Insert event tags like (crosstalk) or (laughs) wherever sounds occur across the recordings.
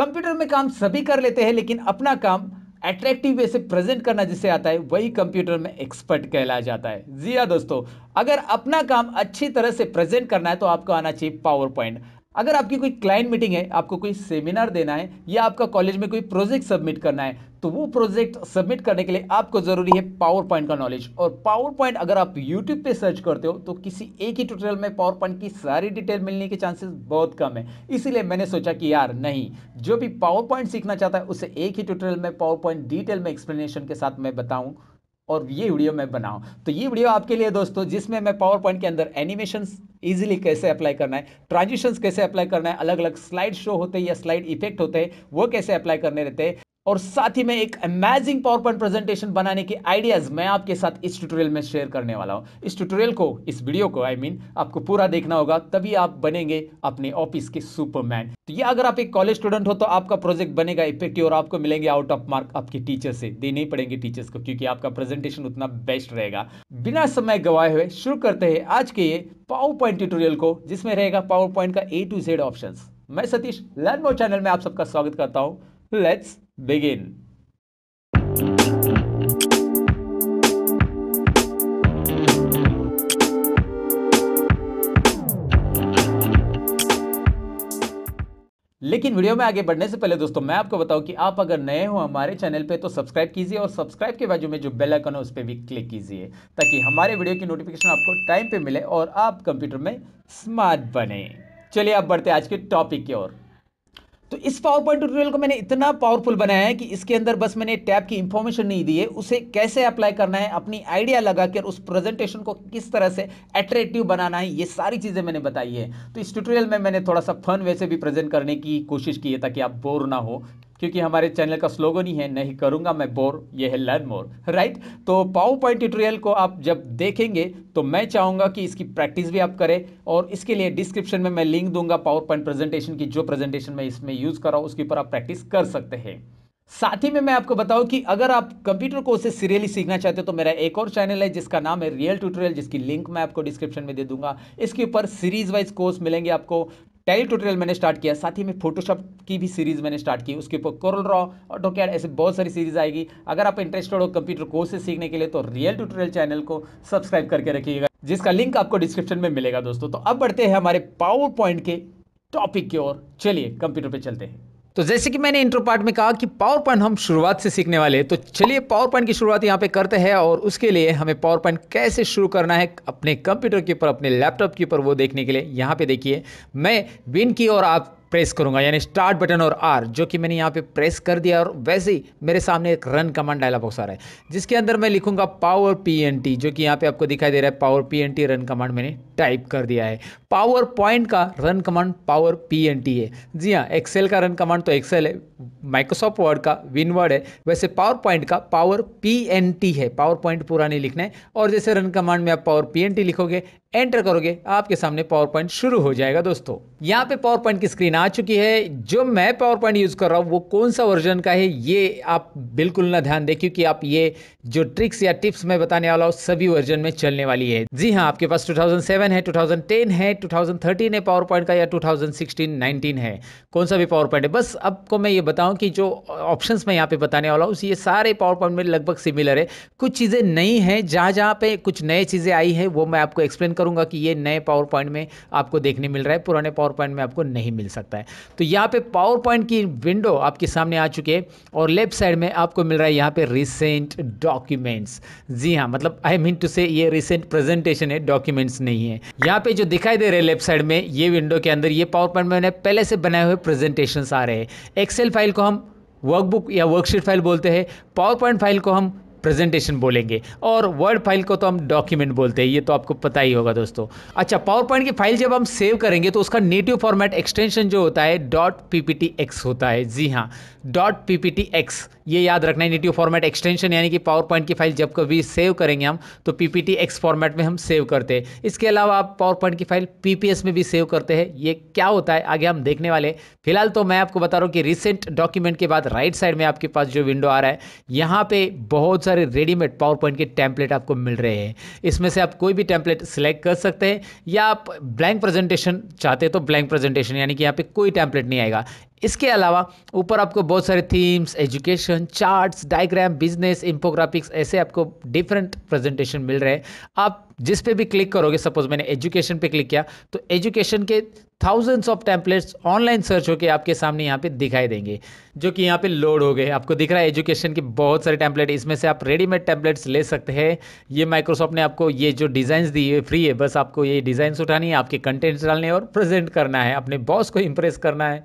Computer में काम सभी कर लेते हैं लेकिन अपना काम अट्रैक्टिव वे से प्रेजेंट करना जिसे आता है वही कंप्यूटर में एक्सपर्ट कहलाया जाता है जी हाँ दोस्तों अगर अपना काम अच्छी तरह से प्रेजेंट करना है तो आपको आना चाहिए पावर पॉइंट अगर आपकी कोई क्लाइंट मीटिंग है आपको कोई सेमिनार देना है या आपका कॉलेज में कोई प्रोजेक्ट सबमिट करना है तो वो प्रोजेक्ट सबमिट करने के लिए आपको ज़रूरी है पावर पॉइंट का नॉलेज और पावर पॉइंट अगर आप यूट्यूब पे सर्च करते हो तो किसी एक ही ट्यूटोरियल में पावर पॉइंट की सारी डिटेल मिलने के चांसेस बहुत कम है इसीलिए मैंने सोचा कि यार नहीं जो भी पावर पॉइंट सीखना चाहता है उसे एक ही ट्यूटोरियल में पावर पॉइंट डिटेल में एक्सप्लेनेशन के साथ मैं बताऊँ और ये वीडियो मैं बनाऊँ तो ये वीडियो आपके लिए दोस्तों जिसमें मैं पावर पॉइंट के अंदर एनिमेशन ईजिली कैसे अप्लाई करना है ट्रांजिशंस कैसे अप्लाई करना है अलग अलग स्लाइड शो होते हैं या स्लाइड इफेक्ट होते हैं वो कैसे अप्लाई करने रहते हैं और साथ ही में एक अमेजिंग पावर पॉइंट प्रेजेंटेशन बनाने के आइडियाज मैं आपके साथ इस ट्यूटोरियल में शेयर करने वाला हूं इस ट्यूटोरियल को इस वीडियो को आई I मीन mean, आपको पूरा देखना होगा तभी आप बनेंगे अपने ऑफिस के सुपरमैन तो ये अगर आप एक कॉलेज स्टूडेंट हो तो आपका प्रोजेक्ट बनेगा इफेक्टिव और आपको मिलेंगे आउट ऑफ मार्क आपके टीचर से देने पड़ेंगे टीचर्स को क्योंकि आपका प्रेजेंटेशन उतना बेस्ट रहेगा बिना समय गवाए हुए शुरू करते हैं आज के ये पावर पॉइंट ट्यूटोरियल को जिसमें रहेगा पावर पॉइंट का ए टू जेड ऑप्शन मैं सतीश लर्न मोर चैनल में आप सबका स्वागत करता हूँ लेट्स begin. लेकिन वीडियो में आगे बढ़ने से पहले दोस्तों मैं आपको बताऊं कि आप अगर नए हो हमारे चैनल पे तो सब्सक्राइब कीजिए और सब्सक्राइब के बाजू में जो बेल आइकन है उस पर भी क्लिक कीजिए ताकि हमारे वीडियो की नोटिफिकेशन आपको टाइम पे मिले और आप कंप्यूटर में स्मार्ट बने चलिए आप बढ़ते आज के टॉपिक की ओर तो इस पावर पॉइंट ट्यूटोरियल को मैंने इतना पावरफुल बनाया है कि इसके अंदर बस मैंने टैब की इंफॉर्मेशन नहीं दी है उसे कैसे अप्लाई करना है अपनी आइडिया लगा कर उस प्रेजेंटेशन को किस तरह से अट्रेक्टिव बनाना है ये सारी चीज़ें मैंने बताई है तो इस ट्यूटोरियल में मैंने थोड़ा सा फन वैसे भी प्रेजेंट करने की कोशिश की है ताकि आप बोर ना हो क्योंकि हमारे चैनल का स्लोगन ही है नहीं करूंगा मैं बोर ये है लर्न मोर राइट तो पावर पॉइंट ट्यूटोरियल को आप जब देखेंगे तो मैं चाहूंगा कि इसकी प्रैक्टिस भी आप करें और इसके लिए डिस्क्रिप्शन में मैं लिंक दूंगा पावर पॉइंट प्रेजेंटेशन की जो प्रेजेंटेशन मैं इसमें यूज़ कर रहा हूँ उसके ऊपर आप प्रैक्टिस कर सकते हैं साथ ही में मैं आपको बताऊं कि अगर आप कंप्यूटर को उसे सीरियली सीखना चाहते हो तो मेरा एक और चैनल है जिसका नाम है रियल ट्यूटोरियल जिसकी लिंक मैं आपको डिस्क्रिप्शन में दे दूंगा इसके ऊपर सीरीज वाइज कोर्स मिलेंगे आपको पहले ट्यूटोरियल मैंने स्टार्ट किया साथ ही में फोटोशॉप की भी सीरीज़ मैंने स्टार्ट की उसके ऊपर कोरल रॉ ऑटो कैड ऐसे बहुत सारी सीरीज़ आएगी अगर आप इंटरेस्टेड हो कंप्यूटर कोर्स सीखने के लिए तो रियल ट्यूटोरियल चैनल को सब्सक्राइब करके रखिएगा जिसका लिंक आपको डिस्क्रिप्शन में मिलेगा दोस्तों तो अब बढ़ते हैं हमारे पावर पॉइंट के टॉपिक की ओर चलिए कंप्यूटर पर चलते हैं तो जैसे कि मैंने इंट्रो पार्ट में कहा कि पावर पॉइंट हम शुरुआत से सीखने वाले तो चलिए पावर पॉइंट की शुरुआत यहाँ पे करते हैं और उसके लिए हमें पावर पॉइंट कैसे शुरू करना है अपने कंप्यूटर के ऊपर अपने लैपटॉप के ऊपर वो देखने के लिए यहाँ पे देखिए मैं बिन की और आप प्रेस करूंगा यानी स्टार्ट बटन और आर जो कि मैंने यहाँ पे प्रेस कर दिया और वैसे ही मेरे सामने एक रन कमांड डायलॉग बॉक्स आ रहा है जिसके अंदर मैं लिखूंगा पावर पी जो कि यहाँ पे आपको दिखाई दे रहा है पावर पी रन कमांड मैंने टाइप कर दिया है पावर पॉइंट का रन कमांड पावर पी है जी हाँ एक्सेल का रन कमांड तो एक्सेल है माइक्रोसॉफ्ट वर्ड का विन वर्ड है वैसे पावर पॉइंट का पावर पी एन टी है पावर पॉइंट पूरा नहीं लिखना है और जैसे रन कमांड में आप पावर पी एन टी लिखोगे एंटर करोगे आपके सामने पावर पॉइंट शुरू हो जाएगा दोस्तों यहाँ पे पावर पॉइंट की स्क्रीन आ चुकी है जो मैं पावर पॉइंट यूज़ कर रहा हूँ वो कौन सा वर्जन का है ये आप बिल्कुल ना ध्यान दें क्योंकि आप ये जो ट्रिक्स या टिप्स मैं बताने वाला हूँ सभी वर्जन में चलने वाली है जी हाँ आपके पास 2007 है 2010 है 2013 है पावर पॉइंट का या 2016 19 है कौन सा भी पावर पॉइंट है बस आपको मैं ये बताऊँ हूँ कि जो ऑप्शन मैं यहाँ पे बताने वाला हूँ ये सारे पावर पॉइंट में लगभग सिमिलर है कुछ चीज़ें नई हैं जहाँ जहाँ पे कुछ नए चीज़ें आई है वो मैं आपको एक्सप्लेन करूँगा कि ये नए पावर पॉइंट में आपको देखने मिल रहा है पुराने पावर पॉइंट में आपको नहीं मिल सकता है तो यहाँ पे पावर पॉइंट की विंडो आपके सामने आ चुके और लेफ्ट साइड में आपको मिल रहा है यहाँ पे रिसेंट डॉक्यूमेंट्स जी हाँ मतलब आई मीन टू से ये रिसेंट प्रेजेंटेशन है डॉक्यूमेंट्स नहीं है यहाँ पे जो दिखाई दे रहे लेफ्ट साइड में ये विंडो के अंदर ये पावर पॉइंट में पहले से बनाए हुए प्रेजेंटेशन आ रहे हैं एक्सेल फाइल को हम वर्कबुक या वर्कशीट फाइल बोलते हैं पावर पॉइंट फाइल को हम प्रेजेंटेशन बोलेंगे और वर्ड फाइल को तो हम डॉक्यूमेंट बोलते हैं ये तो आपको पता ही होगा दोस्तों अच्छा पावर पॉइंट की फाइल जब हम सेव करेंगे तो उसका नेटिव फॉर्मेट एक्सटेंशन जो होता है डॉट पी होता है जी हाँ dot P P T X ये याद रखना है नेटिव फॉर्मेट एक्सटेंशन यानी कि पावर पॉइंट की फाइल जब कभी सेव करेंगे हम तो P P T X format में हम सेव करते हैं इसके अलावा आप पावर पॉइंट की फाइल पी पी एस में भी सेव करते हैं ये क्या होता है आगे हम देखने वाले फिलहाल तो मैं आपको बता रहा हूँ कि रिसेंट डॉक्यूमेंट के बाद राइट साइड में आपके पास जो विंडो आ रहा है यहाँ पर बहुत सारे रेडीमेड पावर पॉइंट के टैंपलेट आपको मिल रहे हैं इसमें से आप कोई भी टैंपलेट सिलेक्ट कर सकते हैं या आप ब्लैंक प्रेजेंटेशन चाहते हैं तो ब्लैंक प्रेजेंटेशन यानी कि यहाँ पर कोई टैंपलेट नहीं आएगा इसके अलावा ऊपर आपको बहुत सारे themes education charts diagram business infographics ऐसे आपको डिफरेंट प्रेजेंटेशन मिल रहे हैं आप जिस पे भी क्लिक करोगे सपोज मैंने एजुकेशन पे क्लिक किया तो एजुकेशन के thousands of templates online search होकर आपके सामने यहाँ पे दिखाई देंगे जो कि यहाँ पे लोड हो गए आपको दिख रहा है एजुकेशन के बहुत सारे टैंपलेट इसमें से आप रेडीमेड टैंपलेट्स ले सकते हैं ये माइक्रोसॉफ्ट ने आपको ये जो डिज़ाइन दी है फ्री है बस आपको ये डिज़ाइंस उठानी है आपके कंटेंट्स डालने और प्रेजेंट करना है अपने बॉस को इम्प्रेस करना है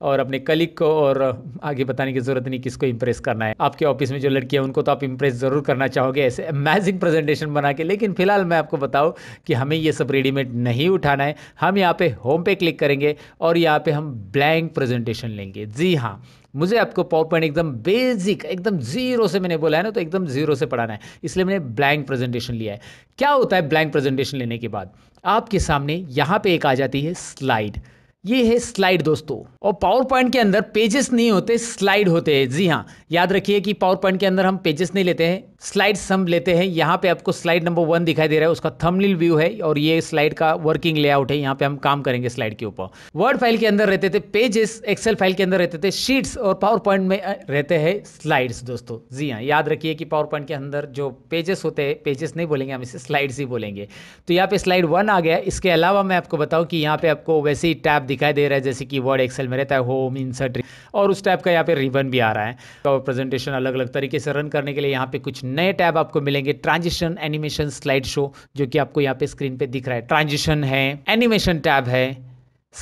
और अपने कलिक को और आगे बताने की ज़रूरत नहीं किसको इम्प्रेस करना है आपके ऑफिस में जो है उनको तो आप इम्प्रेस ज़रूर करना चाहोगे ऐसे अमेजिंग प्रेजेंटेशन बना के लेकिन फिलहाल मैं आपको बताऊँ कि हमें ये सब रेडीमेड नहीं उठाना है हम यहाँ पे होम पे क्लिक करेंगे और यहाँ पे हम ब्लैंक प्रेजेंटेशन लेंगे जी हाँ मुझे आपको पावर पॉइंट एकदम बेसिक एकदम जीरो से मैंने बोला है ना तो एकदम जीरो से पढ़ाना है इसलिए मैंने ब्लैंक प्रेजेंटेशन लिया है क्या होता है ब्लैंक प्रेजेंटेशन लेने के बाद आपके सामने यहाँ पे एक आ जाती है स्लाइड ये है स्लाइड दोस्तों और पावर पॉइंट के अंदर पेजेस नहीं होते स्लाइड होते हैं जी हाँ याद रखिए कि पावर पॉइंट के अंदर हम पेजेस नहीं लेते हैं स्लाइड सम लेते हैं यहाँ पे आपको स्लाइड नंबर वन दिखाई दे रहा है उसका थंबनेल व्यू है और ये स्लाइड का वर्किंग लेआउट है यहाँ पे हम काम करेंगे स्लाइड के ऊपर वर्ड फाइल के अंदर रहते थे पेजेस एक्सेल फाइल के अंदर रहते थे शीट्स और पावर पॉइंट में रहते हैं स्लाइड्स दोस्तों जी हाँ याद रखिए कि पावर पॉइंट के अंदर जो पेजेस होते हैं पेजेस नहीं बोलेंगे हम इसे स्लाइड्स ही बोलेंगे तो यहाँ पे स्लाइड वन आ गया इसके अलावा मैं आपको बताऊँ कि यहाँ पे आपको वैसे ही टैब दिखाई दे रहा है जैसे कि वर्ड एक्सेल में रहता है होम इंसर्ट और उस टैब का यहाँ पे रिबन भी आ रहा है प्रेजेंटेशन अलग अलग तरीके से रन करने के लिए यहाँ पे कुछ नए टैब आपको मिलेंगे ट्रांजिशन एनिमेशन स्लाइड शो जो कि आपको यहाँ पे स्क्रीन पे दिख रहा है ट्रांजिशन है एनिमेशन टैब है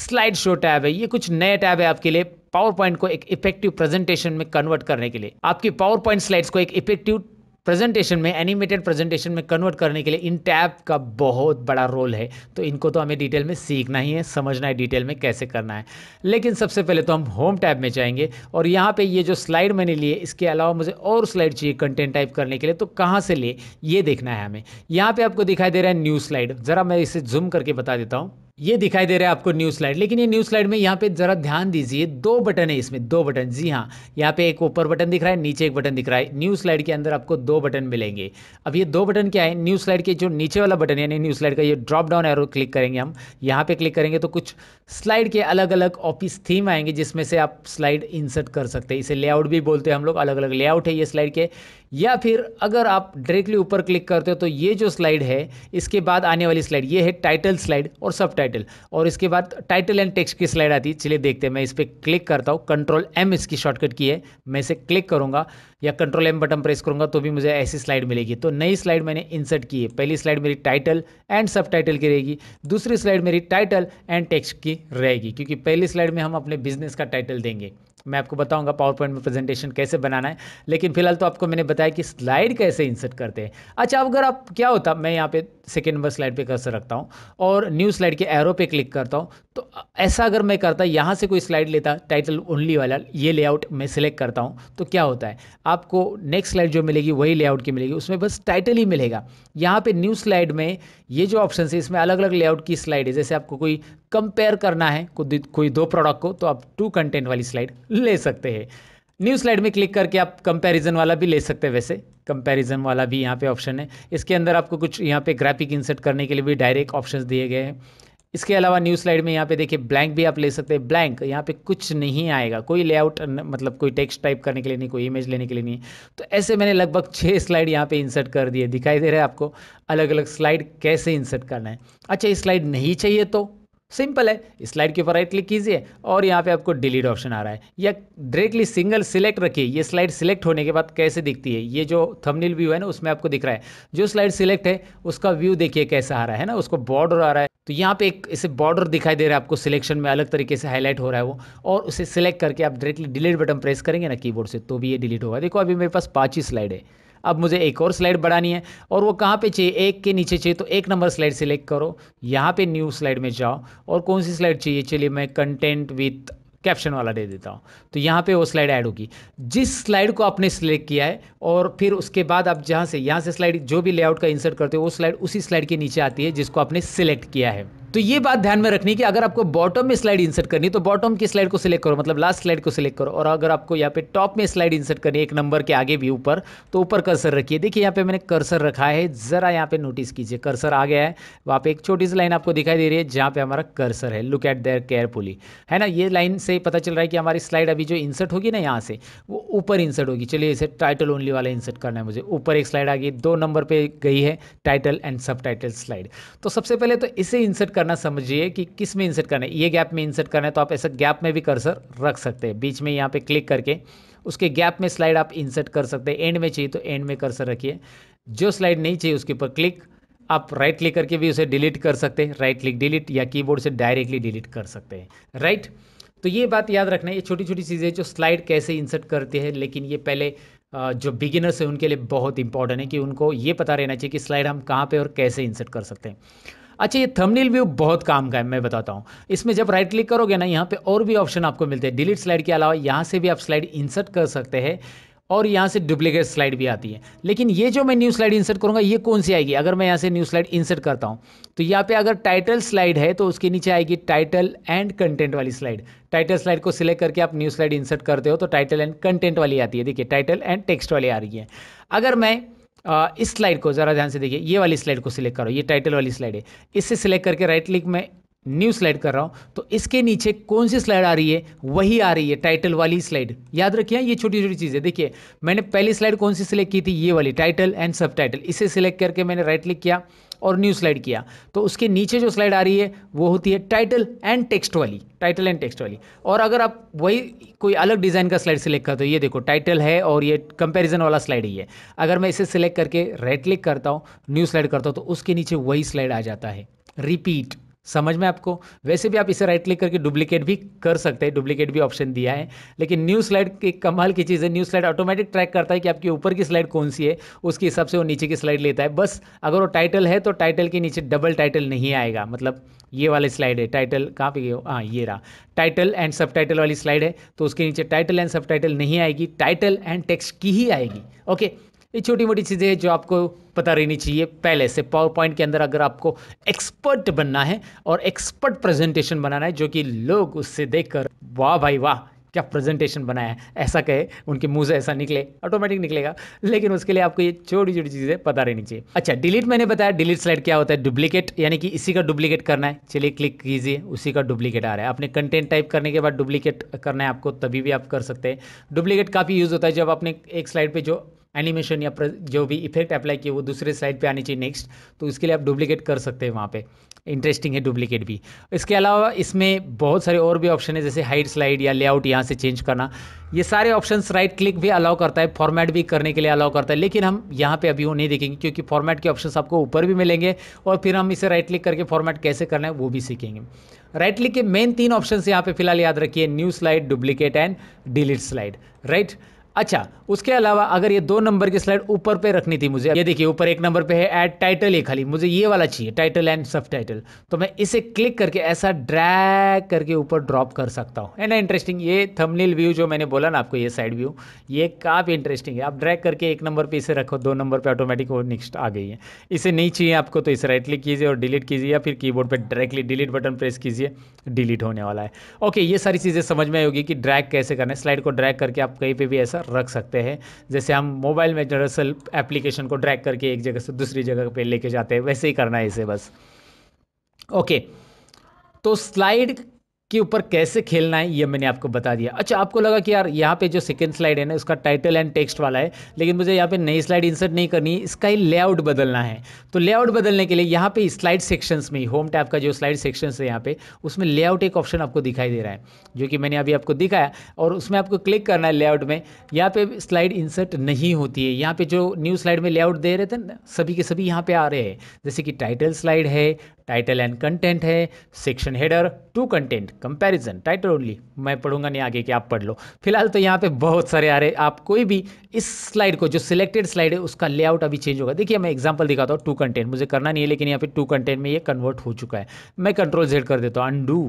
स्लाइड शो टैब है ये कुछ नए टैब है आपके लिए पावर पॉइंट को एक इफेक्टिव प्रेजेंटेशन में कन्वर्ट करने के लिए आपकी पावर पॉइंट स्लाइड्स को एक इफेक्टिव प्रेजेंटेशन में एनिमेटेड प्रेजेंटेशन में कन्वर्ट करने के लिए इन टैब का बहुत बड़ा रोल है तो इनको तो हमें डिटेल में सीखना ही है समझना है डिटेल में कैसे करना है लेकिन सबसे पहले तो हम होम टैब में जाएंगे और यहाँ पे ये जो स्लाइड मैंने लिए इसके अलावा मुझे और स्लाइड चाहिए कंटेंट टाइप करने के लिए तो कहाँ से लिए ये देखना है हमें यहाँ पर आपको दिखाई दे रहा है न्यू स्लाइड ज़रा मैं इसे जूम करके बता देता हूँ ये दिखाई दे रहा है आपको न्यू स्लाइड लेकिन ये न्यू स्लाइड में यहाँ पे जरा ध्यान दीजिए दो बटन है इसमें दो बटन जी हाँ यहाँ पे एक ऊपर बटन दिख रहा है नीचे एक बटन दिख रहा है न्यू स्लाइड के अंदर आपको दो बटन मिलेंगे अब ये दो बटन क्या है न्यू स्लाइड के जो नीचे वाला बटन यानी न्यू स्लाइड का ये ड्रॉप डाउन एरो क्लिक करेंगे हम यहाँ पे क्लिक करेंगे तो कुछ स्लाइड के अलग अलग ऑफिस थीम आएंगे जिसमें से आप स्लाइड इंसर्ट कर सकते हैं इसे लेआउट भी बोलते हैं हम लोग अलग अलग लेआउट है ये स्लाइड के या फिर अगर आप डायरेक्टली ऊपर क्लिक करते हो तो ये जो स्लाइड है इसके बाद आने वाली स्लाइड ये है टाइटल स्लाइड और सब टाइटल और इसके बाद टाइटल एंड टेक्स्ट की स्लाइड आती है चलिए देखते हैं मैं इस पर क्लिक करता हूँ कंट्रोल एम इसकी शॉर्टकट की है मैं इसे क्लिक करूँगा या कंट्रोल एम बटन प्रेस करूँगा तो भी मुझे ऐसी स्लाइड मिलेगी तो नई स्लाइड मैंने इंसर्ट की है पहली स्लाइड मेरी टाइटल एंड सब टाइटल की रहेगी दूसरी स्लाइड मेरी टाइटल एंड टेक्स्ट की रहेगी क्योंकि पहली स्लाइड में हम अपने बिजनेस का टाइटल देंगे मैं आपको बताऊंगा पावर पॉइंट में प्रेजेंटेशन कैसे बनाना है लेकिन फिलहाल तो आपको मैंने बताया कि स्लाइड कैसे इंसर्ट करते हैं अच्छा अगर आप क्या होता मैं यहाँ पे सेकेंड नंबर स्लाइड पे कर्सर रखता हूँ और न्यू स्लाइड के एरो पे क्लिक करता हूँ तो ऐसा अगर मैं करता यहाँ से कोई स्लाइड लेता टाइटल ओनली वाला ये लेआउट मैं सिलेक्ट करता हूँ तो क्या होता है आपको नेक्स्ट स्लाइड जो मिलेगी वही लेआउट की मिलेगी उसमें बस टाइटल ही मिलेगा यहाँ पर न्यू स्लाइड में ये जो ऑप्शन है इसमें अलग अलग लेआउट की स्लाइड है जैसे आपको कोई कंपेयर करना है कोई दो प्रोडक्ट को तो आप टू कंटेंट वाली स्लाइड ले सकते हैं न्यू स्लाइड में क्लिक करके आप कंपैरिजन वाला भी ले सकते हैं वैसे कंपैरिजन वाला भी यहाँ पे ऑप्शन है इसके अंदर आपको कुछ यहाँ पे ग्राफिक इंसर्ट करने के लिए भी डायरेक्ट ऑप्शन दिए गए हैं इसके अलावा न्यू स्लाइड में यहाँ पे देखिए ब्लैंक भी आप ले सकते हैं ब्लैंक यहाँ पे कुछ नहीं आएगा कोई लेआउट मतलब कोई टेक्स्ट टाइप करने के लिए नहीं कोई इमेज लेने के लिए नहीं तो ऐसे मैंने लगभग छः स्लाइड यहाँ पे इंसर्ट कर दिए दिखाई दे रहा है आपको अलग अलग स्लाइड कैसे इंसर्ट करना है अच्छा ये स्लाइड नहीं चाहिए तो सिंपल है स्लाइड के ऊपर राइट क्लिक कीजिए और यहाँ पे आपको डिलीट ऑप्शन आ रहा है या डायरेक्टली सिंगल सिलेक्ट रखिए ये स्लाइड सिलेक्ट होने के बाद कैसे दिखती है ये जो थंबनेल व्यू है ना उसमें आपको दिख रहा है जो स्लाइड सिलेक्ट है उसका व्यू देखिए कैसा आ रहा है ना उसको बॉर्डर आ रहा है तो यहाँ पे एक इसे बॉर्डर दिखाई दे रहा है आपको सिलेक्शन में अलग तरीके से हाईलाइट हो रहा है वो और उसे सिलेक्ट करके आप डायरेक्टली डिलीट बटन प्रेस करेंगे ना कीबोर्ड से तो भी ये डिलीट होगा देखो अभी मेरे पास पाँच ही स्लाइड है अब मुझे एक और स्लाइड बढ़ानी है और वो कहाँ पे चाहिए एक के नीचे चाहिए तो एक नंबर स्लाइड सिलेक्ट करो यहाँ पे न्यू स्लाइड में जाओ और कौन सी स्लाइड चाहिए चलिए मैं कंटेंट विथ कैप्शन वाला दे देता हूँ तो यहाँ पे वो स्लाइड ऐड होगी जिस स्लाइड को आपने सिलेक्ट किया है और फिर उसके बाद आप जहाँ से यहाँ से स्लाइड जो भी लेआउट का इंसर्ट करते हो वो स्लाइड उसी स्लाइड के नीचे आती है जिसको आपने सिलेक्ट किया है तो ये बात ध्यान में रखनी कि अगर आपको बॉटम में स्लाइड इंसर्ट करनी तो बॉटम की स्लाइड को सिलेक्ट करो मतलब लास्ट स्लाइड को सिलेक्ट करो और अगर आपको यहाँ पे टॉप में स्लाइड इंसर्ट करनी एक नंबर के आगे भी ऊपर तो ऊपर कर्सर रखिए देखिए यहाँ पे मैंने कर्सर रखा है ज़रा यहाँ पे नोटिस कीजिए कर्सर आ गया है वहाँ पे एक छोटी सी लाइन आपको दिखाई दे रही है जहाँ पे हमारा कर्सर है लुक एट देयर केयरफुली है ना ये लाइन से पता चल रहा है कि हमारी स्लाइड अभी जो इंसर्ट होगी ना यहाँ से वो ऊपर इंसर्ट होगी चलिए इसे टाइटल ओनली वाला इंसर्ट करना है मुझे ऊपर एक स्लाइड आ गई दो नंबर पर गई है title and subtitle slide तो सबसे पहले तो इसे इंसर्ट कर करना समझिए कि किस में इंसर्ट करना है ये गैप में इंसर्ट करना है तो आप ऐसा गैप में भी कर्सर रख सकते हैं बीच में यहाँ पे क्लिक करके उसके गैप में स्लाइड आप इंसर्ट कर सकते हैं एंड में चाहिए तो एंड में कर्सर रखिए जो स्लाइड नहीं चाहिए उसके ऊपर क्लिक आप राइट क्लिक करके भी उसे डिलीट कर सकते हैं राइट क्लिक डिलीट या की से डायरेक्टली डिलीट कर सकते हैं राइट तो ये बात याद रखना है ये छोटी छोटी चीज़ें जो स्लाइड कैसे इंसर्ट करते हैं लेकिन ये पहले जो बिगिनर्स हैं उनके लिए बहुत इंपॉर्टेंट है कि उनको ये पता रहना चाहिए कि स्लाइड हम कहाँ पे और कैसे इंसर्ट कर सकते हैं अच्छा ये थंबनेल व्यू बहुत काम का है मैं बताता हूँ इसमें जब राइट क्लिक करोगे ना यहाँ पे और भी ऑप्शन आपको मिलते हैं डिलीट स्लाइड के अलावा यहाँ से भी आप स्लाइड इंसर्ट कर सकते हैं और यहाँ से डुप्लीकेट स्लाइड भी आती है लेकिन ये जो मैं न्यू स्लाइड इंसर्ट करूँगा ये कौन सी आएगी अगर मैं यहाँ से न्यू स्लाइड इंसर्ट करता हूँ तो यहाँ पे अगर टाइटल स्लाइड है तो उसके नीचे आएगी टाइटल एंड कंटेंट वाली स्लाइड टाइटल स्लाइड को सिलेक्ट करके आप न्यू स्लाइड इंसर्ट करते हो तो टाइटल एंड कंटेंट वाली आती है देखिए टाइटल एंड टेक्स्ट वाली आ रही है अगर मैं इस स्लाइड को ज़रा ध्यान से देखिए ये वाली स्लाइड को सिलेक्ट करो ये टाइटल वाली स्लाइड है इससे सिलेक्ट करके राइट क्लिक में न्यू स्लाइड कर रहा हूँ तो इसके नीचे कौन सी स्लाइड आ रही है वही आ रही है टाइटल वाली स्लाइड याद रखिए ये छोटी छोटी चीज़ें देखिए मैंने पहली स्लाइड कौन सी सिलेक्ट की थी ये वाली टाइटल एंड सब टाइटल इसे सिलेक्ट करके मैंने राइट क्लिक किया और न्यू स्लाइड किया तो उसके नीचे जो स्लाइड आ रही है वो होती है टाइटल एंड टेक्स्ट वाली टाइटल एंड टेक्स्ट वाली और अगर आप वही कोई अलग डिज़ाइन का स्लाइड सिलेक्ट करते हो ये देखो टाइटल है और ये कंपेरिजन वाला स्लाइड ही है अगर मैं इसे सिलेक्ट करके राइट क्लिक करता हूँ न्यू स्लाइड करता हूँ तो उसके नीचे वही स्लाइड आ जाता है रिपीट समझ में आपको वैसे भी आप इसे राइट क्लिक करके डुप्लीकेट भी कर सकते हैं डुप्लीकेट भी ऑप्शन दिया है लेकिन न्यू स्लाइड की कमाल की चीज़ है न्यू स्लाइड ऑटोमेटिक ट्रैक करता है कि आपकी ऊपर की स्लाइड कौन सी है उसके हिसाब से वो नीचे की स्लाइड लेता है बस अगर वो टाइटल है तो टाइटल के नीचे डबल टाइटल नहीं आएगा मतलब ये वाले स्लाइड है टाइटल कहाँ पे गए हाँ ये रहा टाइटल एंड सब टाइटल वाली स्लाइड है तो उसके नीचे टाइटल एंड सब टाइटल नहीं आएगी टाइटल एंड टेक्स्ट की ही आएगी ओके ये छोटी मोटी चीज़ें हैं जो आपको पता रहनी चाहिए पहले से पावर पॉइंट के अंदर अगर आपको एक्सपर्ट बनना है और एक्सपर्ट प्रेजेंटेशन बनाना है जो कि लोग उससे देखकर वाह भाई वाह क्या प्रेजेंटेशन बनाया है ऐसा कहे उनके मुंह से ऐसा निकले ऑटोमेटिक निकलेगा लेकिन उसके लिए आपको ये छोटी छोटी चीज़ें पता रहनी चाहिए अच्छा डिलीट मैंने बताया डिलीट स्लाइड क्या होता है डुप्लीकेट यानी कि इसी का डुप्लीकेट करना है चलिए क्लिक कीजिए उसी का डुप्लीकेट आ रहा है अपने कंटेंट टाइप करने के बाद डुप्लीकेट करना है आपको तभी भी आप कर सकते हैं डुप्लीकेट काफ़ी यूज़ होता है जब आपने एक स्लाइड पर जो एनिमेशन या जो भी इफेक्ट अप्लाई किए वो दूसरे साइड पे आनी चाहिए नेक्स्ट तो इसके लिए आप डुप्लीकेट कर सकते हैं वहाँ पे इंटरेस्टिंग है डुप्लीकेट भी इसके अलावा इसमें बहुत सारे और भी ऑप्शन है जैसे हाइट स्लाइड या लेआउट यहाँ से चेंज करना ये सारे ऑप्शन राइट क्लिक भी अलाउ करता है फॉर्मेट भी करने के लिए अलाउ करता है लेकिन हम यहाँ पर अभी वो नहीं देखेंगे क्योंकि फॉर्मेट के ऑप्शन आपको ऊपर भी मिलेंगे और फिर हम इसे राइट क्लिक करके फॉर्मेट कैसे करना है वो भी सीखेंगे राइट क्लिक के मेन तीन ऑप्शन यहाँ पे फिलहाल याद रखिए new slide duplicate and delete slide right अच्छा उसके अलावा अगर ये दो नंबर की स्लाइड ऊपर पे रखनी थी मुझे ये देखिए ऊपर एक नंबर पे है ऐड टाइटल ये खाली मुझे ये वाला चाहिए टाइटल एंड सब टाइटल तो मैं इसे क्लिक करके ऐसा ड्रैग करके ऊपर ड्रॉप कर सकता हूँ है ना इंटरेस्टिंग ये थंबनेल व्यू जो मैंने बोला ना आपको ये साइड व्यू ये काफ़ी इंटरेस्टिंग है आप ड्रैग करके एक नंबर पर इसे रखो दो नंबर पर ऑटोमेटिक वो नेक्स्ट आ गई है इसे नहीं चाहिए आपको तो इसे राइट क्लिक कीजिए और डिलीट कीजिए या फिर की पर डायरेक्टली डिलीट बटन प्रेस कीजिए डिलीट होने वाला है ओके ये सारी चीज़ें समझ में आएगी कि ड्रैग कैसे करना है स्लाइड को ड्रैग करके आप कहीं पर भी ऐसा रख सकते हैं जैसे हम मोबाइल में दरअसल एप्लीकेशन को ड्रैग करके एक जगह से दूसरी जगह पे लेके जाते हैं वैसे ही करना है इसे बस ओके तो स्लाइड के ऊपर कैसे खेलना है ये मैंने आपको बता दिया अच्छा आपको लगा कि यार यहाँ पे जो सेकेंड स्लाइड है ना उसका टाइटल एंड टेक्स्ट वाला है लेकिन मुझे यहाँ पे नई स्लाइड इंसर्ट नहीं करनी इसका ही लेआउट बदलना है तो लेआउट बदलने के लिए यहाँ पे स्लाइड सेक्शंस में होम टैप का जो स्लाइड सेक्शंस है यहाँ पे उसमें लेआउट एक ऑप्शन आपको दिखाई दे रहा है जो कि मैंने अभी आपको दिखाया और उसमें आपको क्लिक करना है लेआउट में यहाँ पे स्लाइड इंसर्ट नहीं होती है यहाँ पे जो न्यू स्लाइड में लेआउट दे रहे थे ना सभी के सभी यहाँ पे आ रहे हैं जैसे कि टाइटल स्लाइड है टाइटल एंड कंटेंट है section header two content comparison title only मैं पढ़ूंगा नहीं आगे कि आप पढ़ लो फिलहाल तो यहाँ पे बहुत सारे आ रहे आप कोई भी इस स्लाइड को जो सिलेक्टेड स्लाइड है उसका लेआउट अभी चेंज होगा देखिए मैं एग्जाम्पल दिखाता हूँ टू कंटेंट मुझे करना नहीं है लेकिन यहाँ पे टू कंटेंट में ये कन्वर्ट हो चुका है मैं कंट्रोल जेड कर देता हूँ undo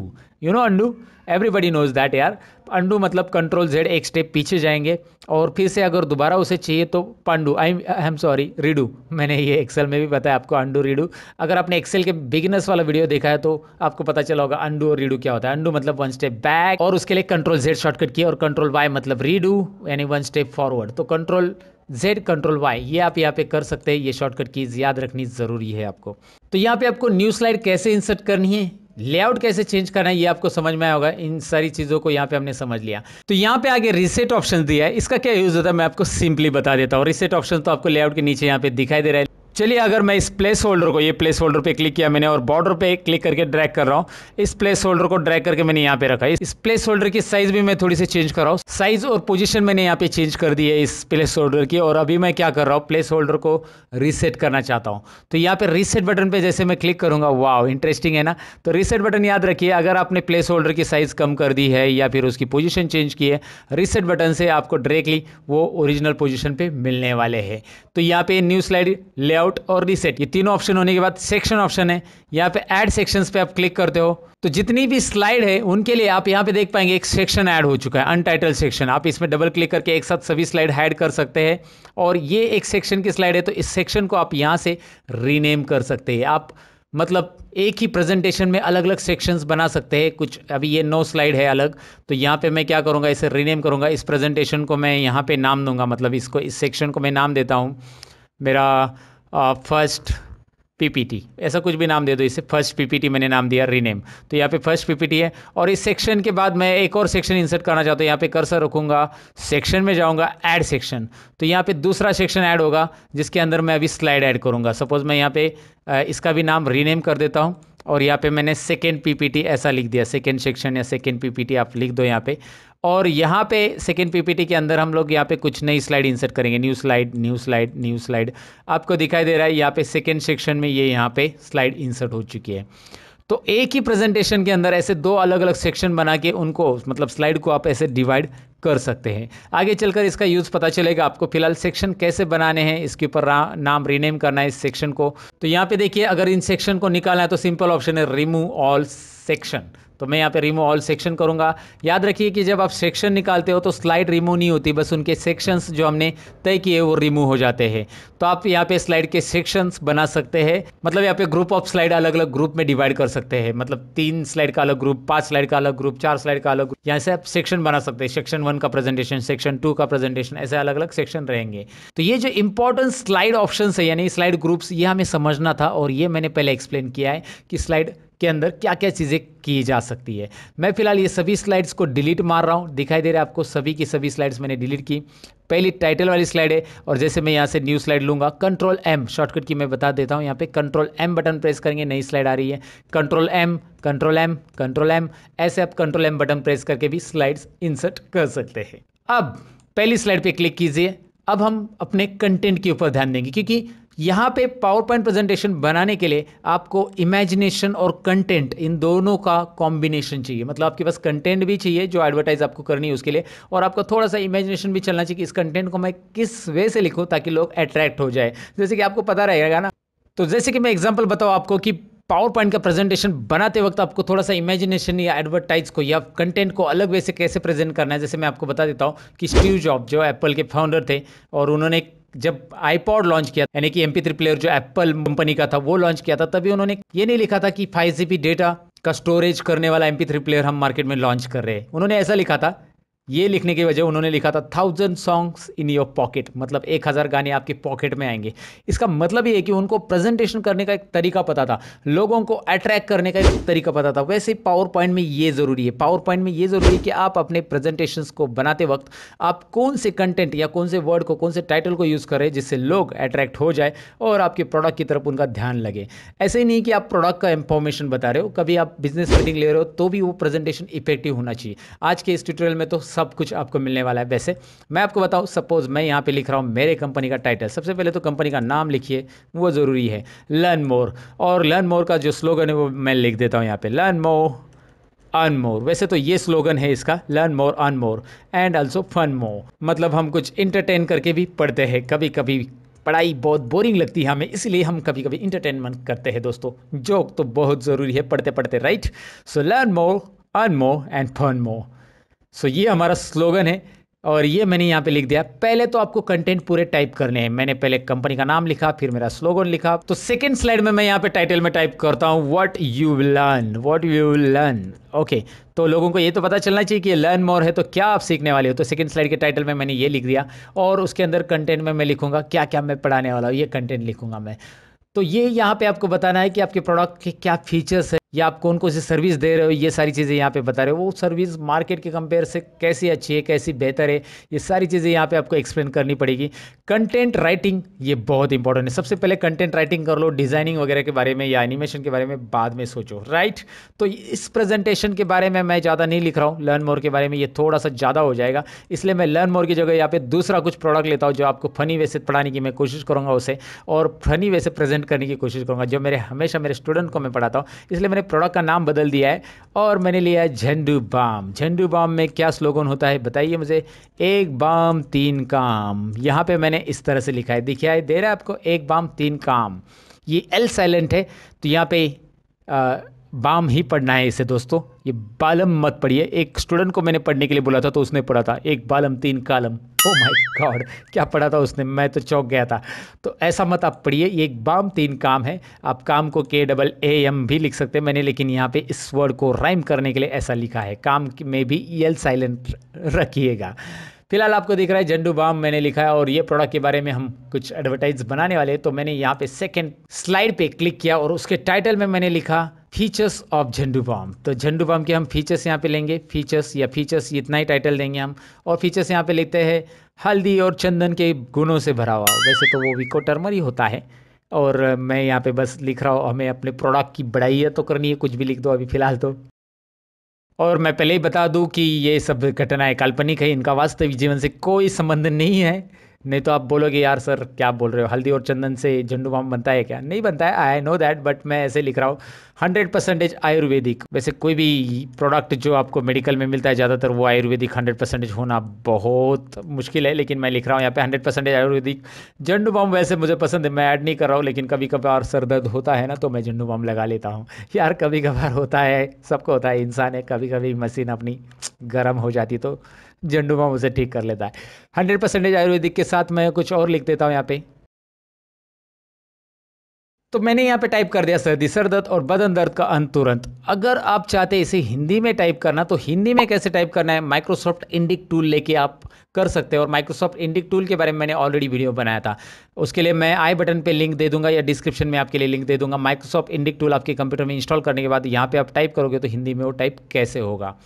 you know undo everybody knows that यार पांडू मतलब कंट्रोल जेड एक स्टेप पीछे जाएंगे और फिर से अगर दोबारा उसे चाहिए तो पांडू I I am sorry redo मैंने ये एक्सेल में भी बताया आपको अंडू रीडू अगर आपने एक्सेल के बिगिनर्स वाला वीडियो देखा है तो आपको पता चला होगा अंडू और रीडू क्या होता है अंडू मतलब वन स्टेप बैक और उसके लिए कंट्रोल जेड शॉर्टकट किया और कंट्रोल वाई मतलब रीडू यानी वन स्टेप फॉरवर्ड तो कंट्रोल जेड कंट्रोल वाई ये आप यहाँ पे कर सकते हैं ये शॉर्टकट कीज याद रखनी ज़रूरी है आपको तो यहाँ पे आपको न्यू स्लाइड कैसे इंसर्ट करनी है लेआउट कैसे चेंज करना है ये आपको समझ में आया होगा इन सारी चीज़ों को यहाँ पे हमने समझ लिया तो यहाँ पे आगे रिसेट ऑप्शन दिया है इसका क्या यूज़ होता है मैं आपको सिंपली बता देता हूँ रिसेट ऑप्शन तो आपको लेआउट के नीचे यहाँ पे दिखाई दे रहा है चलिए अगर मैं इस प्लेस होल्डर को ये प्लेस होल्डर पे क्लिक किया मैंने और बॉर्डर पे क्लिक करके ड्रैग कर रहा हूँ इस प्लेस होल्डर को ड्रैग करके मैंने यहाँ पे रखा है इस प्लेस होल्डर की साइज भी मैं थोड़ी सी चेंज कर रहा हूँ साइज और पोजिशन मैंने यहाँ पे चेंज कर दी है इस प्लेस होल्डर की और अभी मैं क्या कर रहा हूँ प्लेस होल्डर को रीसेट करना चाहता हूँ तो यहाँ पे रीसेट बटन पर जैसे मैं क्लिक करूँगा वाह इंटरेस्टिंग है ना तो रीसेट बटन याद रखिए अगर आपने प्लेस होल्डर की साइज कम कर दी है या फिर उसकी पोजिशन चेंज की है रीसेट बटन से आपको डायरेक्टली वो ओरिजिनल पोजिशन पर मिलने वाले है तो यहाँ पे न्यू स्लाइड लेआउट लेआउट और रीसेट ये तीनों ऑप्शन होने के बाद सेक्शन ऑप्शन है यहाँ पे ऐड सेक्शंस पे आप क्लिक करते हो तो जितनी भी स्लाइड है उनके लिए आप यहाँ पे देख पाएंगे एक सेक्शन ऐड हो चुका है अनटाइटल सेक्शन आप इसमें डबल क्लिक करके एक साथ सभी स्लाइड ऐड कर सकते हैं और ये एक सेक्शन की स्लाइड है तो इस सेक्शन को आप यहाँ से रीनेम कर सकते हैं आप मतलब एक ही प्रेजेंटेशन में अलग अलग सेक्शंस बना सकते हैं कुछ अभी ये नो स्लाइड है अलग तो यहाँ पे मैं क्या करूँगा इसे रीनेम करूँगा इस प्रेजेंटेशन को मैं यहाँ पे नाम दूंगा मतलब इसको इस सेक्शन को मैं नाम देता हूँ मेरा फर्स्ट पीपीटी ऐसा कुछ भी नाम दे दो इसे फर्स्ट पीपीटी मैंने नाम दिया रीनेम तो यहाँ पे फर्स्ट पीपीटी है और इस सेक्शन के बाद मैं एक और सेक्शन इंसर्ट करना चाहता हूँ यहाँ पे कर्सर रखूँगा सेक्शन में जाऊँगा ऐड सेक्शन तो यहाँ पे दूसरा सेक्शन ऐड होगा जिसके अंदर मैं अभी स्लाइड ऐड करूँगा सपोज़ मैं यहाँ पे इसका भी नाम रीनेम कर देता हूँ और यहाँ पे मैंने सेकेंड पीपीटी ऐसा लिख दिया सेकेंड सेक्शन या सेकेंड पीपीटी आप लिख दो यहाँ पे और यहाँ पे सेकेंड पीपीटी के अंदर हम लोग यहाँ पे कुछ नई स्लाइड इंसर्ट करेंगे new slide new slide new slide आपको दिखाई दे रहा है यहाँ पे सेकेंड सेक्शन में ये यहाँ पे स्लाइड इंसर्ट हो चुकी है तो एक ही प्रेजेंटेशन के अंदर ऐसे दो अलग अलग सेक्शन बना के उनको मतलब स्लाइड को आप ऐसे डिवाइड कर सकते हैं आगे चलकर इसका यूज़ पता चलेगा आपको फिलहाल सेक्शन कैसे बनाने हैं इसके ऊपर नाम रीनेम करना है इस सेक्शन को तो यहाँ पे देखिए अगर इन सेक्शन को निकालना है तो सिंपल ऑप्शन है रिमूव ऑल सेक्शन तो मैं यहाँ पे रिमूव ऑल सेक्शन करूँगा याद रखिए कि जब आप सेक्शन निकालते हो तो स्लाइड रिमूव नहीं होती बस उनके सेक्शंस जो हमने तय किए वो रिमूव हो जाते हैं तो आप यहाँ पे स्लाइड के सेक्शंस बना सकते हैं मतलब यहाँ पे ग्रुप ऑफ स्लाइड अलग अलग ग्रुप में डिवाइड कर सकते हैं मतलब तीन स्लाइड का अलग ग्रुप पाँच स्लाइड का अलग ग्रुप चार स्लाइड का अलग ग्रुप यहाँ से आप सेक्शन बना सकते हैं सेक्शन वन का प्रेजेंटेशन सेक्शन टू का प्रेजेंटेशन ऐसे अलग अलग सेक्शन रहेंगे तो ये जो इंपॉर्टेंट स्लाइड ऑप्शन है यानी स्लाइड ग्रुप्स ये हमें समझना था और ये मैंने पहले एक्सप्लेन किया है कि स्लाइड के अंदर क्या क्या चीज़ें की जा सकती है मैं फिलहाल ये सभी स्लाइड्स को डिलीट मार रहा हूँ दिखाई दे रहा है आपको सभी की सभी स्लाइड्स मैंने डिलीट की पहली टाइटल वाली स्लाइड है और जैसे मैं यहाँ से न्यू स्लाइड लूँगा कंट्रोल एम शॉर्टकट की मैं बता देता हूँ यहाँ पे कंट्रोल एम बटन प्रेस करेंगे नई स्लाइड आ रही है control M control M control M ऐसे आप कंट्रोल एम बटन प्रेस करके भी स्लाइड्स इंसर्ट कर सकते हैं अब पहली स्लाइड पर क्लिक कीजिए अब हम अपने कंटेंट के ऊपर ध्यान देंगे क्योंकि यहाँ पे पावर पॉइंट प्रेजेंटेशन बनाने के लिए आपको इमेजिनेशन और कंटेंट इन दोनों का कॉम्बिनेशन चाहिए मतलब आपके पास कंटेंट भी चाहिए जो एडवर्टाइज आपको करनी है उसके लिए और आपका थोड़ा सा इमेजिनेशन भी चलना चाहिए कि इस कंटेंट को मैं किस वे से लिखूँ ताकि लोग अट्रैक्ट हो जाए जैसे कि आपको पता रहेगा ना तो जैसे कि मैं एग्जाम्पल बताऊँ आपको कि पावर पॉइंट का प्रेजेंटेशन बनाते वक्त आपको थोड़ा सा इमेजिनेशन या एडवर्टाइज को या कंटेंट को अलग वे से कैसे प्रेजेंट करना है जैसे मैं आपको बता देता हूँ कि स्टीव जॉब जो एप्पल के फाउंडर थे और उन्होंने एक जब आईपॉड लॉन्च किया यानी कि एमपी थ्री प्लेयर जो एप्पल कंपनी का था वो लॉन्च किया था तभी उन्होंने ये नहीं लिखा था कि फाइव डेटा का स्टोरेज करने वाला एमपी थ्री प्लेयर हम मार्केट में लॉन्च कर रहे हैं उन्होंने ऐसा लिखा था ये लिखने की वजह उन्होंने लिखा था thousand songs in your pocket मतलब एक हज़ार गाने आपके पॉकेट में आएंगे इसका मतलब ये है कि उनको प्रेजेंटेशन करने का एक तरीका पता था लोगों को अट्रैक्ट करने का एक तरीका पता था वैसे पावर पॉइंट में ये ज़रूरी है पावर पॉइंट में ये ज़रूरी है कि आप अपने प्रेजेंटेशन को बनाते वक्त आप कौन से कंटेंट या कौन से वर्ड को कौन से टाइटल को यूज़ करें जिससे लोग अट्रैक्ट हो जाए और आपके प्रोडक्ट की तरफ उनका ध्यान लगे ऐसे ही नहीं कि आप प्रोडक्ट का इंफॉर्मेशन बता रहे हो कभी आप बिजनेस मीटिंग ले रहे हो तो भी वो प्रेजेंटेशन इफेक्टिव होना चाहिए आज के इस ट्यूटोरियल में तो सब कुछ आपको मिलने वाला है वैसे मैं आपको बताऊँ सपोज़ मैं यहाँ पे लिख रहा हूँ मेरे कंपनी का टाइटल सबसे पहले तो कंपनी का नाम लिखिए वो ज़रूरी है लर्न मोर और लर्न मोर का जो स्लोगन है वो मैं लिख देता हूँ यहाँ पे लर्न मोर अर्न मोर वैसे तो ये स्लोगन है इसका learn more earn more and also fun more मतलब हम कुछ इंटरटेन करके भी पढ़ते हैं कभी कभी पढ़ाई बहुत बोरिंग लगती है हमें इसलिए हम कभी कभी इंटरटेनमेंट करते हैं दोस्तों जोक तो बहुत ज़रूरी है पढ़ते पढ़ते right so learn more earn more and fun more so ये हमारा स्लोगन है और ये मैंने यहाँ पे लिख दिया पहले तो आपको कंटेंट पूरे टाइप करने हैं मैंने पहले कंपनी का नाम लिखा फिर मेरा स्लोगन लिखा तो सेकेंड स्लाइड में मैं यहाँ पे टाइटल में टाइप करता हूँ what you learn what you learn okay तो लोगों को ये तो पता चलना चाहिए कि लर्न मोर है तो क्या आप सीखने वाले हो तो सेकंड स्लाइड के टाइटल में मैंने ये लिख दिया और उसके अंदर कंटेंट में मैं लिखूंगा क्या क्या मैं पढ़ाने वाला हूँ ये कंटेंट लिखूंगा मैं तो ये यहाँ पे आपको बताना है कि आपके प्रोडक्ट के क्या फीचर्स है या आप कौन कौन सी सर्विस दे रहे हो ये सारी चीज़ें यहाँ पे बता रहे हो वो सर्विस मार्केट के कंपेयर से कैसी अच्छी है कैसी बेहतर है ये सारी चीज़ें यहाँ पे आपको एक्सप्लेन करनी पड़ेगी कंटेंट राइटिंग ये बहुत इंपॉर्टेंट है सबसे पहले कंटेंट राइटिंग कर लो डिज़ाइनिंग वगैरह के बारे में या एनिमेशन के बारे में बाद में सोचो राइट तो इस प्रेजेंटेशन के बारे में मैं ज़्यादा नहीं लिख रहा हूँ लर्न मोर के बारे में ये थोड़ा सा ज़्यादा हो जाएगा इसलिए मैं लर्न मोर की जगह यहाँ पर दूसरा कुछ प्रोडक्ट लेता हूँ जो आपको फनी वे से पढ़ाने की मैं कोशिश करूँगा उसे और फनी वे से प्रेजेंट करने की कोशिश करूँगा जो मेरे हमेशा मेरे स्टूडेंट को मैं पढ़ाता हूँ इसलिए मैंने प्रोडक्ट का नाम बदल दिया है और मैंने लिया है झंडू बाम झंडू बाम में क्या स्लोगन होता है बताइए मुझे एक बाम तीन काम यहाँ पे मैंने इस तरह से लिखा है है दे रहा है आपको एक बाम तीन काम ये एल साइलेंट है तो यहाँ पे बाम ही पढ़ना है इसे दोस्तों ये बालम मत पढ़िए एक स्टूडेंट को मैंने पढ़ने के लिए बोला था तो उसने पढ़ा था एक बालम तीन कालम ओ माय गॉड क्या पढ़ा था उसने मैं तो चौंक गया था तो ऐसा मत आप पढ़िए ये एक बाम तीन काम है आप काम को के डबल ए एम भी लिख सकते हैं मैंने लेकिन यहाँ पे इस वर्ड को राइम करने के लिए ऐसा लिखा है काम में भी एल e साइलेंट (laughs) रखिएगा फिलहाल आपको दिख रहा है झंडू बाम मैंने लिखा है और ये प्रोडक्ट के बारे में हम कुछ एडवर्टाइज बनाने वाले तो मैंने यहाँ पे सेकेंड स्लाइड पर क्लिक किया और उसके टाइटल में मैंने लिखा फीचर्स ऑफ झंडू बॉम तो झंडू बॉम के हम फीचर्स यहाँ पे लेंगे फीचर्स या फीचर्स इतना ही टाइटल देंगे हम और फीचर्स यहाँ पे लेते हैं हल्दी और चंदन के गुणों से भरा हुआ वैसे तो वो विकोटर्मर टर्मर ही होता है और मैं यहाँ पे बस लिख रहा हूँ हमें अपने प्रोडक्ट की बड़ाई तो करनी है कुछ भी लिख दो अभी फ़िलहाल तो और मैं पहले ही बता दूँ कि ये सब घटनाएं काल्पनिक है इनका वास्तविक जीवन से कोई संबंध नहीं है नहीं तो आप बोलोगे यार सर क्या बोल रहे हो हल्दी और चंदन से झंडू बाम बनता है क्या नहीं बनता है आई नो दैट बट मैं ऐसे लिख रहा हूँ हंड्रेड परसेंटेज आयुर्वेदिक वैसे कोई भी प्रोडक्ट जो आपको मेडिकल में मिलता है ज़्यादातर वो आयुर्वेदिक हंड्रेड परसेंटेज होना बहुत मुश्किल है लेकिन मैं लिख रहा हूँ यहाँ पे hundred percentage Ayurvedic Zandu balm वैसे मुझे पसंद है मैं ऐड नहीं कर रहा हूँ लेकिन कभी कभार सर दर्द होता है ना तो मैं झंडू बाम लगा लेता हूँ यार कभी कभार होता है सबको होता है इंसान है कभी कभी मशीन अपनी गर्म हो जाती तो जंडुमा उसे ठीक कर लेता है हंड्रेड परसेंटेज आयुर्वेदिक के साथ मैं कुछ और लिख देता हूँ यहाँ पे तो मैंने यहाँ पे टाइप कर दिया सर्दी सर दर्द और बदन दर्द का अंत तुरंत अगर आप चाहते इसे हिंदी में टाइप करना तो हिंदी में कैसे टाइप करना है माइक्रोसॉफ्ट इंडिक टूल लेके आप कर सकते हैं और माइक्रोसॉफ्ट इंडिक टूल के बारे में मैंने ऑलरेडी वीडियो बनाया था उसके लिए मैं आई बटन पे लिंक दे दूंगा या डिस्क्रिप्शन में आपके लिए लिंक दे दूंगा माइक्रोसॉफ्ट इंडिक टूल आपके कंप्यूटर में इंस्टॉल करने के बाद यहाँ पर आप टाइप करोगे तो हिंदी में वो टाइप कैसे होगा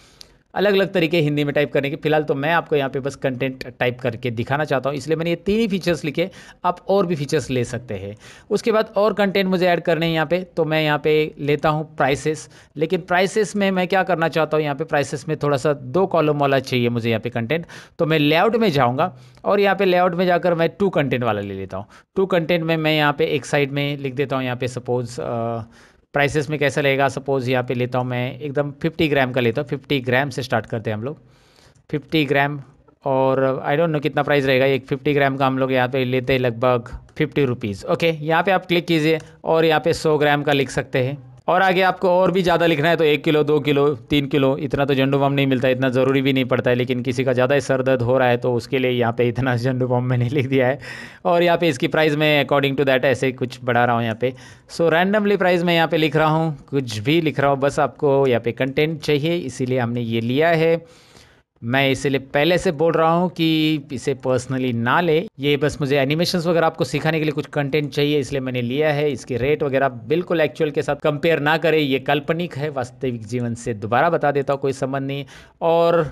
अलग अलग तरीके हिंदी में टाइप करने के फिलहाल तो मैं आपको यहाँ पे बस कंटेंट टाइप करके दिखाना चाहता हूँ इसलिए मैंने ये तीन ही फीचर्स लिखे आप और भी फीचर्स ले सकते हैं उसके बाद और कंटेंट मुझे ऐड करने हैं यहाँ पे तो मैं यहाँ पे लेता हूँ प्राइसेस लेकिन प्राइसेस में मैं क्या करना चाहता हूँ यहाँ पे प्राइसेस में थोड़ा सा दो कॉलम वाला चाहिए मुझे यहाँ पे कंटेंट तो मैं लेआउट में जाऊँगा और यहाँ पर लेआउट में जाकर मैं टू कंटेंट वाला ले लेता हूँ टू कंटेंट में मैं यहाँ पे एक साइड में लिख देता हूँ यहाँ पे सपोज़ प्राइसेस में कैसा रहेगा सपोज़ यहाँ पे लेता हूँ मैं एकदम 50 ग्राम का लेता हूँ 50 ग्राम से स्टार्ट करते हैं हम लोग 50 ग्राम और आई डोंट नो कितना प्राइस रहेगा एक 50 ग्राम का हम लोग यहाँ पे लेते हैं लगभग फिफ्टी रुपीज़ ओके यहाँ पे आप क्लिक कीजिए और यहाँ पे 100 ग्राम का लिख सकते हैं और आगे आपको और भी ज़्यादा लिखना है तो एक किलो दो किलो तीन किलो इतना तो झंडू बम नहीं मिलता इतना ज़रूरी भी नहीं पड़ता है लेकिन किसी का ज़्यादा सर दर्द हो रहा है तो उसके लिए यहाँ पे इतना (laughs) झंडू बम मैंने लिख दिया है और यहाँ पे इसकी प्राइस में अकॉर्डिंग टू दैट ऐसे कुछ बढ़ा रहा हूँ यहाँ पे सो रैंडमली प्राइज़ मैं यहाँ पर लिख रहा हूँ कुछ भी लिख रहा हूँ बस आपको यहाँ पर कंटेंट चाहिए इसीलिए हमने ये लिया है मैं इसलिए पहले से बोल रहा हूँ कि इसे पर्सनली ना ले ये बस मुझे एनिमेशन वगैरह आपको सिखाने के लिए कुछ कंटेंट चाहिए इसलिए मैंने लिया है इसके रेट वगैरह बिल्कुल एक्चुअल के साथ कंपेयर ना करें ये काल्पनिक है वास्तविक जीवन से दोबारा बता देता हूँ कोई संबंध नहीं और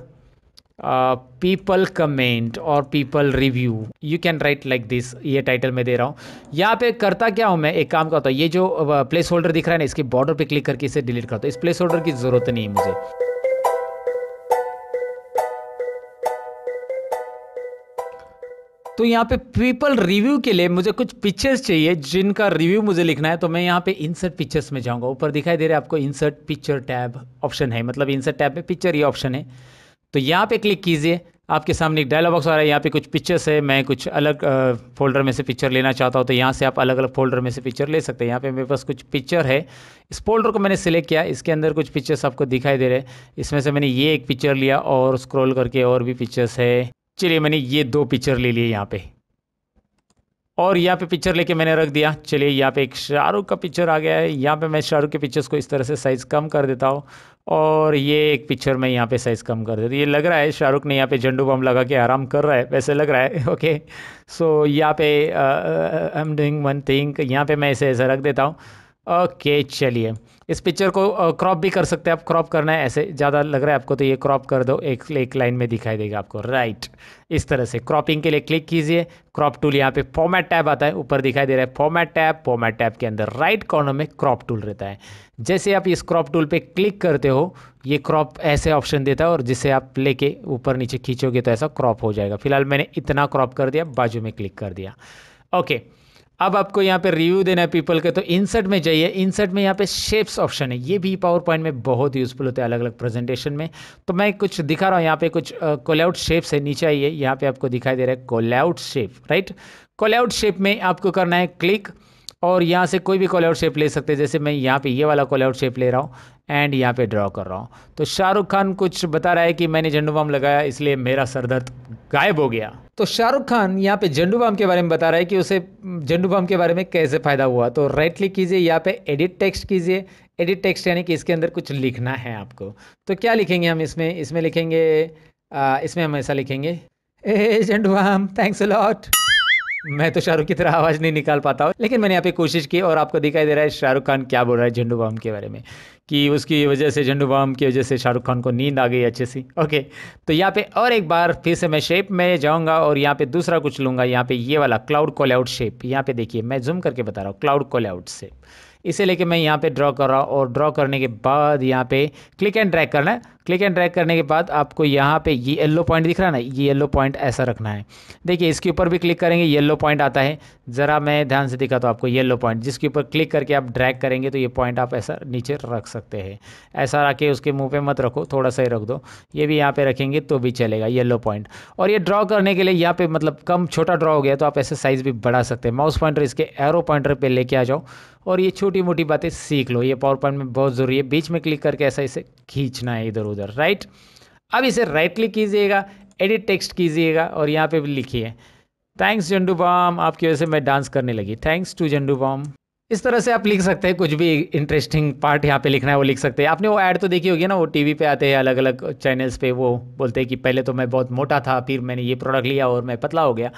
पीपल कमेंट और people review you can write like this ये टाइटल मैं दे रहा हूँ यहाँ पे करता क्या हूँ मैं एक काम करता हूँ ये जो प्लेस होल्डर दिख रहा है ना इसके बॉर्डर पे क्लिक करके इसे डिलीट करता हूँ इस प्लेस होल्डर की ज़रूरत नहीं है मुझे तो यहाँ पे पीपल रिव्यू के लिए मुझे कुछ पिक्चर्स चाहिए जिनका रिव्यू मुझे लिखना है तो मैं यहाँ पे इंसर्ट पिक्चर्स में जाऊँगा ऊपर दिखाई दे रहा है आपको इंसर्ट पिक्चर टैब ऑप्शन है मतलब इंसर्ट टैब में पिक्चर ये ऑप्शन है तो यहाँ पे क्लिक कीजिए आपके सामने एक डायलॉग बॉक्स आ रहा है यहाँ पे कुछ पिक्चर्स है मैं कुछ अलग फोल्डर में से पिक्चर लेना चाहता हूँ तो यहाँ से आप अलग अलग फोल्डर में से पिक्चर ले सकते हैं यहाँ पे मेरे पास कुछ पिक्चर है इस फोल्डर को मैंने सिलेक्ट किया इसके अंदर कुछ पिक्चर्स आपको दिखाई दे रहे हैं इसमें से मैंने ये एक पिक्चर लिया और स्क्रोल करके और भी पिक्चर्स है चलिए मैंने ये दो पिक्चर ले लिए यहाँ पे और यहाँ पे पिक्चर लेके मैंने रख दिया चलिए यहाँ पे एक शाहरुख का पिक्चर आ गया है यहाँ पे मैं शाहरुख के पिक्चर्स को इस तरह से साइज़ कम कर देता हूँ और ये एक पिक्चर मैं यहाँ पे साइज़ कम कर देता हूँ ये लग रहा है शाहरुख ने यहाँ पे झंडू बम लगा के आराम कर रहा है वैसे लग रहा है ओके (laughs) सो so, यहाँ पे I am doing one thing यहाँ पे मैं इसे ऐसा रख देता हूँ ओके चलिए इस पिक्चर को क्रॉप भी कर सकते हैं आप क्रॉप करना है ऐसे ज़्यादा लग रहा है आपको तो ये क्रॉप कर दो एक एक लाइन में दिखाई देगा आपको राइट इस तरह से क्रॉपिंग के लिए क्लिक कीजिए क्रॉप टूल यहाँ पे फॉर्मेट टैब आता है ऊपर दिखाई दे रहा है फॉर्मेट टैब फॉर्मेट टैब के अंदर राइट कॉर्नर में क्रॉप टूल रहता है जैसे आप इस क्रॉप टूल पर क्लिक करते हो ये क्रॉप ऐसे ऑप्शन देता है और जिसे आप लेके ऊपर नीचे खींचोगे तो ऐसा क्रॉप हो जाएगा फिलहाल मैंने इतना क्रॉप कर दिया बाजू में क्लिक कर दिया ओके okay. अब आपको यहाँ पे रिव्यू देना है पीपल के तो इंसर्ट में जाइए इंसर्ट में यहाँ पे शेप्स ऑप्शन है ये भी पावर पॉइंट में बहुत यूज़फुल होते हैं अलग अलग प्रेजेंटेशन में तो मैं कुछ दिखा रहा हूँ यहाँ पे कुछ कोलाउट शेप्स है नीचे आइए यहाँ पे आपको दिखाई दे रहा है callout shape right callout shape में आपको करना है क्लिक और यहाँ से कोई भी कॉलआउट शेप ले सकते हैं जैसे मैं यहाँ पे ये वाला कॉलआउट शेप ले रहा हूँ एंड यहाँ पे ड्रॉ कर रहा हूँ तो शाहरुख खान कुछ बता रहा है कि मैंने झंडू बम लगाया इसलिए मेरा सर दर्द गायब हो गया तो शाहरुख खान यहाँ पे झंडू बाम के बारे में बता रहा है कि उसे जेंडू बाम के बारे में कैसे फ़ायदा हुआ तो राइट क्लिक कीजिए यहाँ पे एडिट टेक्स्ट कीजिए एडिट टेक्स्ट यानी कि इसके अंदर कुछ लिखना है आपको तो क्या लिखेंगे हम इसमें इसमें लिखेंगे आ, इसमें हम ऐसा लिखेंगे a Zandu balm thanks a lot मैं तो शाहरुख की तरह आवाज़ नहीं निकाल पाता हूँ लेकिन मैंने यहाँ पे कोशिश की और आपको दिखाई दे रहा है शाहरुख खान क्या बोल रहा है झंडू बाम के बारे में कि उसकी वजह से झंडू बम की वजह से शाहरुख खान को नींद आ गई अच्छे सी ओके तो यहाँ पे और एक बार फिर से मैं शेप में जाऊँगा और यहाँ पे दूसरा कुछ लूँगा यहाँ पे ये वाला क्लाउड कॉल आउट शेप यहाँ पे देखिए मैं जूम करके बता रहा हूँ क्लाउड कॉल आउट शेप इसे लेके मैं यहाँ पे ड्रॉ कर रहा हूँ और ड्रॉ करने के बाद यहाँ पे क्लिक एंड ड्रैग करना है क्लिक एंड ड्रैग करने के बाद आपको यहाँ पे ये येल्लो पॉइंट दिख रहा है ना ये येल्लो पॉइंट ऐसा रखना है देखिए इसके ऊपर भी क्लिक करेंगे येल्लो पॉइंट आता है ज़रा मैं ध्यान से दिखा तो आपको येल्लो पॉइंट जिसके ऊपर क्लिक करके आप ड्रैग करेंगे तो ये पॉइंट आप ऐसा नीचे रख सकते हैं ऐसा रखे उसके मुँह पर मत रखो थोड़ा सा ही रख दो ये भी यहाँ पर रखेंगे तो भी चलेगा येल्लो पॉइंट और ये ड्रॉ करने के लिए यहाँ पर मतलब कम छोटा ड्रॉ हो गया तो आप ऐसे साइज़ भी बढ़ा सकते हैं माउस पॉइंटर इसके एरो पॉइंटर पर लेके आ जाओ और ये छोटी मोटी बातें सीख लो ये पावर पॉइंट में बहुत ज़रूरी है बीच में क्लिक करके ऐसा इसे खींचना है इधर उधर राइट अब इसे राइट क्लिक कीजिएगा एडिट टेक्स्ट कीजिएगा और यहाँ पे भी लिखिए थैंक्स झंडू बॉम आपकी वजह से मैं डांस करने लगी थैंक्स टू झंडू बॉम इस तरह से आप लिख सकते हैं कुछ भी इंटरेस्टिंग पार्ट यहाँ पे लिखना है वो लिख सकते हैं आपने वो ऐड तो देखी होगी ना वो टीवी पे आते हैं अलग अलग चैनल्स पे वो बोलते हैं कि पहले तो मैं बहुत मोटा था फिर मैंने ये प्रोडक्ट लिया और मैं पतला हो गया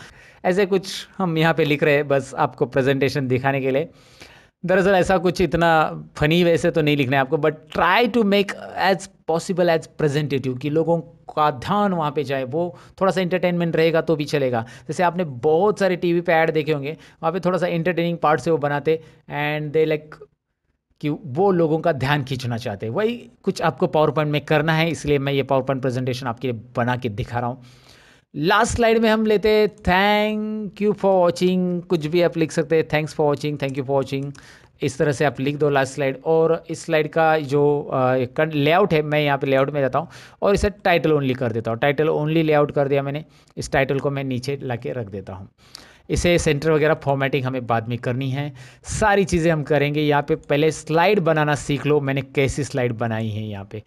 ऐसे कुछ हम यहाँ पे लिख रहे हैं बस आपको प्रेजेंटेशन दिखाने के लिए दरअसल ऐसा कुछ इतना फनी वैसे तो नहीं लिखना है आपको but try to make as possible as presentative कि लोगों का ध्यान वहाँ पे जाए वो थोड़ा सा इंटरटेनमेंट रहेगा तो भी चलेगा जैसे आपने बहुत सारे टीवी पे ऐड देखे होंगे वहाँ पे थोड़ा सा इंटरटेनिंग पार्ट से वो बनाते एंड दे लाइक कि वो लोगों का ध्यान खींचना चाहते हैं वही कुछ आपको पावर पॉइंट में करना है इसलिए मैं ये पावर पॉइंट प्रेजेंटेशन आपके लिए बना के दिखा रहा हूँ लास्ट स्लाइड में हम लेते थैंक यू फॉर वॉचिंग कुछ भी आप लिख सकते हैं thanks for watching thank you for watching इस तरह से आप लिख दो लास्ट स्लाइड और इस स्लाइड का जो लेआउट है मैं यहाँ पे लेआउट में जाता हूँ और इसे टाइटल ओनली कर देता हूँ टाइटल ओनली लेआउट कर दिया मैंने इस टाइटल को मैं नीचे ला के रख देता हूँ इसे सेंटर वगैरह फॉर्मेटिंग हमें बाद में करनी है सारी चीज़ें हम करेंगे यहाँ पे पहले स्लाइड बनाना सीख लो मैंने कैसी स्लाइड बनाई है यहाँ पे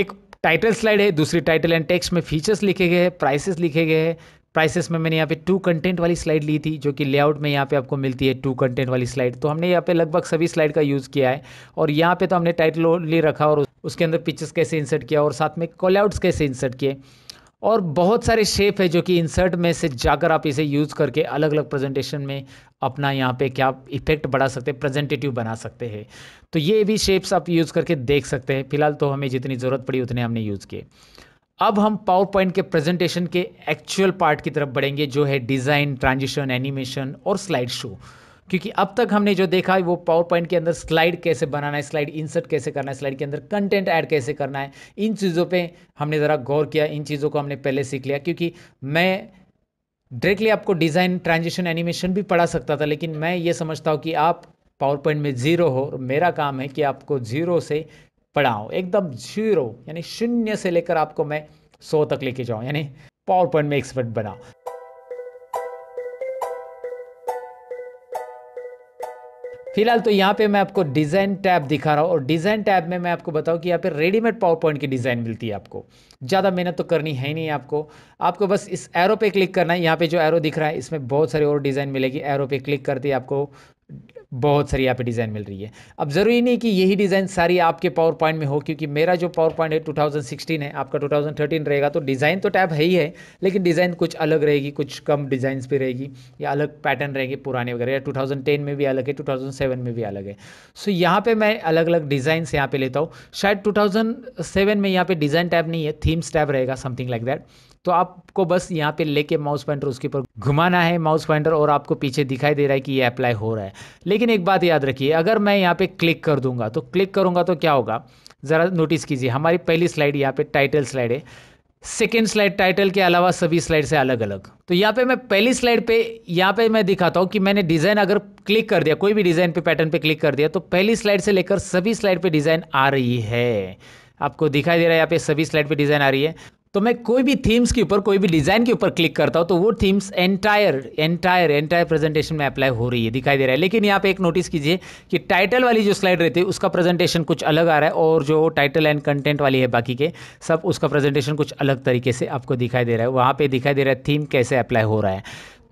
एक टाइटल स्लाइड है दूसरी टाइटल एंड टेक्स्ट में फीचर्स लिखे गए हैं प्राइसेस लिखे गए हैं प्राइसेस में मैंने यहाँ पे टू कंटेंट वाली स्लाइड ली थी जो कि लेआउट में यहाँ पे आपको मिलती है टू कंटेंट वाली स्लाइड तो हमने यहाँ पे लगभग सभी स्लाइड का यूज़ किया है और यहाँ पे तो हमने टाइटल ले रखा और उसके अंदर पिक्चर्स कैसे इंसर्ट किया और साथ में कॉलआउट्स कैसे इंसर्ट किए और बहुत सारे शेप है जो कि इंसर्ट में से जाकर आप इसे यूज़ करके अलग अलग प्रेजेंटेशन में अपना यहाँ पे क्या इफेक्ट बढ़ा सकते हैं प्रेजेंटेटिव बना सकते हैं तो ये भी शेप्स आप यूज़ करके देख सकते हैं फिलहाल तो हमें जितनी ज़रूरत पड़ी उतने हमने यूज़ किए अब हम पावर पॉइंट के प्रेजेंटेशन के एक्चुअल पार्ट की तरफ बढ़ेंगे जो है डिज़ाइन ट्रांजिशन एनिमेशन और स्लाइड शो क्योंकि अब तक हमने जो देखा है वो पावर पॉइंट के अंदर स्लाइड कैसे बनाना है स्लाइड इंसर्ट कैसे करना है स्लाइड के अंदर कंटेंट ऐड कैसे करना है इन चीज़ों पे हमने ज़रा गौर किया इन चीज़ों को हमने पहले सीख लिया क्योंकि मैं डायरेक्टली आपको डिज़ाइन ट्रांजिशन एनिमेशन भी पढ़ा सकता था लेकिन मैं ये समझता हूँ कि आप पावर पॉइंट में ज़ीरो हो और मेरा काम है कि आपको ज़ीरो से पढ़ाओ एकदम जीरो यानी शून्य से लेकर आपको मैं सौ तक लेके जाऊँ यानी पावर पॉइंट में एक्सपर्ट बनाऊँ फिलहाल तो यहाँ पे मैं आपको डिज़ाइन टैब दिखा रहा हूँ और डिज़ाइन टैब में मैं आपको बताऊँ कि यहाँ पे रेडीमेड पावर पॉइंट की डिज़ाइन मिलती है आपको ज़्यादा मेहनत तो करनी है नहीं आपको आपको बस इस एरो पे क्लिक करना है यहाँ पे जो एरो दिख रहा है इसमें बहुत सारे और डिज़ाइन मिलेगी एरो पे क्लिक करते ही आपको बहुत सारी यहाँ पे डिज़ाइन मिल रही है अब ज़रूरी नहीं कि यही डिज़ाइन सारी आपके पावर पॉइंट में हो क्योंकि मेरा जो पावर पॉइंट है 2016 है आपका 2013 रहेगा तो डिज़ाइन तो टैब है ही है लेकिन डिज़ाइन कुछ अलग रहेगी कुछ कम डिज़ाइंस भी रहेगी या अलग पैटर्न रहेगी पुराने वगैरह या टू में भी अलग है टू में भी अलग है सो so, यहाँ पर मैं अलग अलग डिज़ाइंस यहाँ पर लेता हूँ शायद टू में यहाँ पर डिज़ाइन टैब नहीं है थीम्स टैब रहेगा समथिंग लाइक दैट तो आपको बस यहाँ पे लेके माउस पॉइंटर उसके ऊपर घुमाना है माउस पॉइंटर और आपको पीछे दिखाई दे रहा है कि ये अप्लाई हो रहा है लेकिन एक बात याद रखिए अगर मैं यहाँ पे क्लिक कर दूंगा तो क्लिक करूंगा तो क्या होगा ज़रा नोटिस कीजिए हमारी पहली स्लाइड यहाँ पे टाइटल स्लाइड है सेकेंड स्लाइड टाइटल के अलावा सभी स्लाइड से अलग अलग तो यहाँ पे मैं पहली स्लाइड पे यहाँ पे मैं दिखाता हूँ कि मैंने डिज़ाइन अगर क्लिक कर दिया कोई भी डिज़ाइन पे पैटर्न पे क्लिक कर दिया तो पहली स्लाइड से लेकर सभी स्लाइड पे डिज़ाइन आ रही है आपको दिखाई दे रहा है यहाँ पे सभी स्लाइड पे डिज़ाइन आ रही है तो मैं कोई भी थीम्स के ऊपर कोई भी डिज़ाइन के ऊपर क्लिक करता हूँ तो वो themes entire entire entire presentation में अप्लाई हो रही है दिखाई दे रहा है लेकिन यहाँ पे एक नोटिस कीजिए कि टाइटल वाली जो स्लाइड रहती है उसका प्रेजेंटेशन कुछ अलग आ रहा है और जो टाइटल एंड कंटेंट वाली है बाकी के सब उसका प्रेजेंटेशन कुछ अलग तरीके से आपको दिखाई दे रहा है वहाँ पर दिखाई दे रहा है थीम कैसे अप्लाई हो रहा है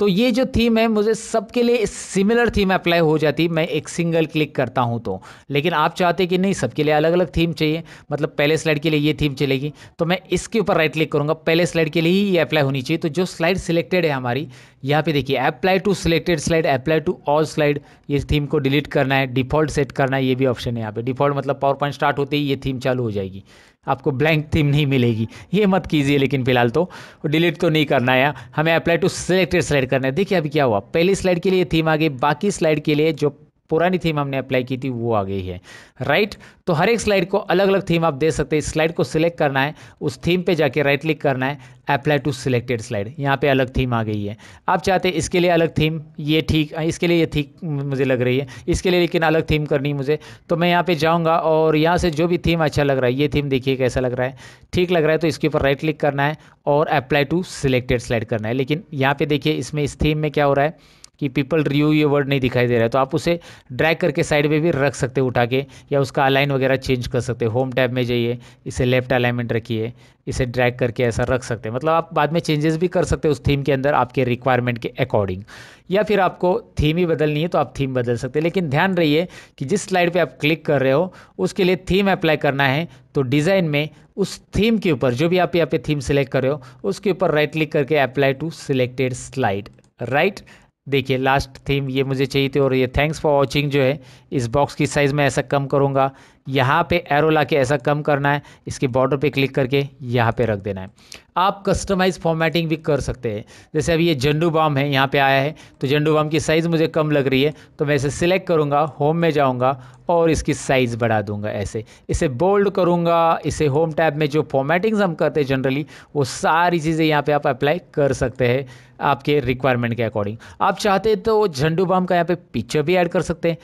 तो ये जो थीम है मुझे सबके लिए सिमिलर थीम अप्लाई हो जाती मैं एक सिंगल क्लिक करता हूँ तो लेकिन आप चाहते कि नहीं सबके लिए अलग अलग थीम चाहिए मतलब पहले स्लाइड के लिए ये थीम चलेगी तो मैं इसके ऊपर राइट क्लिक करूँगा पहले स्लाइड के लिए ही ये अप्लाई होनी चाहिए तो जो स्लाइड सिलेक्टेड है हमारी यहाँ पे देखिए apply to selected slide apply to all slide ये थीम को डिलीट करना है डिफॉल्ट सेट करना है ये भी ऑप्शन है यहाँ पे डिफॉल्ट मतलब पावर पॉइंट स्टार्ट होते ही ये थीम चालू हो जाएगी आपको ब्लैंक थीम नहीं मिलेगी ये मत कीजिए लेकिन फिलहाल तो डिलीट तो नहीं करना है हमें अप्लाई टू सिलेक्टेड स्लाइड करना है देखिए अभी क्या हुआ पहली स्लाइड के लिए थीम आ गई बाकी स्लाइड के लिए जो पुरानी थीम हमने अप्लाई की थी वो आ गई है राइट तो हर एक स्लाइड को अलग अलग थीम आप दे सकते हैं इस स्लाइड को सिलेक्ट करना है उस थीम पे जाके राइट क्लिक करना है अप्लाई टू सिलेक्टेड स्लाइड यहाँ पे अलग थीम आ गई है आप चाहते हैं इसके लिए अलग थीम ये ठीक हाँ, इसके लिए ये ठीक मुझे लग रही है इसके लिए लेकिन अलग थीम करनी मुझे तो मैं यहाँ पर जाऊँगा और यहाँ से जो भी थीम अच्छा लग रहा है ये थीम देखिए कैसा लग रहा है ठीक लग रहा है तो इसके ऊपर राइट क्लिक करना है और अप्लाई टू सिलेक्टेड स्लाइड करना है लेकिन यहाँ पर देखिए इसमें इस थीम में क्या हो रहा है कि पीपल रिव्यू ये वर्ड नहीं दिखाई दे रहा है तो आप उसे ड्रैग करके साइड में भी रख सकते हैं उठा के या उसका अलाइन वगैरह चेंज कर सकते हैं होम टैब में जाइए इसे लेफ्ट अलाइनमेंट रखिए इसे ड्रैग करके ऐसा रख सकते हैं मतलब आप बाद में चेंजेस भी कर सकते हैं उस थीम के अंदर आपके रिक्वायरमेंट के अकॉर्डिंग या फिर आपको थीम ही बदलनी है तो आप थीम बदल सकते हैं लेकिन ध्यान रहिए कि जिस स्लाइड पर आप क्लिक कर रहे हो उसके लिए थीम अप्लाई करना है तो डिज़ाइन में उस थीम के ऊपर जो भी आप यहाँ पे थीम सेलेक्ट कर रहे हो उसके ऊपर राइट क्लिक करके apply to selected slide right देखिए लास्ट थीम ये मुझे चाहिए थी और ये थैंक्स फॉर वॉचिंग जो है इस बॉक्स की साइज़ में ऐसा कम करूँगा यहाँ पे एरो ला के ऐसा कम करना है इसके बॉर्डर पे क्लिक करके यहाँ पे रख देना है आप कस्टमाइज फॉर्मेटिंग भी कर सकते हैं जैसे अभी ये जंडू बाम है यहाँ पे आया है तो जंडू बाम की साइज़ मुझे कम लग रही है तो मैं इसे सिलेक्ट करूँगा होम में जाऊँगा और इसकी साइज़ बढ़ा दूँगा ऐसे इसे बोल्ड करूँगा इसे होम टैब में जो फॉर्मेटिंग्स हम करते हैं जनरली वो सारी चीज़ें यहाँ पर आप अप्लाई कर सकते हैं आपके रिक्वायरमेंट के अकॉर्डिंग आप चाहते तो झंडू बाम का यहाँ पर पिक्चर भी ऐड कर सकते हैं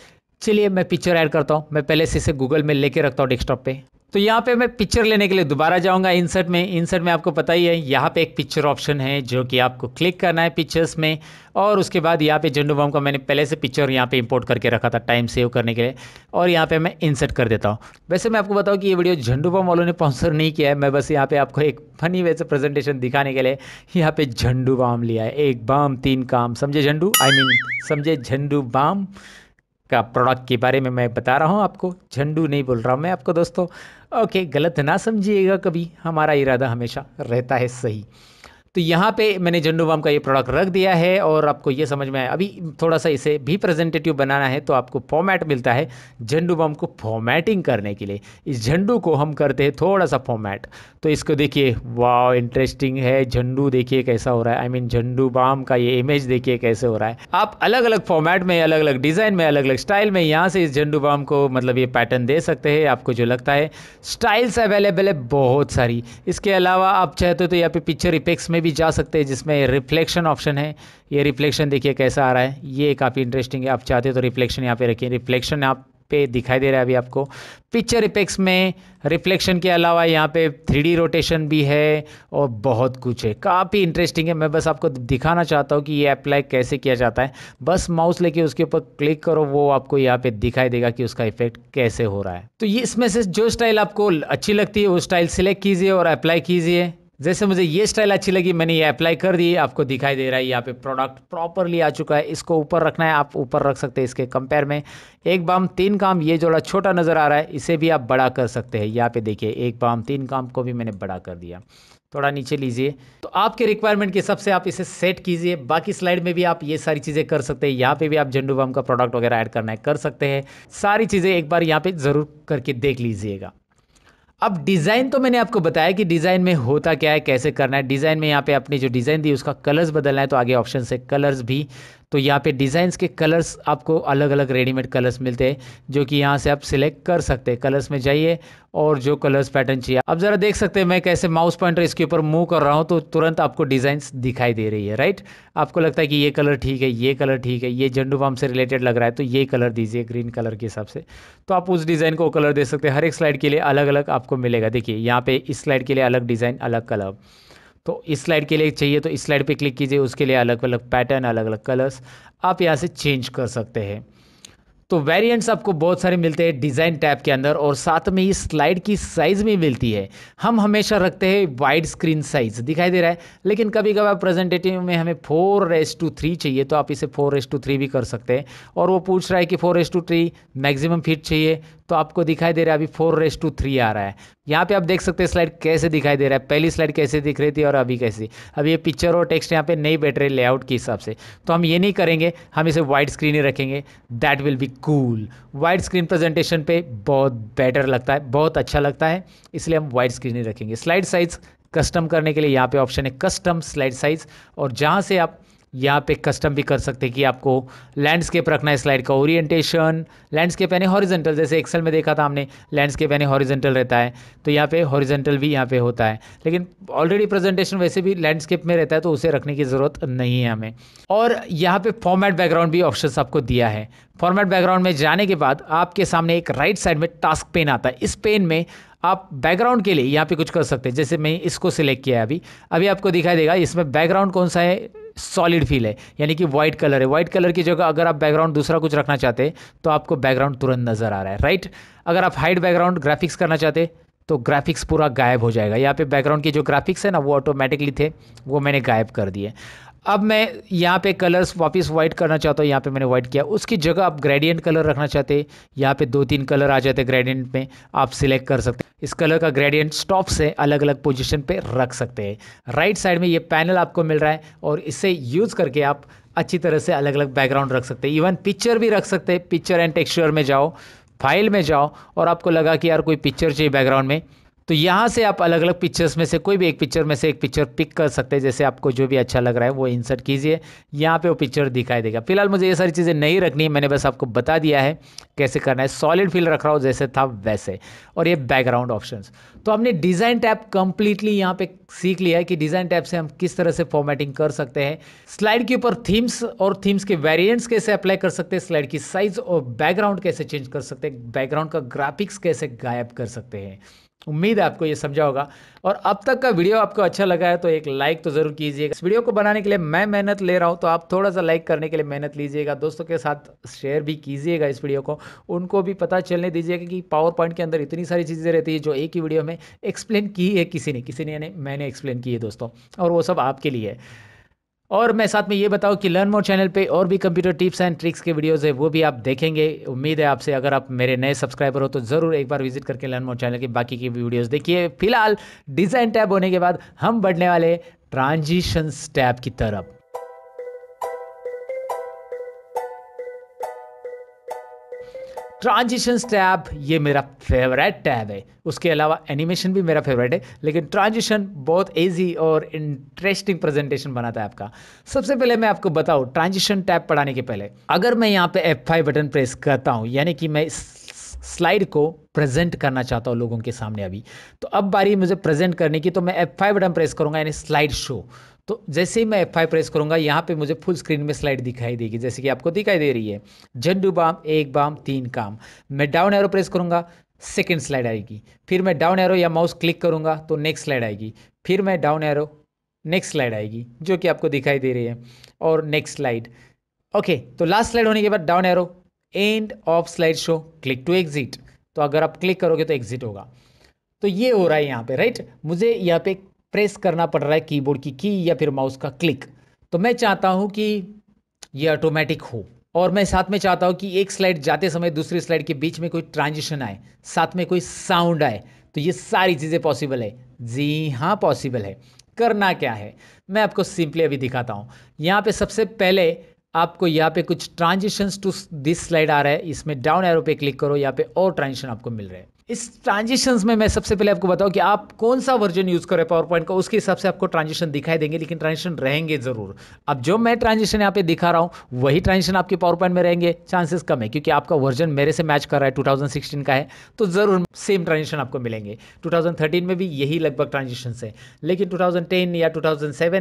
चलिए मैं पिक्चर ऐड करता हूँ मैं पहले से इसे गूगल में लेके रखता हूँ डेस्कटॉप पे तो यहाँ पे मैं पिक्चर लेने के लिए दोबारा जाऊँगा इंसर्ट में इंसर्ट में आपको पता ही है यहाँ पे एक पिक्चर ऑप्शन है जो कि आपको क्लिक करना है पिक्चर्स में और उसके बाद यहाँ पे जंडू बम का मैंने पहले से पिक्चर यहाँ पे इंपोर्ट करके रखा था टाइम सेव करने के लिए और यहाँ पे मैं इंसर्ट कर देता हूँ वैसे मैं आपको बताऊँ कि ये वीडियो झंडू बम वालों ने स्पॉन्सर नहीं किया है मैं बस यहाँ पे आपको एक फनी वैसे प्रेजेंटेशन दिखाने के लिए यहाँ पे झंडू बाम लिया है एक बाम तीन काम समझे झंडू आई मीन समझे झंडू बाम का प्रोडक्ट के बारे में मैं बता रहा हूँ आपको झंडू नहीं बोल रहा हूँ मैं आपको दोस्तों ओके गलत ना समझिएगा कभी हमारा इरादा हमेशा रहता है सही तो यहाँ पे मैंने जंडू बाम का ये प्रोडक्ट रख दिया है और आपको ये समझ में आया अभी थोड़ा सा इसे भी प्रेजेंटेटिव बनाना है तो आपको फॉर्मेट मिलता है झंडू को फॉर्मेटिंग करने के लिए इस झंडू को हम करते हैं थोड़ा सा फॉर्मेट तो इसको देखिए वाह इंटरेस्टिंग है झंडू देखिए कैसा हो रहा है आई मीन झंडू बाम का ये इमेज देखिए कैसे हो रहा है आप अलग अलग फॉर्मेट में अलग अलग डिज़ाइन में अलग अलग स्टाइल में यहाँ से इस झंडू बाम को मतलब ये पैटर्न दे सकते हैं आपको जो लगता है स्टाइल्स अवेलेबल है बहुत सारी इसके अलावा आप चाहते हो तो यहाँ पे पिक्चर इफेक्ट्स में भी जा सकते हैं जिसमें रिफ्लेक्शन ऑप्शन है ये रिफ्लेक्शन देखिए कैसा आ रहा है ये काफ़ी इंटरेस्टिंग है आप चाहते हो तो रिफ्लेक्शन यहाँ पे रखिए रिफ्लेक्शन आप पे दिखाई दे रहा है अभी आपको पिक्चर इफेक्ट्स में रिफ्लेक्शन के अलावा यहाँ पे थ्री रोटेशन भी है और बहुत कुछ है काफ़ी इंटरेस्टिंग है मैं बस आपको दिखाना चाहता हूँ कि ये अप्लाई कैसे किया जाता है बस माउस लेके उसके ऊपर क्लिक करो वो आपको यहाँ पे दिखाई देगा कि उसका इफेक्ट कैसे हो रहा है तो ये इसमें से जो स्टाइल आपको अच्छी लगती है वो स्टाइल सिलेक्ट कीजिए और अप्लाई कीजिए जैसे मुझे ये स्टाइल अच्छी लगी मैंने ये अप्लाई कर दी आपको दिखाई दे रहा है यहाँ पे प्रोडक्ट प्रॉपरली आ चुका है इसको ऊपर रखना है आप ऊपर रख सकते हैं इसके कंपेयर में एक बाम तीन काम ये जोड़ा छोटा नज़र आ रहा है इसे भी आप बड़ा कर सकते हैं यहाँ पे देखिए एक बाम तीन काम को भी मैंने बड़ा कर दिया थोड़ा नीचे लीजिए तो आपके रिक्वायरमेंट के हिसाब से आप इसे सेट कीजिए बाकी स्लाइड में भी आप ये सारी चीज़ें कर सकते हैं यहाँ पे भी आप झंडू बाम का प्रोडक्ट वगैरह ऐड करना है कर सकते हैं सारी चीज़ें एक बार यहाँ पे ज़रूर करके देख लीजिएगा अब डिज़ाइन तो मैंने आपको बताया कि डिज़ाइन में होता क्या है कैसे करना है डिज़ाइन में यहाँ पे आपने जो डिज़ाइन दी उसका कलर्स बदलना है तो आगे ऑप्शन से कलर्स भी तो यहाँ पे डिज़ाइंस के कलर्स आपको अलग अलग रेडीमेड कलर्स मिलते हैं जो कि यहाँ से आप सिलेक्ट कर सकते हैं कलर्स में जाइए और जो कलर्स पैटर्न चाहिए आप ज़रा देख सकते हैं मैं कैसे माउस पॉइंटर इसके ऊपर मूव कर रहा हूँ तो तुरंत आपको डिज़ाइंस दिखाई दे रही है राइट आपको लगता है कि ये कलर ठीक है ये कलर ठीक है ये झंडू बाम से रिलेटेड लग रहा है तो ये कलर दीजिए ग्रीन कलर के हिसाब से तो आप उस डिज़ाइन को कलर दे सकते हैं हर एक स्लाइड के लिए अलग अलग आपको मिलेगा देखिए यहाँ पे इस स्लाइड के लिए अलग डिज़ाइन अलग कलर तो इस स्लाइड के लिए चाहिए तो इस स्लाइड पे क्लिक कीजिए उसके लिए अलग अलग पैटर्न अलग अलग कलर्स आप यहाँ से चेंज कर सकते हैं तो वेरिएंट्स आपको बहुत सारे मिलते हैं डिज़ाइन टैब के अंदर और साथ में ही स्लाइड की साइज़ भी मिलती है हम हमेशा रखते हैं वाइड स्क्रीन साइज़ दिखाई दे रहा है लेकिन कभी कभार प्रेजेंटेटिव में हमें फोर एस टू थ्री चाहिए तो आप इसे फोर एस टू थ्री भी कर सकते हैं और वो पूछ रहा है कि four is to three maximum fit चाहिए तो आपको दिखाई दे रहा है अभी फोर एस टू थ्री आ रहा है यहाँ पे आप देख सकते हैं स्लाइड कैसे दिखाई दे रहा है पहली स्लाइड कैसे दिख रही थी और अभी कैसी अब ये पिक्चर और टेक्स्ट यहाँ पे नहीं बैठ रहे लेआउट के हिसाब से तो हम ये नहीं करेंगे हम इसे वाइड स्क्रीन ही रखेंगे that will be cool wide screen presentation पे बहुत बेटर लगता है बहुत अच्छा लगता है इसलिए हम वाइड स्क्रीन ही रखेंगे स्लाइड साइज़ कस्टम करने के लिए यहाँ पे ऑप्शन है कस्टम स्लाइड साइज़ और जहाँ से आप यहाँ पे कस्टम भी कर सकते हैं कि आपको लैंडस्केप रखना है स्लाइड का ओरिएंटेशन लैंडस्केप यानी हॉरिजेंटल जैसे एक्सेल में देखा था हमने लैंडस्केप यानी हॉरिजेंटल रहता है तो यहाँ पे हॉरिजेंटल भी यहाँ पे होता है लेकिन ऑलरेडी प्रेजेंटेशन वैसे भी लैंडस्केप में रहता है तो उसे रखने की ज़रूरत नहीं है हमें और यहाँ पर फॉर्मेट बैकग्राउंड भी ऑप्शन आपको दिया है फॉर्मेट बैकग्राउंड में जाने के बाद आपके सामने एक राइट साइड में टास्क पेन आता है इस पेन में आप बैकग्राउंड के लिए यहाँ पे कुछ कर सकते हैं जैसे मैं इसको सिलेक्ट किया है अभी अभी आपको दिखाई देगा इसमें बैकग्राउंड कौन सा है सॉलिड फील है यानी कि व्हाइट कलर है वाइट कलर की जगह अगर आप बैकग्राउंड दूसरा कुछ रखना चाहते तो आपको बैकग्राउंड तुरंत नज़र आ रहा है राइट अगर आप हाइड बैकग्राउंड ग्राफिक्स करना चाहते तो ग्राफिक्स पूरा गायब हो जाएगा यहाँ पे बैकग्राउंड की जो ग्राफिक्स है ना वो ऑटोमेटिकली थे वो मैंने गायब कर दिए अब मैं यहाँ पे कलर्स वापस वाइट करना चाहता हूँ यहाँ पे मैंने व्हाइट किया उसकी जगह आप ग्रेडियंट कलर रखना चाहते यहाँ पे दो तीन कलर आ जाते ग्रेडियंट में आप सिलेक्ट कर सकते इस कलर का ग्रेडियंट स्टॉप से अलग अलग पोजीशन पे रख सकते हैं राइट साइड में ये पैनल आपको मिल रहा है और इसे यूज़ करके आप अच्छी तरह से अलग अलग बैकग्राउंड रख सकते हैं इवन पिक्चर भी रख सकते हैं पिक्चर एंड टेक्सचर में जाओ फाइल में जाओ और आपको लगा कि यार कोई पिक्चर चाहिए बैकग्राउंड में तो यहाँ से आप अलग अलग पिक्चर्स में से कोई भी एक पिक्चर में से एक पिक्चर पिक कर सकते हैं जैसे आपको जो भी अच्छा लग रहा है वो इंसर्ट कीजिए यहाँ पे वो पिक्चर दिखाई देगा फिलहाल मुझे ये सारी चीज़ें नहीं रखनी है मैंने बस आपको बता दिया है कैसे करना है सॉलिड फील रख रहा हूँ जैसे था वैसे और ये बैकग्राउंड ऑप्शन तो हमने डिज़ाइन टैप कंप्लीटली यहाँ पर सीख लिया है कि डिज़ाइन टैप से हम किस तरह से फॉर्मेटिंग कर सकते हैं स्लाइड के ऊपर थीम्स और थीम्स के वेरियंट्स कैसे अप्लाई कर सकते हैं स्लाइड की साइज और बैकग्राउंड कैसे चेंज कर सकते हैं बैकग्राउंड का ग्राफिक्स कैसे गायब कर सकते हैं उम्मीद है आपको ये समझा होगा और अब तक का वीडियो आपको अच्छा लगा है तो एक लाइक तो ज़रूर कीजिएगा इस वीडियो को बनाने के लिए मैं मेहनत ले रहा हूँ तो आप थोड़ा सा लाइक करने के लिए मेहनत लीजिएगा दोस्तों के साथ शेयर भी कीजिएगा इस वीडियो को उनको भी पता चलने दीजिएगा कि पावर पॉइंट के अंदर इतनी सारी चीज़ें रहती है जो एक ही वीडियो में एक्सप्लेन की है किसी ने किसी ने मैंने एक्सप्लेन की है दोस्तों और वो सब आपके लिए है और मैं साथ में ये बताऊँ कि लर्न मोर चैनल पे और भी कंप्यूटर टिप्स एंड ट्रिक्स के वीडियोस है वो भी आप देखेंगे उम्मीद है आपसे अगर आप मेरे नए सब्सक्राइबर हो तो ज़रूर एक बार विजिट करके लर्न मोर चैनल के बाकी की वीडियोस देखिए फिलहाल डिज़ाइन टैब होने के बाद हम बढ़ने वाले ट्रांजिशंस टैब की तरफ ट्रांजिशन टैब ये मेरा फेवरेट टैब है उसके अलावा एनिमेशन भी मेरा फेवरेट है लेकिन ट्रांजिशन बहुत ईजी और इंटरेस्टिंग प्रेजेंटेशन बनाता है आपका सबसे पहले मैं आपको बताऊँ ट्रांजिशन टैब पढ़ाने के पहले अगर मैं यहाँ पे एफ बटन प्रेस करता हूँ यानी कि मैं स्लाइड को प्रेजेंट करना चाहता हूँ लोगों के सामने अभी तो अब बारी मुझे प्रेजेंट करने की तो मैं एफ फाइव बटन प्रेस करूँगा यानी स्लाइड शो तो जैसे ही मैं एफ आई प्रेस करूंगा यहाँ पे मुझे फुल स्क्रीन में स्लाइड दिखाई देगी जैसे कि आपको दिखाई दे रही है झंडू बाम एक बाम तीन काम मैं डाउन एरो प्रेस करूंगा सेकेंड स्लाइड आएगी फिर मैं डाउन एरो या माउस क्लिक करूंगा तो नेक्स्ट स्लाइड आएगी फिर मैं डाउन एरो नेक्स्ट स्लाइड आएगी जो कि आपको दिखाई दे रही है और नेक्स्ट स्लाइड ओके तो लास्ट स्लाइड होने के बाद down arrow end of slide show click to exit तो अगर आप क्लिक करोगे तो एग्जिट होगा तो ये हो रहा है यहाँ पे राइट मुझे यहाँ पे प्रेस करना पड़ रहा है कीबोर्ड की की या फिर माउस का क्लिक तो मैं चाहता हूं कि ये ऑटोमेटिक हो और मैं साथ में चाहता हूं कि एक स्लाइड जाते समय दूसरी स्लाइड के बीच में कोई ट्रांजिशन आए साथ में कोई साउंड आए तो ये सारी चीज़ें पॉसिबल है जी हाँ पॉसिबल है करना क्या है मैं आपको सिंपली अभी दिखाता हूँ यहाँ पे सबसे पहले आपको यहाँ पे कुछ ट्रांजिशंस टू दिस स्लाइड आ रहा है इसमें डाउन एरो पे क्लिक करो यहाँ पे और ट्रांजिशन आपको मिल रहे हैं इस ट्रांजिशंस में मैं सबसे पहले आपको बताऊं कि आप कौन सा वर्जन यूज़ करें पावर पॉइंट का उसके हिसाब से आपको ट्रांजिशन दिखाई देंगे लेकिन ट्रांजिशन रहेंगे ज़रूर अब जो मैं ट्रांजिशन यहाँ पे दिखा रहा हूँ वही ट्रांजिशन आपके पावर पॉइंट में रहेंगे चांसेस कम है क्योंकि आपका वर्जन मेरे से मैच कर रहा है टू का है तो ज़रूर सेम ट्रांजिशन आपको मिलेंगे टू में भी यही लगभग ट्रांजिशन है लेकिन टू या टू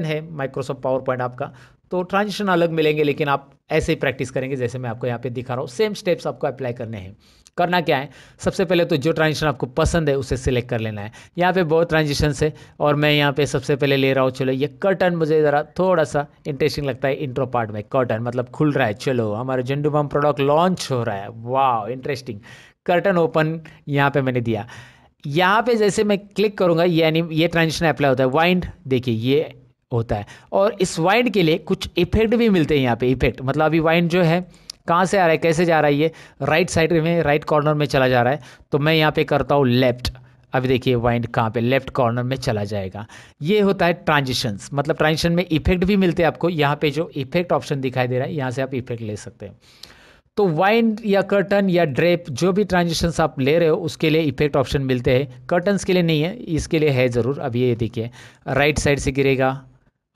है माइक्रोसॉफ्ट पावर पॉइंट आपका तो ट्रांजिशन अलग मिलेंगे लेकिन आप ऐसे ही प्रैक्टिस करेंगे जैसे मैं आपको यहाँ पे दिखा रहा हूँ सेम स्टेप्स आपको अप्लाई करने हैं करना क्या है सबसे पहले तो जो ट्रांजिशन आपको पसंद है उसे सिलेक्ट कर लेना है यहाँ पे बहुत ट्रांजिशंस है और मैं यहाँ पे सबसे पहले ले रहा हूँ चलो ये कर्टन मुझे ज़रा थोड़ा सा इंटरेस्टिंग लगता है इंट्रो पार्ट में कर्टन मतलब खुल रहा है चलो हमारा जेंडू बम प्रोडक्ट लॉन्च हो रहा है वाह इंटरेस्टिंग कर्टन ओपन यहाँ पर मैंने दिया यहाँ पर जैसे मैं क्लिक करूँगा यानी ये ट्रांजिशन अप्लाई होता है वाइंड देखिए ये होता है और इस वाइंड के लिए कुछ इफेक्ट भी मिलते हैं यहाँ पे इफेक्ट मतलब अभी वाइंड जो है कहाँ से आ रहा है कैसे जा रहा है ये राइट साइड में राइट कॉर्नर में चला जा रहा है तो मैं यहाँ पे करता हूँ लेफ्ट अभी देखिए वाइंड कहाँ पे लेफ्ट कॉर्नर में चला जाएगा ये होता है ट्रांजिशंस मतलब ट्रांजिशन में इफेक्ट भी मिलते हैं आपको यहाँ पे जो इफेक्ट ऑप्शन दिखाई दे रहा है यहाँ से आप इफेक्ट ले सकते हैं तो वाइंड या कर्टन या ड्रेप जो भी ट्रांजिशंस आप ले रहे हो उसके लिए इफेक्ट ऑप्शन मिलते हैं कर्टन्स के लिए नहीं है इसके लिए है ज़रूर अब ये देखिए राइट साइड से गिरेगा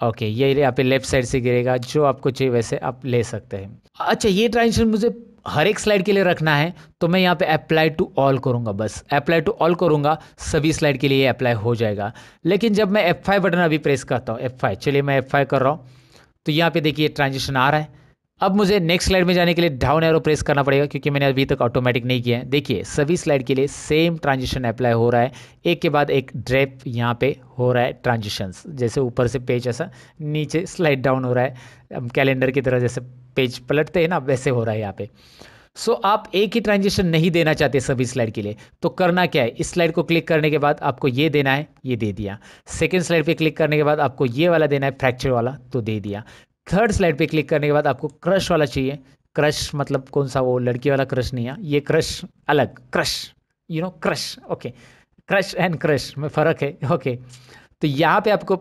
ओके ये यहाँ पे लेफ्ट साइड से गिरेगा जो आपको चाहिए वैसे आप ले सकते हैं अच्छा ये ट्रांजेक्शन मुझे हर एक स्लाइड के लिए रखना है तो मैं यहाँ पे अप्लाई टू ऑल करूँगा बस अप्लाई टू ऑल करूँगा सभी स्लाइड के लिए अप्लाई हो जाएगा लेकिन जब मैं एफ बटन अभी प्रेस करता हूँ एफ चलिए मैं एफ कर रहा हूँ तो यहाँ पे देखिए ट्रांजेक्शन आ रहा है अब मुझे नेक्स्ट स्लाइड में जाने के लिए डाउन एरो प्रेस करना पड़ेगा क्योंकि मैंने अभी तक ऑटोमेटिक नहीं किया है देखिए सभी स्लाइड के लिए सेम ट्रांजिशन अप्लाई हो रहा है एक के बाद एक ड्रेप यहाँ पे हो रहा है ट्रांजिशंस जैसे ऊपर से पेज ऐसा नीचे स्लाइड डाउन हो रहा है कैलेंडर की तरह जैसे पेज पलटते हैं ना वैसे हो रहा है यहाँ पे सो so, आप एक ही ट्रांजेक्शन नहीं देना चाहते सभी स्लाइड के लिए तो करना क्या है इस स्लाइड को क्लिक करने के बाद आपको ये देना है ये दे दिया सेकेंड स्लाइड पे क्लिक करने के बाद आपको ये वाला देना है फ्रैक्चर वाला तो दे दिया थर्ड स्लाइड पे क्लिक करने के बाद आपको क्रश वाला चाहिए क्रश मतलब कौन सा वो लड़की वाला क्रश नहीं है ये क्रश अलग crush you know crush okay crush and crush में फ़र्क है ओके okay. तो यहाँ पे आपको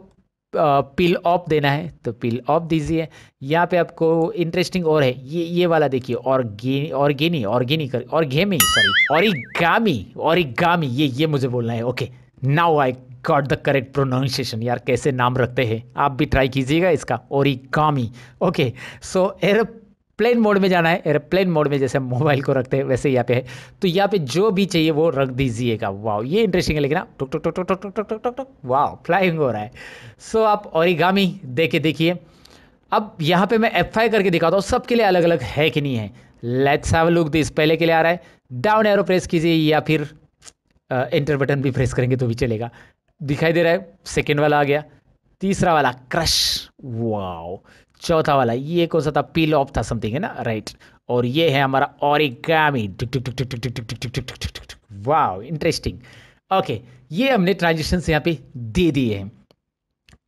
पिल ऑफ देना है तो पिल ऑफ दीजिए यहाँ पे आपको इंटरेस्टिंग और है ये ये वाला देखिए ऑर्गेनी ऑर्गेनी ऑर्गेनी कर ऑर्गेमी सॉरी ऑरिगामी गामी ये ये मुझे बोलना है okay now I got the correct pronunciation यार कैसे नाम रखते हैं आप भी ट्राई कीजिएगा इसका origami okay so airplane mode में जाना है एयरप्लेन मोड में जैसे मोबाइल को रखते हैं वैसे यहाँ पे है तो यहाँ पे जो भी चाहिए वो रख दीजिएगा वाह ये इंटरेस्टिंग है लेकिन ना टुक टुक टुक टुक टुक टुक टुक टुक टुक वाह फ्लाइंग हो रहा है सो आप ओरिगामी दे के देखिए अब यहाँ पे मैं एफ आई करके दिखाता हूँ सबके लिए अलग अलग है कि नहीं है लेट्स हैव लुक दिस पहले के लिए आ रहा है डाउन एरो प्रेस कीजिए या फिर इंटर बटन भी प्रेस करेंगे तो भी चलेगा दिखाई दे रहा है सेकेंड वाला आ गया तीसरा वाला क्रश वाओ चौथा वाला ये कौन सा था पील ऑफ था समथिंग है ना राइट और ये है हमारा ओरिगामी वाओ इंटरेस्टिंग ओके ये हमने ट्रांजिशन यहाँ पे दे दिए हैं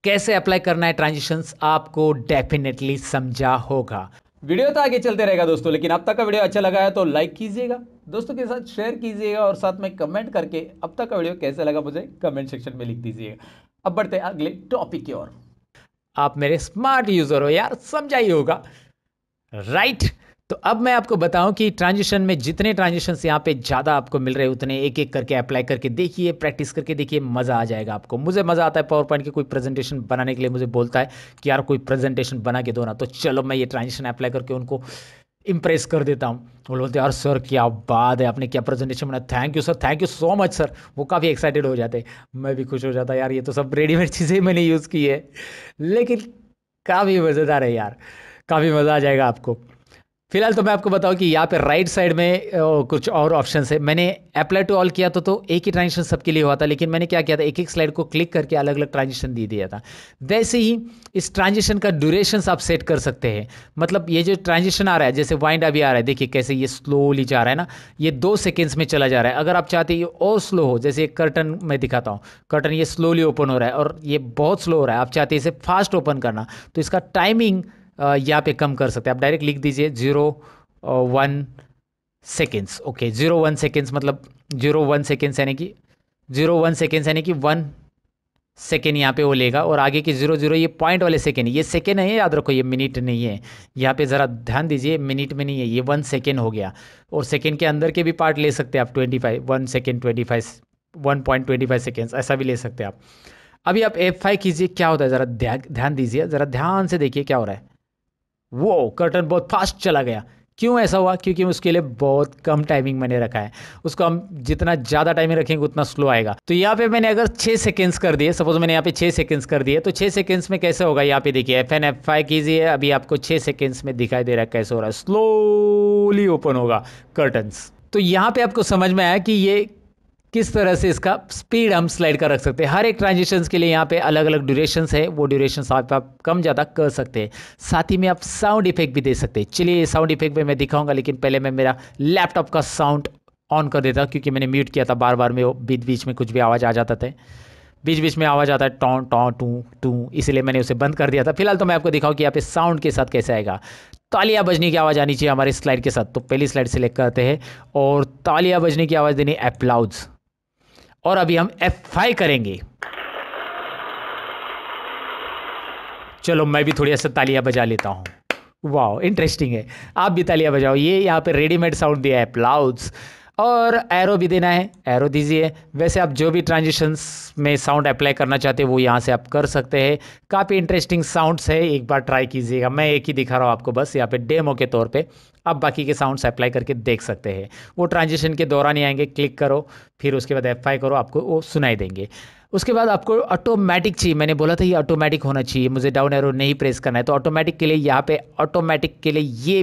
कैसे अप्लाई करना है ट्रांजिशंस आपको डेफिनेटली समझा होगा वीडियो तो आगे चलते रहेगा दोस्तों लेकिन अब तक का वीडियो अच्छा लगा है तो लाइक कीजिएगा दोस्तों के साथ शेयर कीजिएगा और साथ में कमेंट करके अब तक का वीडियो कैसा लगा मुझे कमेंट सेक्शन में लिख दीजिएगा अब बढ़ते हैं अगले टॉपिक की ओर आप मेरे स्मार्ट यूज़र हो यार समझा ही होगा राइट right? तो अब मैं आपको बताऊं कि ट्रांजिशन में जितने ट्रांजिशन यहाँ पे ज़्यादा आपको मिल रहे उतने एक एक करके अप्लाई करके देखिए प्रैक्टिस करके देखिए मज़ा आ जाएगा आपको मुझे मज़ा आता है पावर पॉइंट की कोई प्रेजेंटेशन बनाने के लिए मुझे बोलता है कि यार कोई प्रेजेंटेशन बना के दो ना तो चलो मैं ये ट्रांजिशन अप्लाई करके उनको इम्प्रेस कर देता हूँ वो बोलते हैं यार सर क्या बात है आपने क्या प्रेजेंटेशन बनाया thank you sir thank you so much sir वो काफ़ी एक्साइटेड हो जाते मैं भी खुश हो जाता यार ये तो सब रेडीमेड चीज़ें मैंने यूज़ की है लेकिन काफ़ी मज़ेदार है यार काफ़ी मज़ा आ जाएगा आपको फिलहाल तो मैं आपको बताऊं कि यहाँ पे राइट साइड में कुछ और ऑप्शन है मैंने अप्लाई टू ऑल किया तो तो एक ही ट्रांजेक्शन सबके लिए हुआ था लेकिन मैंने क्या किया था एक एक स्लाइड को क्लिक करके अलग अलग ट्रांजेक्शन दे दिया था वैसे ही इस ट्रांजेक्शन का ड्यूरेशन आप सेट कर सकते हैं मतलब ये जो ट्रांजेक्शन आ रहा है जैसे वाइंड अभी आ रहा है देखिए कैसे ये स्लोली जा रहा है ना ये दो सेकेंड्स में चला जा रहा है अगर आप चाहते ये और स्लो हो जैसे एक कर्टन मैं दिखाता हूँ कर्टन ये स्लोली ओपन हो रहा है और ये बहुत स्लो हो रहा है आप चाहते इसे फास्ट ओपन करना तो इसका टाइमिंग यहाँ पे कम कर सकते हैं आप डायरेक्ट लिख दीजिए zero one seconds okay zero one seconds मतलब जीरो वन सेकेंड्स यानी कि जीरो वन सेकेंड्स यानी कि वन सेकेंड यहाँ पे वो लेगा और आगे की जीरो जीरो ये पॉइंट वाले सेकेंड ये सेकेंड है याद रखो ये मिनट नहीं है यहाँ पे ज़रा ध्यान दीजिए मिनट में नहीं है ये वन सेकेंड हो गया और सेकेंड के अंदर के भी पार्ट ले सकते हैं आप twenty five one second twenty five one point twenty five seconds ऐसा भी ले सकते हैं आप अभी आप एफ फाइव कीजिए क्या होता है ज़रा ध्यान दीजिए ज़रा ध्यान से देखिए क्या हो रहा है वो कर्टन बहुत फास्ट चला गया क्यों ऐसा हुआ क्योंकि उसके लिए बहुत कम टाइमिंग मैंने रखा है उसको हम जितना ज़्यादा टाइमिंग रखेंगे उतना स्लो आएगा तो यहाँ पे मैंने अगर छः सेकेंड्स कर दिए सपोज मैंने यहाँ पे छः सेकेंड्स कर दिए तो छः सेकेंड्स में कैसे होगा यहाँ पे देखिए एफ एन एफ फाइव कीजिए अभी आपको छः सेकेंड्स में दिखाई दे रहा है कैसे हो रहा है स्लोली ओपन होगा कर्टन्स तो यहाँ पे आपको समझ में आया कि ये किस तरह से इसका स्पीड हम स्लाइड कर रख सकते हैं हर एक ट्रांजेक्शन के लिए यहाँ पे अलग अलग ड्यूरेशन है वो ड्यूरेशन आप, आप कम ज़्यादा कर सकते हैं साथ ही में आप साउंड इफेक्ट भी दे सकते हैं चलिए साउंड इफेक्ट में मैं दिखाऊंगा लेकिन पहले मैं मेरा लैपटॉप का साउंड ऑन कर देता हूँ क्योंकि मैंने म्यूट किया था बार बार में बीच बीच में कुछ भी आवाज़ आ जाता था बीच बीच में आवाज़ आता है टॉ टॉ टू टू इसलिए मैंने उसे बंद कर दिया था फिलहाल तो मैं आपको दिखाऊँ कि यहाँ पे साउंड के साथ कैसे आएगा तालियां बजने की आवाज़ आनी चाहिए हमारे स्लाइड के साथ तो पहली स्लाइड सेलेक्ट करते हैं और तालियां बजने की आवाज़ देनी एप्लाउज और अभी हम एफ करेंगे चलो मैं भी थोड़ी ऐसा तालियां बजा लेता हूँ वाह इंटरेस्टिंग है आप भी तालियां बजाओ ये यहाँ पे रेडीमेड साउंड दिया है प्लाउड्स और एरो भी देना है एरो दीजिए वैसे आप जो भी ट्रांजिशंस में साउंड अप्लाई करना चाहते हैं वो यहाँ से आप कर सकते हैं काफ़ी इंटरेस्टिंग साउंड्स है एक बार ट्राई कीजिएगा मैं एक ही दिखा रहा हूँ आपको बस यहाँ पे डेमो के तौर पे आप बाकी के साउंड्स अप्लाई करके देख सकते हैं वो ट्रांजिशन के दौरान ही आएंगे क्लिक करो फिर उसके बाद एफ करो आपको वो सुनाई देंगे उसके बाद आपको ऑटोमेटिक चाहिए मैंने बोला था ये ऑटोमेटिक होना चाहिए मुझे डाउन एरो नहीं प्रेस करना है तो ऑटोमेटिक के लिए यहाँ पे ऑटोमेटिक के लिए ये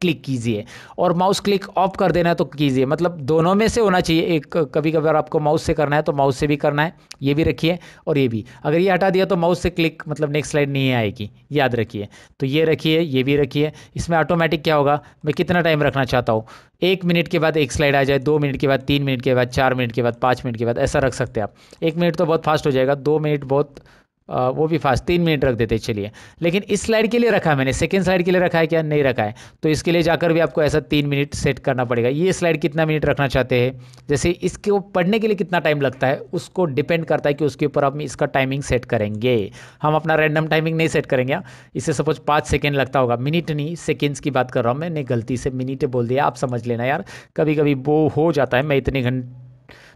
क्लिक कीजिए और माउस क्लिक ऑफ कर देना है तो कीजिए मतलब दोनों में से होना चाहिए एक कभी अगर आपको माउस से करना है तो माउस से भी करना है ये भी रखिए और ये भी अगर ये हटा दिया तो माउस से क्लिक मतलब नेक्स्ट स्लाइड नहीं आएगी याद रखिए तो ये रखिए ये भी रखिए इसमें ऑटोमेटिक क्या होगा मैं कितना टाइम रखना चाहता हूँ एक मिनट के बाद एक स्लाइड आ जाए दो मिनट के बाद तीन मिनट के बाद चार मिनट के बाद पाँच मिनट के बाद ऐसा रख सकते हैं आप एक मिनट तो बहुत फास्ट हो जाएगा दो मिनट बहुत वो भी फास्ट तीन मिनट रख देते चलिए लेकिन इस स्लाइड के लिए रखा है मैंने सेकेंड स्लाइड के लिए रखा है क्या नहीं रखा है तो इसके लिए जाकर भी आपको ऐसा तीन मिनट सेट करना पड़ेगा ये स्लाइड कितना मिनट रखना चाहते हैं जैसे इसके वो पढ़ने के लिए कितना टाइम लगता है उसको डिपेंड करता है कि उसके ऊपर आप इसका टाइमिंग सेट करेंगे हम अपना रैंडम टाइमिंग नहीं सेट करेंगे हाँ। इसे सपोज पाँच सेकेंड लगता होगा मिनट नहीं सेकेंड्स की बात कर रहा हूँ मैंने गलती से मिनट बोल दिया आप समझ लेना यार कभी कभी वो हो जाता है मैं इतने घंटे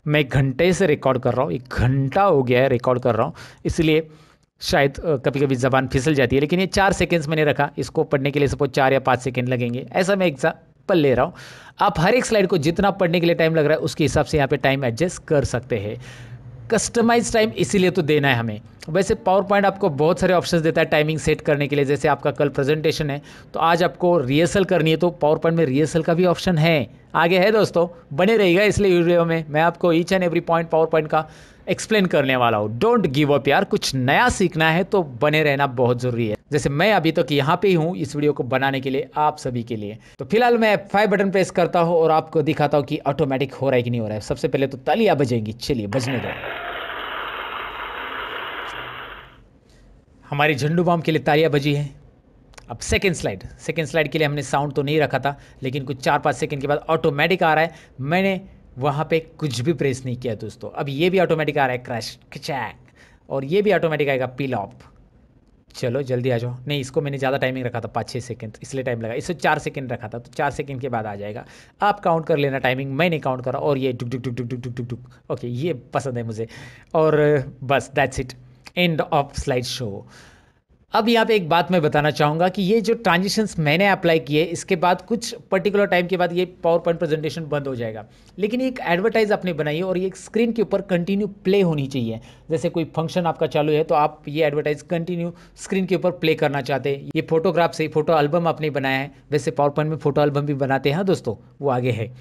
मैं घंटे से रिकॉर्ड कर रहा हूँ एक घंटा हो गया है रिकॉर्ड कर रहा हूँ इसलिए शायद कभी कभी ज़बान फिसल जाती है लेकिन ये चार सेकेंड्स मैंने रखा इसको पढ़ने के लिए सपोज चार या पाँच सेकेंड लगेंगे ऐसा मैं एग्जाम्पल ले रहा हूँ आप हर एक स्लाइड को जितना पढ़ने के लिए टाइम लग रहा है उसके हिसाब से यहाँ पर टाइम एडजस्ट कर सकते हैं कस्टमाइज टाइम इसीलिए तो देना है हमें वैसे पावर पॉइंट आपको बहुत सारे ऑप्शंस देता है टाइमिंग सेट करने के लिए जैसे आपका कल प्रेजेंटेशन है तो आज आपको रिहर्सल करनी है तो पावर पॉइंट में रिहर्सल का भी ऑप्शन है आगे है दोस्तों बने रहेगा इसलिए वीडियो में मैं आपको each and every point PowerPoint का एक्सप्लेन करने वाला हूँ डोंट गिव अप यार कुछ नया सीखना है तो बने रहना बहुत ज़रूरी है जैसे मैं अभी तक तो यहाँ पे ही हूँ इस वीडियो को बनाने के लिए आप सभी के लिए तो फिलहाल मैं फाइव बटन प्रेस करता हूँ और आपको दिखाता हूँ कि ऑटोमेटिक हो रहा है कि नहीं हो रहा है सबसे पहले तो तालियाँ बजेंगी चलिए बजने दो हमारी झंडू बॉम के लिए तालियाँ बजी हैं अब सेकेंड स्लाइड सेकेंड स्लाइड के लिए हमने साउंड तो नहीं रखा था लेकिन कुछ चार पाँच सेकेंड के बाद ऑटोमेटिक आ रहा है मैंने वहाँ पे कुछ भी प्रेस नहीं किया दोस्तों अब ये भी ऑटोमेटिक आ रहा है क्रैश चैक और ये भी ऑटोमेटिक आएगा पिल ऑफ चलो जल्दी आ जाओ नहीं इसको मैंने ज़्यादा टाइमिंग रखा था पाँच छः सेकेंड इसलिए टाइम लगा इसे चार सेकेंड रखा था तो चार सेकेंड के बाद आ जाएगा आप काउंट कर लेना टाइमिंग मैंने काउंट करा और ये डुक डुक डुक डुक डुक डुक डुक डुक ओके ये पसंद है मुझे और बस that's it end of slide show अब यहाँ पे एक बात मैं बताना चाहूँगा कि ये जो ट्रांजिशंस मैंने अप्लाई किए इसके बाद कुछ पर्टिकुलर टाइम के बाद ये पावर पॉइंट प्रेजेंटेशन बंद हो जाएगा लेकिन एक एडवर्टाइज आपने बनाई है और ये एक स्क्रीन के ऊपर कंटिन्यू प्ले होनी चाहिए जैसे कोई फंक्शन आपका चालू है तो आप ये एडवर्टाइज कंटिन्यू स्क्रीन के ऊपर प्ले करना चाहते हैं ये फोटोग्राफ से फोटो एल्बम आपने बनाया है वैसे पावर पॉइंट में फोटो एल्बम भी बनाते हैं हाँ दोस्तों वो आगे है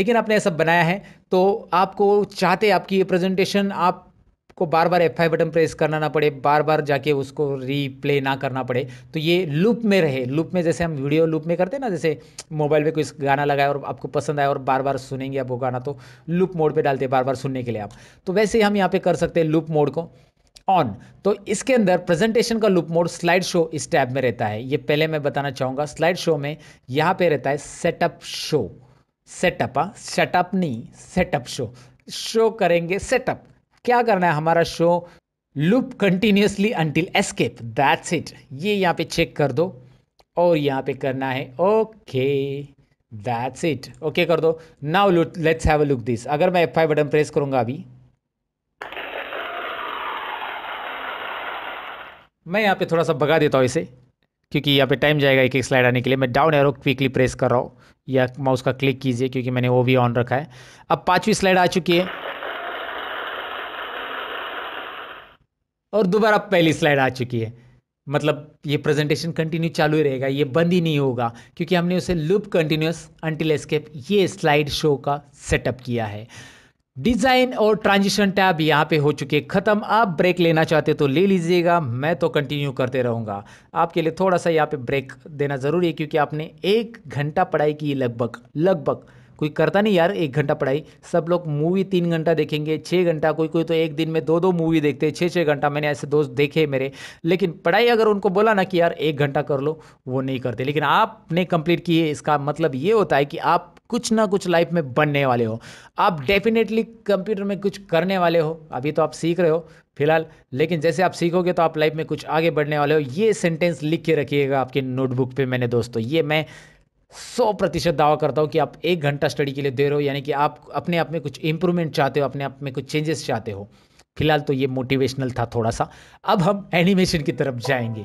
लेकिन आपने ऐसा बनाया है तो आपको चाहते आपकी ये प्रेजेंटेशन आप को बार बार एफ बटन प्रेस करना ना पड़े बार बार जाके उसको रीप्ले ना करना पड़े तो ये लूप में रहे लूप में जैसे हम वीडियो लूप में करते हैं ना जैसे मोबाइल में कोई गाना लगाया और आपको पसंद आया और बार बार सुनेंगे आप वो गाना तो लूप मोड पे डालते हैं बार बार सुनने के लिए आप तो वैसे ही हम यहाँ पे कर सकते हैं लूप मोड को ऑन तो इसके अंदर प्रेजेंटेशन का लूप मोड स्लाइड शो इस टैब में रहता है ये पहले मैं बताना चाहूँगा स्लाइड शो में यहाँ पे रहता है सेटअप शो सेटअप सेटअप नहीं सेटअप शो शो करेंगे सेटअप क्या करना है हमारा show loop continuously until escape that's it ये यहाँ पे चेक कर दो और यहाँ पे करना है ओके दैट्स इट ओके कर दो now let's have a look this अगर मैं एफ बटन प्रेस करूँगा अभी मैं यहाँ पे थोड़ा सा भगा देता हूँ इसे क्योंकि यहाँ पे टाइम जाएगा एक एक स्लाइड आने के लिए मैं डाउन एरो क्विकली प्रेस कर रहा हूँ या माउस का क्लिक कीजिए क्योंकि मैंने वो भी ऑन रखा है अब पांचवी स्लाइड आ चुकी है और दोबारा पहली स्लाइड आ चुकी है मतलब ये प्रेजेंटेशन कंटिन्यू चालू ही रहेगा ये बंद ही नहीं होगा क्योंकि हमने उसे लूप कंटिन्यूस अंटिल एस्केप ये स्लाइड शो का सेटअप किया है डिज़ाइन और ट्रांजिशन टैब यहाँ पे हो चुके ख़त्म आप ब्रेक लेना चाहते तो ले लीजिएगा मैं तो कंटिन्यू करते रहूँगा आपके लिए थोड़ा सा यहाँ पे ब्रेक देना ज़रूरी है क्योंकि आपने एक घंटा पढ़ाई की लगभग लगभग कोई करता नहीं यार एक घंटा पढ़ाई सब लोग मूवी तीन घंटा देखेंगे छः घंटा कोई कोई तो एक दिन में दो दो मूवी देखते हैं छः छः घंटा मैंने ऐसे दोस्त देखे मेरे लेकिन पढ़ाई अगर उनको बोला ना कि यार एक घंटा कर लो वो नहीं करते लेकिन आपने कंप्लीट की है इसका मतलब ये होता है कि आप कुछ ना कुछ लाइफ में बनने वाले हो आप डेफिनेटली कंप्यूटर में कुछ करने वाले हो अभी तो आप सीख रहे हो फिलहाल लेकिन जैसे आप सीखोगे तो आप लाइफ में कुछ आगे बढ़ने वाले हो ये सेंटेंस लिख के रखिएगा आपके नोटबुक पे मैंने दोस्तों ये मैं सौ प्रतिशत दावा करता हूँ कि आप एक घंटा स्टडी के लिए दे रहे हो यानी कि आप अपने आप में कुछ इंप्रूवमेंट चाहते हो अपने आप में कुछ चेंजेस चाहते हो फिलहाल तो ये मोटिवेशनल था थोड़ा सा अब हम एनिमेशन की तरफ जाएंगे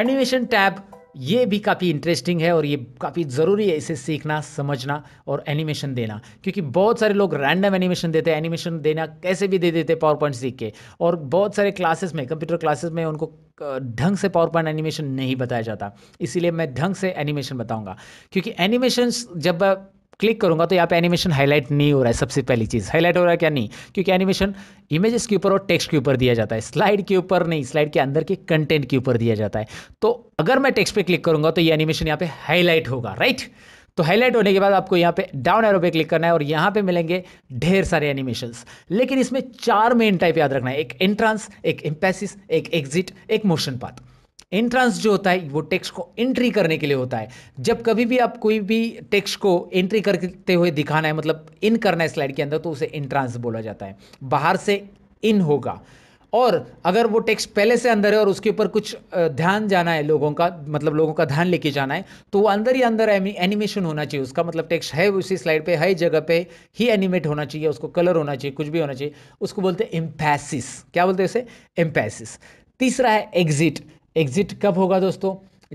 एनिमेशन टैब ये भी काफ़ी इंटरेस्टिंग है और ये काफ़ी ज़रूरी है इसे सीखना समझना और एनिमेशन देना क्योंकि बहुत सारे लोग रैंडम एनिमेशन देते हैं एनिमेशन देना कैसे भी दे देते पावर पॉइंट सीख के और बहुत सारे क्लासेस में कंप्यूटर क्लासेस में उनको ढंग से पावर पॉइंट एनिमेशन नहीं बताया जाता इसीलिए मैं ढंग से एनिमेशन बताऊँगा क्योंकि एनिमेशन जब क्लिक करूंगा तो यहाँ पे एनिमेशन हाईलाइट नहीं हो रहा है सबसे पहली चीज़ हाईलाइट हो रहा है क्या नहीं क्योंकि एनिमेशन इमेजेस के ऊपर और टेक्स्ट के ऊपर दिया जाता है स्लाइड के ऊपर नहीं स्लाइड के अंदर के कंटेंट के ऊपर दिया जाता है तो अगर मैं टेक्स्ट पे क्लिक करूंगा तो ये एनिमेशन यहाँ पे हाईलाइट होगा राइट तो हाईलाइट होने के बाद आपको यहाँ पे डाउन एरो पे क्लिक करना है और यहाँ पे मिलेंगे ढेर सारे एनिमेशंस लेकिन इसमें चार मेन टाइप याद रखना है एक एंट्रांस एक एम्पेसिस एक एग्जिट एक मोशन पाथ एंट्रांस जो होता है वो टेक्स्ट को एंट्री करने के लिए होता है जब कभी भी आप कोई भी टेक्स्ट को एंट्री करते हुए दिखाना है मतलब इन करना है स्लाइड के अंदर तो उसे इंट्रांस बोला जाता है बाहर से इन होगा और अगर वो टेक्स्ट पहले से अंदर है और उसके ऊपर कुछ ध्यान जाना है लोगों का मतलब लोगों का ध्यान लेके जाना है तो वो अंदर ही अंदर एनिमेशन होना चाहिए उसका मतलब टेक्स्ट है उसी स्लाइड पे है जगह पे ही एनिमेट होना चाहिए उसको कलर होना चाहिए कुछ भी होना चाहिए उसको बोलते हैं एम्पैसिस क्या बोलते हैं उसे एम्पैसिस तीसरा है एग्जिट एग्ज़िट कब होगा दोस्तों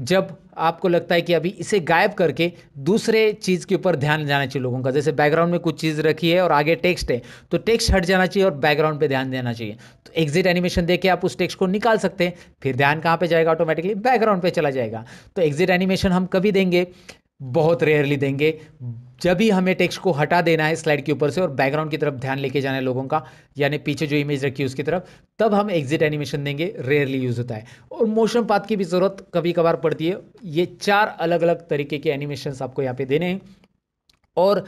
जब आपको लगता है कि अभी इसे गायब करके दूसरे चीज़ के ऊपर ध्यान जाना चाहिए लोगों का जैसे बैकग्राउंड में कुछ चीज़ रखी है और आगे टेक्स्ट है तो टेक्स्ट हट जाना चाहिए और बैकग्राउंड पे ध्यान देना चाहिए तो एग्जिट एनिमेशन देके आप उस टेक्स्ट को निकाल सकते हैं फिर ध्यान कहाँ पर जाएगा ऑटोमेटिकली बैकग्राउंड पर चला जाएगा तो एग्जिट एनिमेशन हम कभी देंगे बहुत रेयरली देंगे जब भी हमें टेक्स्ट को हटा देना है स्लाइड के ऊपर से और बैकग्राउंड की तरफ ध्यान लेके जाना है लोगों का यानी पीछे जो इमेज रखी है उसकी तरफ तब हम एग्जिट एनिमेशन देंगे रेयरली यूज़ होता है और मोशन पाथ की भी ज़रूरत कभी कभार पड़ती है ये चार अलग अलग तरीके के एनिमेशन आपको यहाँ पे देने हैं और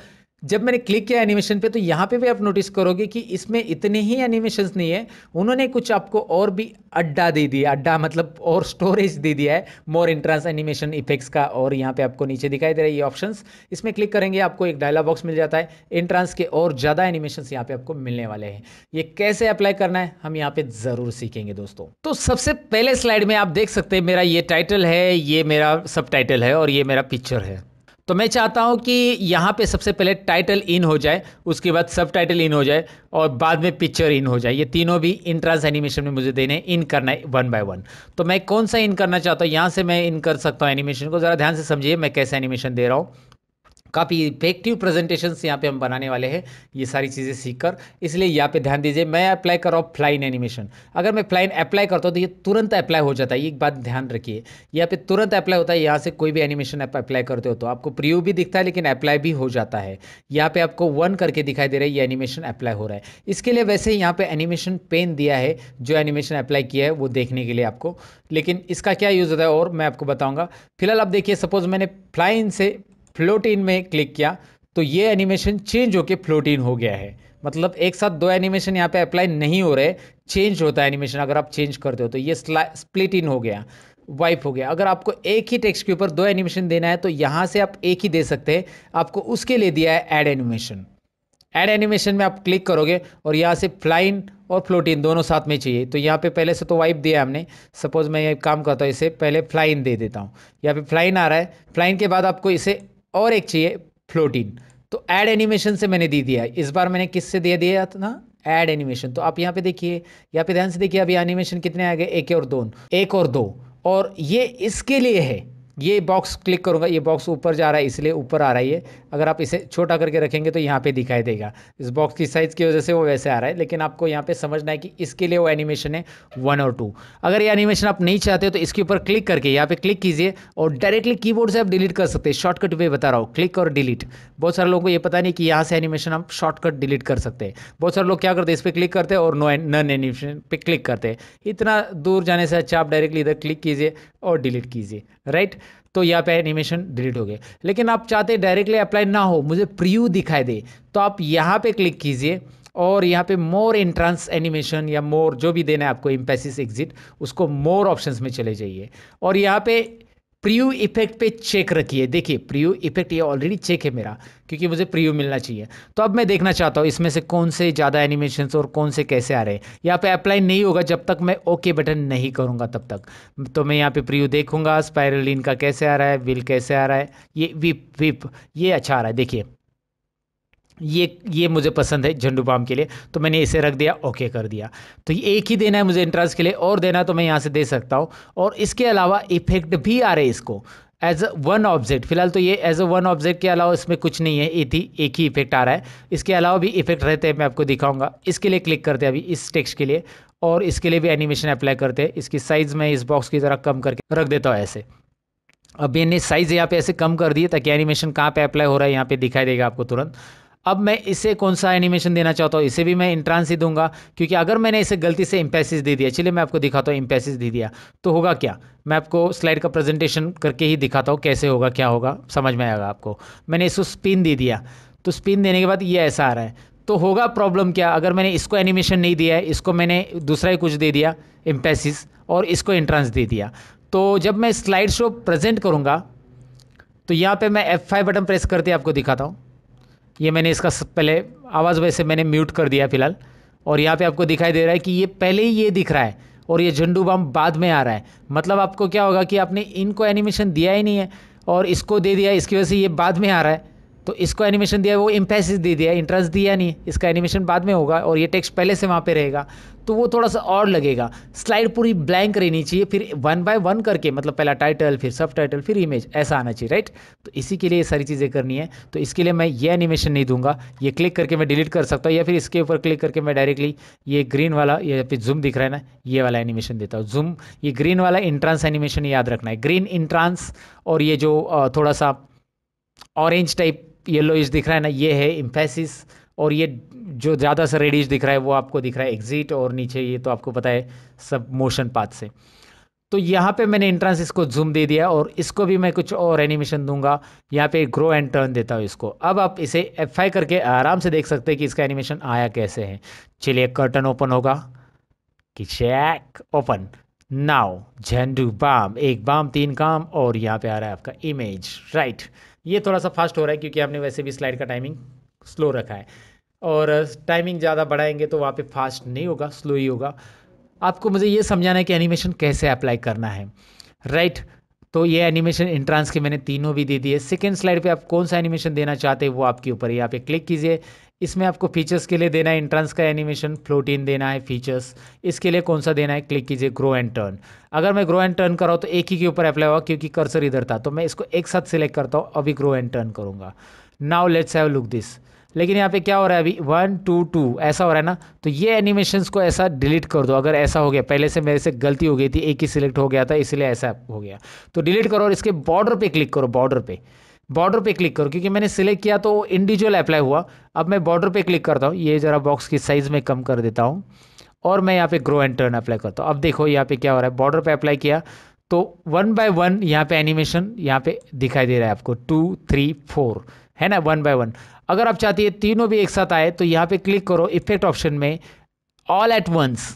जब मैंने क्लिक किया एनिमेशन पे तो यहाँ पे भी आप नोटिस करोगे कि इसमें इतने ही एनिमेशन नहीं है उन्होंने कुछ आपको और भी अड्डा दे दिया अड्डा मतलब और स्टोरेज दे दिया है मोर इंट्रांस एनिमेशन इफेक्ट्स का और यहाँ पे आपको नीचे दिखाई दे रहा है ये ऑप्शंस इसमें क्लिक करेंगे आपको एक डायलॉग बॉक्स मिल जाता है इंट्रांस के और ज़्यादा एनिमेशन यहाँ पे आपको मिलने वाले हैं ये कैसे अप्लाई करना है हम यहाँ पे ज़रूर सीखेंगे दोस्तों तो सबसे पहले स्लाइड में आप देख सकते हैं मेरा ये टाइटल है ये मेरा सब है और ये मेरा पिक्चर है तो मैं चाहता हूँ कि यहाँ पे सबसे पहले टाइटल इन हो जाए उसके बाद सब टाइटल इन हो जाए और बाद में पिक्चर इन हो जाए ये तीनों भी इंट्रांस एनिमेशन में मुझे देने इन करना है वन बाय वन तो मैं कौन सा इन करना चाहता हूँ यहाँ से मैं इन कर सकता हूँ एनिमेशन को ज़रा ध्यान से समझिए मैं कैसे एनिमेशन दे रहा हूँ काफ़ी इफेक्टिव प्रेजेंटेशन यहाँ पे हम बनाने वाले हैं ये सारी चीज़ें सीखकर इसलिए यहाँ पे ध्यान दीजिए मैं अप्लाई कर रहा हूँ फ्लाइन एनिमेशन अगर मैं फ्लाइन अप्लाई करता हूँ तो ये तुरंत अप्लाई हो जाता है एक बात ध्यान रखिए यहाँ पे तुरंत अप्लाई होता है यहाँ से कोई भी एनिमेशन आप अप्लाई करते हो तो आपको प्रियू भी दिखता है लेकिन अप्लाई भी हो जाता है यहाँ पर आपको वन करके दिखाई दे रहा है ये एनिमेशन अप्लाई हो रहा है इसके लिए वैसे यहाँ पर एनिमेशन पेन दिया है जो एनिमेशन अप्लाई किया है वो देखने के लिए आपको लेकिन इसका क्या यूज़ होता है और मैं आपको बताऊँगा फिलहाल आप देखिए सपोज मैंने फ्लाइन से फ्लोटीन में क्लिक किया तो ये एनिमेशन चेंज होके फ्लोटीन हो गया है मतलब एक साथ दो एनिमेशन यहाँ पे अप्लाई नहीं हो रहे चेंज होता है एनिमेशन अगर आप चेंज करते हो तो ये स्प्लिट इन हो गया वाइप हो गया अगर आपको एक ही टेक्स्ट के ऊपर दो एनिमेशन देना है तो यहाँ से आप एक ही दे सकते हैं आपको उसके लिए दिया है एड एनिमेशन एड एनिमेशन में आप क्लिक करोगे और यहाँ से फ्लाइन और फ्लोटिन दोनों साथ में चाहिए तो यहाँ पे पहले से तो वाइप दिया हमने सपोज मैं ये काम करता हूँ इसे पहले फ्लाइन दे देता हूँ यहाँ पे फ्लाइन आ रहा है फ्लाइन के बाद आपको इसे और एक चाहिए फ्लोटीन तो ऐड एनिमेशन से मैंने दे दिया इस बार मैंने किस से दे दिया था ना ऐड एनिमेशन तो आप यहाँ पे देखिए यहाँ पे ध्यान से देखिए अभी एनिमेशन कितने आ गए एक और दो एक और दो और ये इसके लिए है ये बॉक्स क्लिक करूँगा ये बॉक्स ऊपर जा रहा है इसलिए ऊपर आ रहा है ये अगर आप इसे छोटा करके रखेंगे तो यहाँ पे दिखाई देगा इस बॉक्स की साइज़ की वजह से वो वैसे आ रहा है लेकिन आपको यहाँ पे समझना है कि इसके लिए वो एनिमेशन है वन और टू अगर ये एनिमेशन आप नहीं चाहते तो इसके ऊपर क्लिक करके यहाँ पर क्लिक कीजिए और डायरेक्टली की से आप डिलीट कर सकते हैं शॉर्टकट वे बता रहा हूँ क्लिक और डिलीट बहुत सारे लोगों को ये पता नहीं कि यहाँ से एनिमेशन आप शॉर्टकट डिलीट कर सकते हैं बहुत सारे लोग क्या करते हैं इस पर क्लिक करते हैं और नो नन एनिमेशन पर क्लिक करते हैं इतना दूर जाने से अच्छा आप डायरेक्टली इधर क्लिक कीजिए और डिलीट कीजिए राइट तो यहाँ पे एनिमेशन डिलीट हो गया लेकिन आप चाहते डायरेक्टली अप्लाई ना हो मुझे प्रीव्यू दिखाई दे तो आप यहाँ पे क्लिक कीजिए और यहाँ पे मोर एंट्रांस एनिमेशन या मोर जो भी देना है आपको इम्पेसिस एग्जिट उसको मोर ऑप्शंस में चले जाइए और यहाँ पे प्रीव्यू इफेक्ट पे चेक रखिए देखिए प्रीव्यू इफेक्ट ये ऑलरेडी चेक है मेरा क्योंकि मुझे प्रीव्यू मिलना चाहिए तो अब मैं देखना चाहता हूँ इसमें से कौन से ज़्यादा एनिमेशन और कौन से कैसे आ रहे हैं यहाँ पे अप्लाई नहीं होगा जब तक मैं ओके बटन नहीं करूँगा तब तक तो मैं यहाँ पे प्रीव्यू देखूँगा स्पायरलिन का कैसे आ रहा है विल कैसे आ रहा है ये विप विप ये अच्छा आ रहा है देखिए ये ये मुझे पसंद है झंडू पाम के लिए तो मैंने इसे रख दिया ओके कर दिया तो ये एक ही देना है मुझे इंटरेस्ट के लिए और देना तो मैं यहाँ से दे सकता हूँ और इसके अलावा इफेक्ट भी आ रहे इसको एज अ वन ऑब्जेक्ट फिलहाल तो ये एज अ वन ऑब्जेक्ट के अलावा इसमें कुछ नहीं है ही एक ही इफेक्ट आ रहा है इसके अलावा भी इफेक्ट रहते हैं मैं आपको दिखाऊंगा इसके लिए क्लिक करते हैं अभी इस टेक्स्ट के लिए और इसके लिए भी एनिमेशन अप्लाई करते हैं इसकी साइज़ मैं इस बॉक्स की तरह कम करके रख देता हूँ ऐसे अभी इन्हें साइज़ यहाँ पे ऐसे कम कर दिए ताकि एनिमेशन कहाँ पर अप्लाई हो रहा है यहाँ पे दिखाई देगा आपको तुरंत अब मैं इसे कौन सा एनिमेशन देना चाहता हूँ इसे भी मैं इंट्रांस ही दूंगा क्योंकि अगर मैंने इसे गलती से इम्पेसिस दे दिया चलिए मैं आपको दिखाता हूँ इम्पेसिस दे दिया तो होगा क्या मैं आपको स्लाइड का प्रेजेंटेशन करके ही दिखाता हूँ कैसे होगा क्या होगा समझ में आएगा आपको मैंने इसको स्पिन दे दिया तो स्पिन देने के बाद ये ऐसा आ रहा है तो होगा प्रॉब्लम क्या अगर मैंने इसको एनिमेशन नहीं दिया है इसको मैंने दूसरा ही कुछ दे दिया इम्पेसिस और इसको इंट्रांस दे दिया तो जब मैं स्लाइड शो प्रजेंट करूँगा तो यहाँ पर मैं एफ बटन प्रेस करते आपको दिखाता हूँ ये मैंने इसका पहले आवाज़ वैसे मैंने म्यूट कर दिया फिलहाल और यहाँ पे आपको दिखाई दे रहा है कि ये पहले ही ये दिख रहा है और ये झंडू बम बाद में आ रहा है मतलब आपको क्या होगा कि आपने इनको एनिमेशन दिया ही नहीं है और इसको दे दिया इसकी वजह से ये बाद में आ रहा है तो इसको एनिमेशन दिया वो इम्फेसिस दे दिया इंटरेस्ट दिया नहीं इसका एनिमेशन बाद में होगा और ये टेक्स्ट पहले से वहाँ पे रहेगा तो वो थोड़ा सा और लगेगा स्लाइड पूरी ब्लैंक रहनी चाहिए फिर वन बाय वन करके मतलब पहला टाइटल फिर सब टाइटल फिर इमेज ऐसा आना चाहिए राइट तो इसी के लिए ये सारी चीज़ें करनी है तो इसके लिए मैं ये एनिमेशन नहीं दूंगा ये क्लिक करके मैं डिलीट कर सकता हूँ या फिर इसके ऊपर क्लिक करके मैं डायरेक्टली ये ग्रीन वाला या फिर जूम दिख रहा है ना ये वाला एनिमेशन देता हूँ जूम ये ग्रीन वाला इंट्रांस एनिमेशन याद रखना है ग्रीन इंट्रांस और ये जो थोड़ा सा ऑरेंज टाइप इज दिख रहा है ना ये है इम्फेसिस और ये जो ज़्यादा सा रेडिश दिख रहा है वो आपको दिख रहा है एग्जिट और नीचे ये तो आपको पता है सब मोशन पाथ से तो यहाँ पे मैंने इंट्रांस इसको जूम दे दिया और इसको भी मैं कुछ और एनिमेशन दूंगा यहाँ पे ग्रो एंड टर्न देता हूँ इसको अब आप इसे एफ करके आराम से देख सकते हैं कि इसका एनिमेशन आया कैसे है चलिए कर्टन ओपन होगा कि check open now Zandu balm एक बाम तीन काम और यहाँ पे आ रहा है आपका इमेज राइट right. ये थोड़ा सा फास्ट हो रहा है क्योंकि आपने वैसे भी स्लाइड का टाइमिंग स्लो रखा है और टाइमिंग ज़्यादा बढ़ाएंगे तो वहाँ पे फास्ट नहीं होगा स्लो ही होगा आपको मुझे ये समझाना है कि एनिमेशन कैसे अप्लाई करना है राइट right, तो ये एनिमेशन इंट्रांस के मैंने तीनों भी दे दिए सेकेंड स्लाइड पे आप कौन सा एनिमेशन देना चाहते हैं वो आपके ऊपर ही यहाँ पे क्लिक कीजिए इसमें आपको फीचर्स के लिए देना है इंट्रांस का एनिमेशन फ्लोटीन देना है फीचर्स इसके लिए कौन सा देना है क्लिक कीजिए ग्रो एंड टर्न अगर मैं ग्रो एंड टर्न कर रहा हूँ तो एक ही के ऊपर अप्लाई होगा क्योंकि कर्सर इधर था तो मैं इसको एक साथ सिलेक्ट करता हूँ अभी ग्रो एंड टर्न करूँगा now let's have look this लेकिन यहाँ पे क्या हो रहा है अभी वन टू टू ऐसा हो रहा है ना तो ये एनिमेशन को ऐसा डिलीट कर दो अगर ऐसा हो गया पहले से मेरे से गलती हो गई थी एक ही सिलेक्ट हो गया था इसलिए ऐसा हो गया तो डिलीट करो और इसके बॉर्डर पे क्लिक करो बॉर्डर पे बॉर्डर पे क्लिक करो क्योंकि मैंने सिलेक्ट किया तो इंडिविजुअल अप्लाई हुआ अब मैं बॉर्डर पे क्लिक करता हूँ ये ज़रा बॉक्स की साइज़ में कम कर देता हूँ और मैं यहाँ पे ग्रो एंड टर्न अप्लाई करता हूँ अब देखो यहाँ पे क्या हो रहा है बॉर्डर पे अप्लाई किया तो वन बाय वन यहाँ पे एनिमेशन यहाँ पे दिखाई दे रहा है आपको टू थ्री फोर है ना वन बाय वन अगर आप चाहती है तीनों भी एक साथ आए तो यहाँ पे क्लिक करो इफेक्ट ऑप्शन में ऑल एट वंस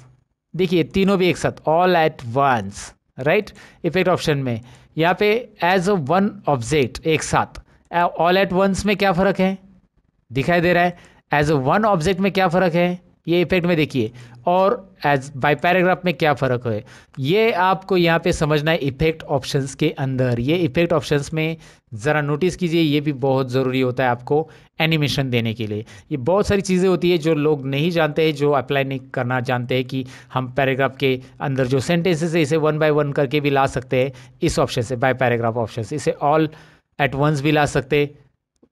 देखिए तीनों भी एक साथ all at once right effect option में यहाँ पे एज अ वन ऑब्जेक्ट एक साथ ऑल एट वंस में क्या फ़र्क है दिखाई दे रहा है एज अ वन ऑब्जेक्ट में क्या फ़र्क है ये इफेक्ट में देखिए और एज बाय पैराग्राफ में क्या फ़र्क है ये आपको यहाँ पे समझना है इफेक्ट ऑप्शंस के अंदर ये इफेक्ट ऑप्शंस में ज़रा नोटिस कीजिए ये भी बहुत ज़रूरी होता है आपको एनिमेशन देने के लिए ये बहुत सारी चीज़ें होती है जो लोग नहीं जानते हैं जो अप्लाई नहीं करना जानते हैं कि हम पैराग्राफ के अंदर जो सेंटेंसेस है इसे वन बाय वन करके भी ला सकते हैं इस ऑप्शन से बाय पैराग्राफ ऑप्शन से इसे ऑल एट वंस भी ला सकते हैं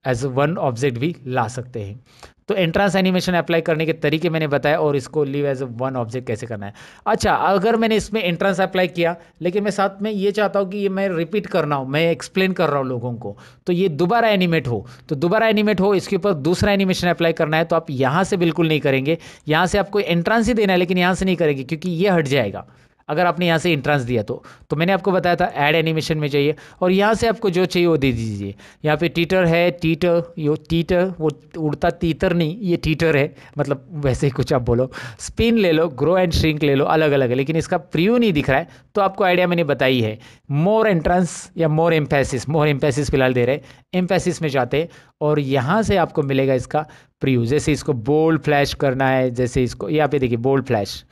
एज वन ऑब्जेक्ट भी ला सकते हैं तो एंट्रांस एनिमेशन अप्लाई करने के तरीके मैंने बताया और इसको लिव एज वन ऑब्जेक्ट कैसे करना है अच्छा अगर मैंने इसमें एंट्रांस अप्लाई किया लेकिन मैं साथ में ये चाहता हूँ कि ये मैं रिपीट कर रहा हूँ मैं एक्सप्लेन कर रहा हूँ लोगों को तो ये दोबारा एनिमेट हो तो दोबारा एनिमेट हो इसके ऊपर दूसरा एनिमेशन अप्लाई करना है तो आप यहाँ से बिल्कुल नहीं करेंगे यहाँ से आपको एंट्रांस ही देना है लेकिन यहाँ से नहीं करेंगे क्योंकि ये हट जाएगा अगर आपने यहाँ से इंट्रांस दिया तो तो मैंने आपको बताया था ऐड एनिमेशन में चाहिए और यहाँ से आपको जो चाहिए वो दे दीजिए यहाँ पे टीटर है टीटर यो टीटर वो उड़ता तीतर नहीं ये टीटर है मतलब वैसे ही कुछ आप बोलो स्पिन ले लो ग्रो एंड श्रिंक ले लो अलग अलग है लेकिन इसका प्रियू नहीं दिख रहा है तो आपको आइडिया मैंने बताई है मोर एंट्रांस या मोर एम्फेसिस मोर एम्फेसिस फिलहाल दे रहे एम्फेसिस में जाते हैं और यहाँ से आपको मिलेगा इसका प्रियू जैसे इसको बोल्ड फ्लैश करना है जैसे इसको यहाँ पे देखिए बोल्ड फ्लैश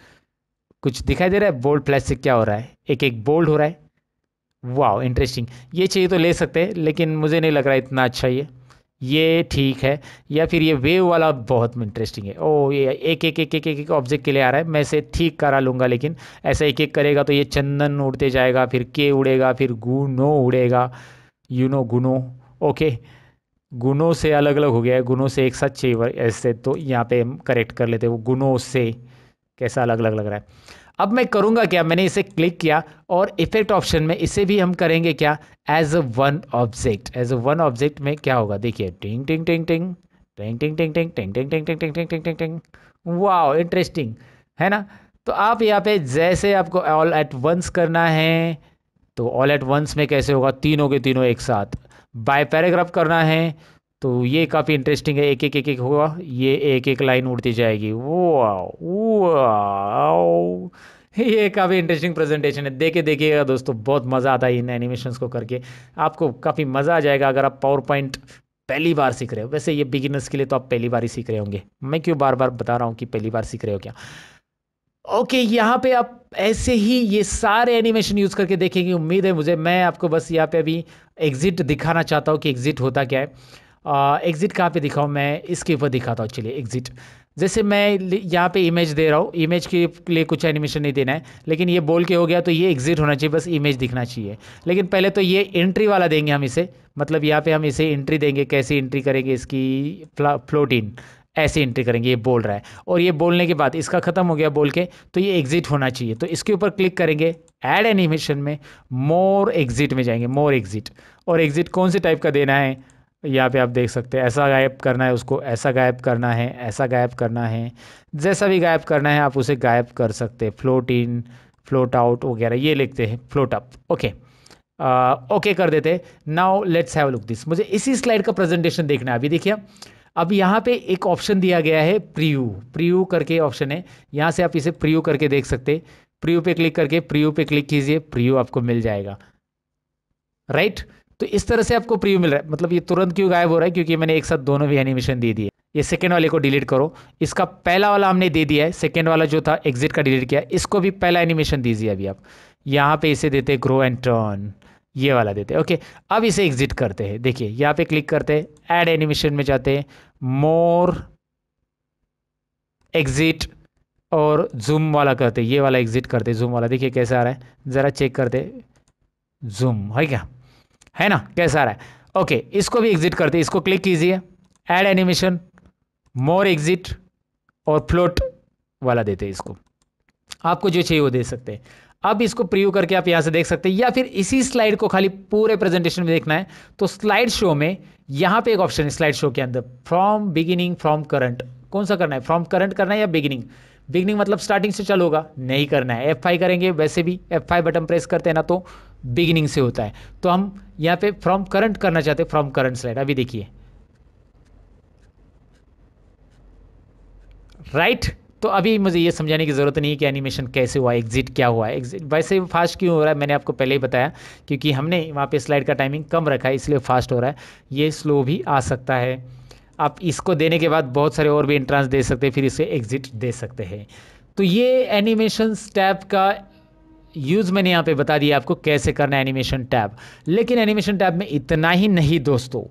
कुछ दिखाई दे रहा है बोल्ड फ्लैश से क्या हो रहा है एक एक बोल्ड हो रहा है वाह इंटरेस्टिंग ये चाहिए तो ले सकते हैं लेकिन मुझे नहीं लग रहा इतना अच्छा ये ये ठीक है या फिर ये वेव वाला बहुत इंटरेस्टिंग है ओ oh, ये एक एक एक एक एक ऑब्जेक्ट के लिए आ रहा है मैं इसे ठीक करा लूँगा लेकिन ऐसा एक एक करेगा तो ये चंदन उड़ते जाएगा फिर के उड़ेगा फिर गुनो उड़ेगा यू नो गुनो ओके गुनों से अलग अलग हो गया है गुनों से एक साथ चाहिए ऐसे तो यहाँ पे करेक्ट कर लेते हैं वो गुनो से कैसा अलग अलग लग रहा है अब मैं करूँगा क्या मैंने इसे क्लिक किया और इफेक्ट ऑप्शन में इसे भी हम करेंगे क्या as a one object as a one object में क्या होगा देखिए टिंग टिंग टिंग टिंग टिंग टिंग टिंग टिंग टिंग टिंग टिंग टिंग टिंग टिंग टिंग टिंग टिंग वाओ इंटरेस्टिंग है ना तो आप यहाँ पे जैसे आपको ऑल एट वंस करना है तो ऑल एट वंस में कैसे होगा तीनों के तीनों एक साथ बाय पैराग्राफ करना है तो ये काफ़ी इंटरेस्टिंग है एक एक एक एक होगा ये एक एक लाइन उड़ती जाएगी वो आओ वो ये काफ़ी इंटरेस्टिंग प्रेजेंटेशन है देखे देखिएगा दोस्तों बहुत मज़ा आता है इन एनिमेशंस को करके आपको काफ़ी मज़ा आ जाएगा अगर आप पावर पॉइंट पहली बार सीख रहे हो वैसे ये बिगिनर्स के लिए तो आप पहली बार ही सीख रहे होंगे मैं क्यों बार बार बता रहा हूँ कि पहली बार सीख रहे हो क्या ओके okay, यहाँ पे आप ऐसे ही ये सारे एनिमेशन यूज़ करके देखेंगे उम्मीद है मुझे मैं आपको बस यहाँ पे अभी एग्ज़िट दिखाना चाहता हूँ कि एग्ज़िट होता क्या है एग्ज़िट कहाँ पे दिखाऊँ मैं इसके ऊपर दिखाता हूँ चलिए एग्ज़िट जैसे मैं यहाँ पे इमेज दे रहा हूँ इमेज के लिए कुछ एनिमेशन नहीं देना है लेकिन ये बोल के हो गया तो ये एग्ज़िट होना चाहिए बस इमेज दिखना चाहिए लेकिन पहले तो ये एंट्री वाला देंगे हम इसे मतलब यहाँ पे हम इसे एंट्री देंगे कैसे एंट्री करेंगे इसकी फ्लोटिन ऐसे एंट्री करेंगे ये बोल रहा है और ये बोलने के बाद इसका ख़त्म हो गया बोल के तो ये एग्ज़िट होना चाहिए तो इसके ऊपर क्लिक करेंगे ऐड एनिमेशन में मोर एग्ज़िट में जाएंगे मोर एग्ज़िट और एग्ज़िट कौन से टाइप का देना है यहाँ पे आप देख सकते हैं ऐसा गायब करना है उसको ऐसा गायब करना है ऐसा गायब करना है जैसा भी गायब करना है आप उसे गायब कर सकते हैं फ्लोट इन फ्लोट आउट वगैरह ये लिखते हैं फ्लोट अप ओके ओके कर देते now let's have look this मुझे इसी स्लाइड का प्रेजेंटेशन देखना है अभी देखिए अब यहाँ पे एक ऑप्शन दिया गया है प्रीव्यू प्रीव्यू करके ऑप्शन है यहाँ से आप इसे प्रीव्यू करके देख सकते प्रीव्यू पे क्लिक करके प्रीव्यू पे क्लिक कीजिए प्रीव्यू आपको मिल जाएगा राइट right? तो इस तरह से आपको प्रीव्यू मिल रहा है मतलब ये तुरंत क्यों गायब हो रहा है क्योंकि मैंने एक साथ दोनों भी एनिमेशन दे दिए ये सेकेंड वाले को डिलीट करो इसका पहला वाला हमने दे दिया है सेकेंड वाला जो था एग्जिट का डिलीट किया इसको भी पहला एनिमेशन दीजिए अभी आप यहाँ पे इसे देते ग्रो एंड टर्न ये वाला देते हैं ओके अब इसे एग्जिट करते हैं देखिए यहाँ पे क्लिक करते हैं ऐड एनिमेशन में जाते हैं मोर एग्जिट और जूम वाला करते ये वाला एग्जिट करते जूम वाला देखिए कैसे आ रहा है ज़रा चेक करते जूम है क्या है ना कैसा रहा है ओके okay, इसको भी एग्जिट करते इसको क्लिक कीजिए ऐड एनिमेशन मोर एग्जिट और फ्लोट वाला देते हैं इसको आपको जो चाहिए वो दे सकते हैं अब इसको प्रीव्यू करके आप यहां से देख सकते हैं या फिर इसी स्लाइड को खाली पूरे प्रेजेंटेशन में देखना है तो स्लाइड शो में यहां पे एक ऑप्शन है स्लाइड शो के अंदर फ्रॉम बिगिनिंग फ्रॉम करंट कौन सा करना है फ्रॉम करंट करना है या बिगिनिंग बिगिनिंग मतलब स्टार्टिंग से चलोगा नहीं करना है एफ करेंगे वैसे भी एफ बटन प्रेस करते हैं ना तो बिगिनिंग से होता है तो हम यहाँ पे फ्रॉम करंट करना चाहते हैं फ्रॉम करंट स्लाइड अभी देखिए राइट right? तो अभी मुझे ये समझाने की ज़रूरत नहीं है कि एनिमेशन कैसे हुआ एग्जिट क्या हुआ है एग्जिट वैसे फास्ट क्यों हो रहा है मैंने आपको पहले ही बताया क्योंकि हमने वहाँ पे स्लाइड का टाइमिंग कम रखा है इसलिए फास्ट हो रहा है ये स्लो भी आ सकता है आप इसको देने के बाद बहुत सारे और भी एंट्रांस दे सकते हैं फिर इसे एग्जिट दे सकते हैं तो ये एनिमेशन स्टैप का यूज़ मैंने यहाँ पे बता दिया आपको कैसे करना है एनिमेशन टैब लेकिन एनिमेशन टैब में इतना ही नहीं दोस्तों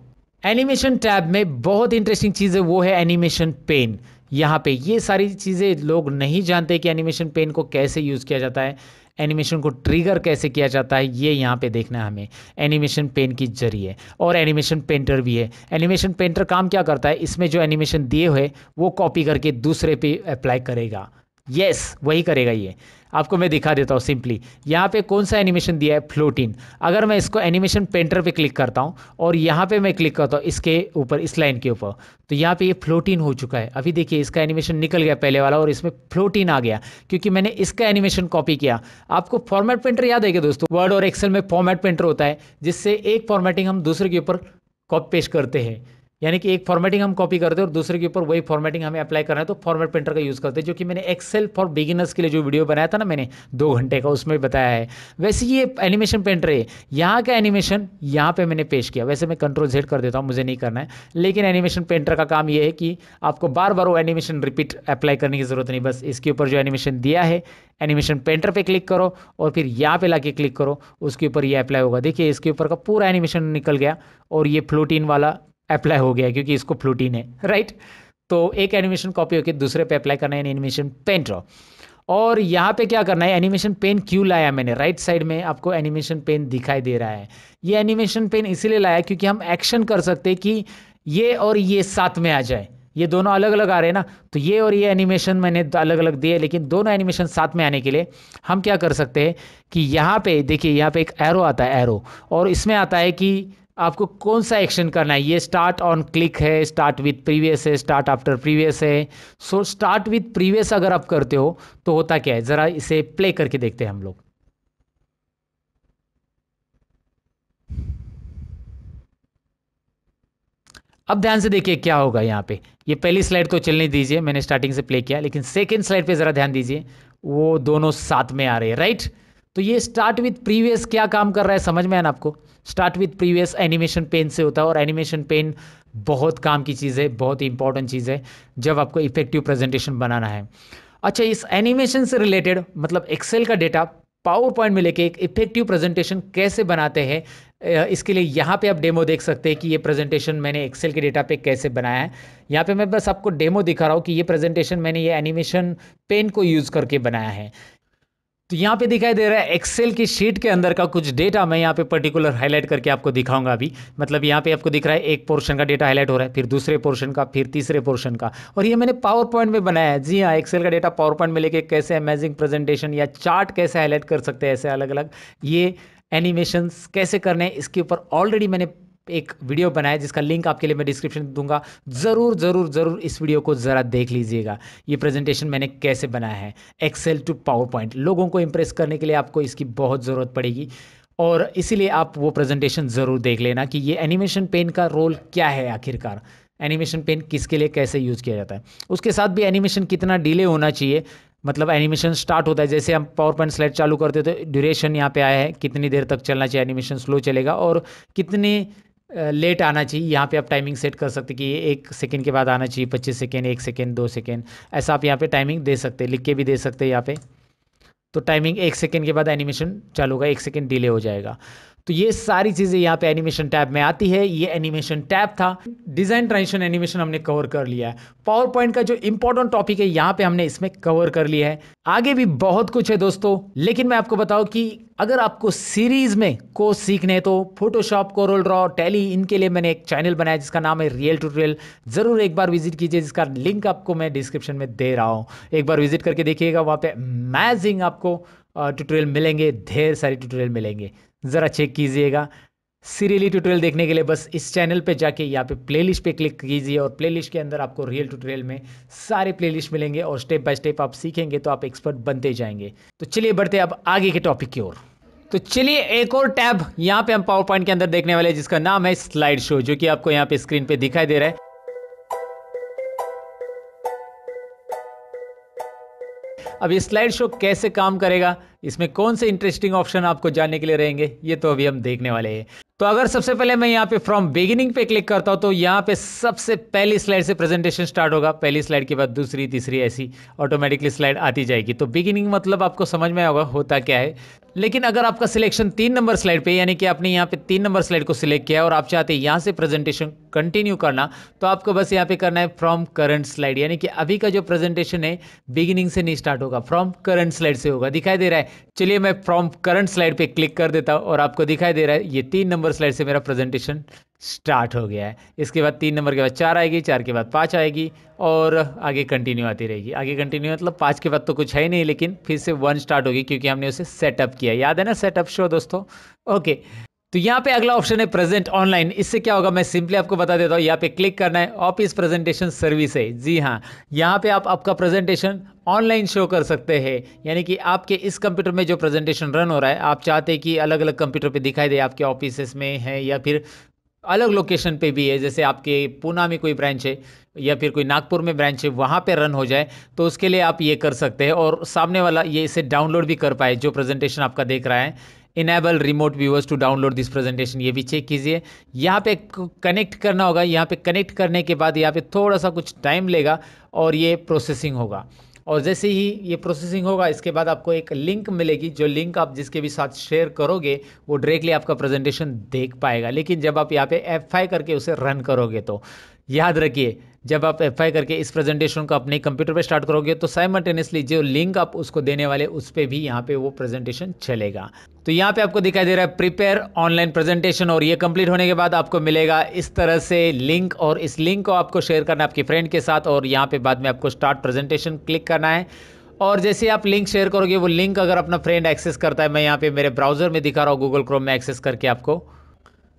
एनिमेशन टैब में बहुत इंटरेस्टिंग चीज़ है वो है एनिमेशन पेन यहाँ पे ये सारी चीज़ें लोग नहीं जानते कि एनिमेशन पेन को कैसे यूज़ किया जाता है एनिमेशन को ट्रिगर कैसे किया जाता है ये यहाँ पे देखना है हमें एनिमेशन पेन की जरिए और एनिमेशन पेंटर भी है एनिमेशन पेंटर काम क्या करता है इसमें जो एनिमेशन दिए हुए वो कॉपी करके दूसरे पे अप्लाई करेगा यस वही करेगा ये आपको मैं दिखा देता हूँ सिंपली यहाँ पे कौन सा एनिमेशन दिया है फ्लोटिन अगर मैं इसको एनिमेशन पेंटर पे क्लिक करता हूँ और यहाँ पे मैं क्लिक करता हूँ इसके ऊपर इस लाइन के ऊपर तो यहाँ पे ये फ्लोटिन हो चुका है अभी देखिए इसका एनिमेशन निकल गया पहले वाला और इसमें फ्लोटिन आ गया क्योंकि मैंने इसका एनिमेशन कॉपी किया आपको फॉर्मेट पेंटर याद है क्या दोस्तों वर्ड और एक्सेल में फॉर्मेट पेंटर होता है जिससे एक फॉर्मेटिंग हम दूसरे के ऊपर कॉपी पेश करते हैं यानी कि एक फॉर्मेटिंग हम कॉपी करते हैं और दूसरे के ऊपर वही फॉर्मेटिंग हमें अप्लाई करना है तो फॉर्मेट प्रिंटर का यूज़ करते हैं जो कि मैंने एक्सेल फॉर बिगिनर्स के लिए जो वीडियो बनाया था ना मैंने दो घंटे का उसमें बताया है वैसे ये एनिमेशन प्रिंटर है यहाँ का एनिमेशन यहाँ पर पे मैंने पेश किया वैसे मैं कंट्रोल जेड कर देता हूँ मुझे नहीं करना है लेकिन एनिमेशन प्रिंटर का काम यह है कि आपको बार बार वो एनिमेशन रिपीट अप्लाई करने की ज़रूरत नहीं बस इसके ऊपर जो एनिमेशन दिया है एनिमेशन पेंटर पे क्लिक करो और फिर यहाँ पे लाके क्लिक करो उसके ऊपर ये अप्लाई होगा देखिए इसके ऊपर का पूरा एनिमेशन निकल गया और ये फ्लोटीन वाला अप्लाई हो गया क्योंकि इसको फ्लूटीन है राइट तो एक एनिमेशन कॉपी होकर दूसरे पे अप्लाई करना है एनिमेशन पेन ड्रॉ और यहाँ पे क्या करना है एनिमेशन पेन क्यों लाया मैंने राइट साइड में आपको एनिमेशन पेन दिखाई दे रहा है ये एनिमेशन पेन इसीलिए लाया क्योंकि हम एक्शन कर सकते हैं कि ये और ये साथ में आ जाए ये दोनों अलग अलग आ रहे हैं ना तो ये और ये एनिमेशन मैंने अलग अलग दिए लेकिन दोनों एनिमेशन साथ में आने के लिए हम क्या कर सकते हैं कि यहाँ पे देखिए यहाँ पे एक एरो आता है एरो और इसमें आता है कि आपको कौन सा एक्शन करना है ये स्टार्ट ऑन क्लिक है स्टार्ट विथ प्रीवियस है स्टार्ट आफ्टर प्रीवियस है सो स्टार्ट विद प्रीवियस अगर आप करते हो तो होता क्या है ज़रा इसे प्ले करके देखते हैं हम लोग अब ध्यान से देखिए क्या होगा यहां पे ये पहली स्लाइड तो चलने दीजिए मैंने स्टार्टिंग से प्ले किया लेकिन सेकेंड स्लाइड पर ज़रा ध्यान दीजिए वो दोनों साथ में आ रहे हैं राइट तो ये स्टार्ट विथ प्रीवियस क्या काम कर रहा है समझ में आना आपको start with previous animation pane से होता है और एनिमेशन पेन बहुत काम की चीज़ है बहुत ही इंपॉर्टेंट चीज़ है जब आपको इफेक्टिव प्रेजेंटेशन बनाना है अच्छा इस एनिमेशन से रिलेटेड मतलब एक्सेल का डेटा पावर पॉइंट में लेके एक इफेक्टिव प्रेजेंटेशन कैसे बनाते हैं इसके लिए यहाँ पे आप डेमो देख सकते हैं कि ये प्रेजेंटेशन मैंने एक्सेल के डेटा पे कैसे बनाया है यहाँ पे मैं बस आपको डेमो दिखा रहा हूँ कि ये प्रेजेंटेशन मैंने ये एनिमेशन पेन को यूज़ करके बनाया है तो यहाँ पे दिखाई दे रहा है एक्सेल की शीट के अंदर का कुछ डेटा मैं यहाँ पे पर्टिकुलर हाईलाइट करके आपको दिखाऊंगा अभी मतलब यहाँ पे आपको दिख रहा है एक पोर्शन का डेटा हाईलाइट हो रहा है फिर दूसरे पोर्शन का फिर तीसरे पोर्शन का और ये मैंने पावर पॉइंट में बनाया है जी हाँ एक्सेल का डेटा पावर पॉइंट में लेके कैसे अमेजिंग प्रेजेंटेशन या चार्ट कैसे हाईलाइट कर सकते हैं ऐसे अलग अलग ये एनिमेशंस कैसे करने हैं इसके ऊपर ऑलरेडी मैंने एक वीडियो बनाया जिसका लिंक आपके लिए मैं डिस्क्रिप्शन दूंगा ज़रूर ज़रूर ज़रूर इस वीडियो को ज़रा देख लीजिएगा ये प्रेजेंटेशन मैंने कैसे बनाया है एक्सेल टू पावर पॉइंट लोगों को इंप्रेस करने के लिए आपको इसकी बहुत ज़रूरत पड़ेगी और इसीलिए आप वो प्रेजेंटेशन ज़रूर देख लेना कि ये एनिमेशन पेन का रोल क्या है आखिरकार एनिमेशन पेन किसके लिए कैसे यूज़ किया जाता है उसके साथ भी एनिमेशन कितना डिले होना चाहिए मतलब एनिमेशन स्टार्ट होता है जैसे हम पावर पॉइंट स्लाइड चालू करते तो ड्यूरेशन यहाँ पे आया है कितनी देर तक चलना चाहिए एनिमेशन स्लो चलेगा और कितने लेट आना चाहिए यहाँ पे आप टाइमिंग सेट कर सकते कि एक सेकेंड के बाद आना चाहिए पच्चीस सेकेंड एक सेकेंड दो सेकेंड ऐसा आप यहाँ पे टाइमिंग दे सकते हैं लिख के भी दे सकते हैं यहाँ पे तो टाइमिंग एक सेकेंड के बाद एनिमेशन चालू होगा एक सेकेंड डिले हो जाएगा तो ये सारी चीज़ें यहाँ पे एनिमेशन टैब में आती है ये एनिमेशन टैब था डिज़ाइन ट्रांजिशन एनिमेशन हमने कवर कर लिया है पावर पॉइंट का जो इंपॉर्टेंट टॉपिक है यहाँ पे हमने इसमें कवर कर लिया है आगे भी बहुत कुछ है दोस्तों लेकिन मैं आपको बताऊं कि अगर आपको सीरीज में कोर्स सीखने हैं तो फोटोशॉप कोरल ड्रॉ टैली इनके लिए मैंने एक चैनल बनाया जिसका नाम है रियल रियल ज़रूर एक बार विजिट कीजिए जिसका लिंक आपको मैं डिस्क्रिप्शन में दे रहा हूँ एक बार विजिट करके देखिएगा वहाँ पे अमेजिंग आपको ट्यूटोरियल मिलेंगे ढेर सारी ट्यूटोरियल मिलेंगे ज़रा चेक कीजिएगा सीरियली ट्यूटोरियल देखने के लिए बस इस चैनल पे जाके यहाँ पे प्लेलिस्ट पे क्लिक कीजिए और प्लेलिस्ट के अंदर आपको रियल ट्यूटोरियल में सारे प्लेलिस्ट मिलेंगे और स्टेप बाय स्टेप आप सीखेंगे तो आप एक्सपर्ट बनते जाएंगे तो चलिए बढ़ते अब आगे के टॉपिक की ओर तो चलिए एक और टैब यहाँ पे हम पावर पॉइंट के अंदर देखने वाले जिसका नाम है स्लाइड शो जो कि आपको यहाँ पे स्क्रीन पे दिखाई दे रहा है अब ये स्लाइड शो कैसे काम करेगा इसमें कौन से इंटरेस्टिंग ऑप्शन आपको जानने के लिए रहेंगे ये तो अभी हम देखने वाले हैं तो अगर सबसे पहले मैं यहाँ पे फ्रॉम बिगिनिंग पे क्लिक करता हूँ तो यहाँ पे सबसे पहली स्लाइड से प्रेजेंटेशन स्टार्ट होगा पहली स्लाइड के बाद दूसरी तीसरी ऐसी ऑटोमेटिकली स्लाइड आती जाएगी तो बिगिनिंग मतलब आपको समझ में होगा होता क्या है लेकिन अगर आपका सिलेक्शन तीन नंबर स्लाइड पे यानी कि आपने यहाँ पे तीन नंबर स्लाइड को सिलेक्ट किया और आप चाहते हैं यहाँ से प्रेजेंटेशन कंटिन्यू करना तो आपको बस यहाँ पे करना है फ्रॉम करंट स्लाइड यानी कि अभी का जो प्रेजेंटेशन है बिगिनिंग से नहीं स्टार्ट होगा फ्रॉम करंट स्लाइड से होगा दिखाई दे रहा है चलिए मैं फ्रॉम करंट स्लाइड पे क्लिक कर देता हूँ और आपको दिखाई दे रहा है ये तीन नंबर स्लाइड से मेरा प्रेजेंटेशन स्टार्ट हो गया है इसके बाद तीन नंबर के बाद चार आएगी चार के बाद पाँच आएगी और आगे कंटिन्यू आती रहेगी आगे कंटिन्यू मतलब पाँच के बाद तो कुछ है ही नहीं लेकिन फिर से वन स्टार्ट होगी क्योंकि हमने उसे सेटअप किया याद है ना सेटअप शो दोस्तों ओके तो यहाँ पे अगला ऑप्शन है प्रेजेंट ऑनलाइन इससे क्या होगा मैं सिंपली आपको बता देता हूँ यहाँ पे क्लिक करना है ऑफिस प्रेजेंटेशन सर्विस है जी हाँ यहाँ पे आप आपका प्रेजेंटेशन ऑनलाइन शो कर सकते हैं यानी कि आपके इस कंप्यूटर में जो प्रेजेंटेशन रन हो रहा है आप चाहते हैं कि अलग अलग कंप्यूटर पर दिखाई दे आपके ऑफिस में है या फिर अलग लोकेशन पे भी है जैसे आपके पूना में कोई ब्रांच है या फिर कोई नागपुर में ब्रांच है वहाँ पे रन हो जाए तो उसके लिए आप ये कर सकते हैं और सामने वाला ये इसे डाउनलोड भी कर पाए जो प्रेजेंटेशन आपका देख रहा है enable remote viewers to download this presentation ये भी चेक कीजिए यहाँ पे कनेक्ट करना होगा यहाँ पे कनेक्ट करने के बाद यहाँ पे थोड़ा सा कुछ टाइम लेगा और ये प्रोसेसिंग होगा और जैसे ही ये प्रोसेसिंग होगा इसके बाद आपको एक लिंक मिलेगी जो लिंक आप जिसके भी साथ शेयर करोगे वो डायरेक्टली आपका प्रेजेंटेशन देख पाएगा लेकिन जब आप यहाँ पे एफ करके उसे रन करोगे तो याद रखिए जब आप एफ करके इस प्रेजेंटेशन को अपने कंप्यूटर पर स्टार्ट करोगे तो साइमल्टेनियसली जो लिंक आप उसको देने वाले उस पर भी यहाँ पे वो प्रेजेंटेशन चलेगा तो यहाँ पे आपको दिखाई दे रहा है प्रिपेयर ऑनलाइन प्रेजेंटेशन और ये कंप्लीट होने के बाद आपको मिलेगा इस तरह से लिंक और इस लिंक को आपको शेयर करना है आपके फ्रेंड के साथ और यहाँ पे बाद में आपको स्टार्ट प्रेजेंटेशन क्लिक करना है और जैसे आप लिंक शेयर करोगे वो लिंक अगर अपना फ्रेंड एक्सेस करता है मैं यहाँ पे मेरे ब्राउजर में दिखा रहा हूँ गूगल क्रोम में एक्सेस करके आपको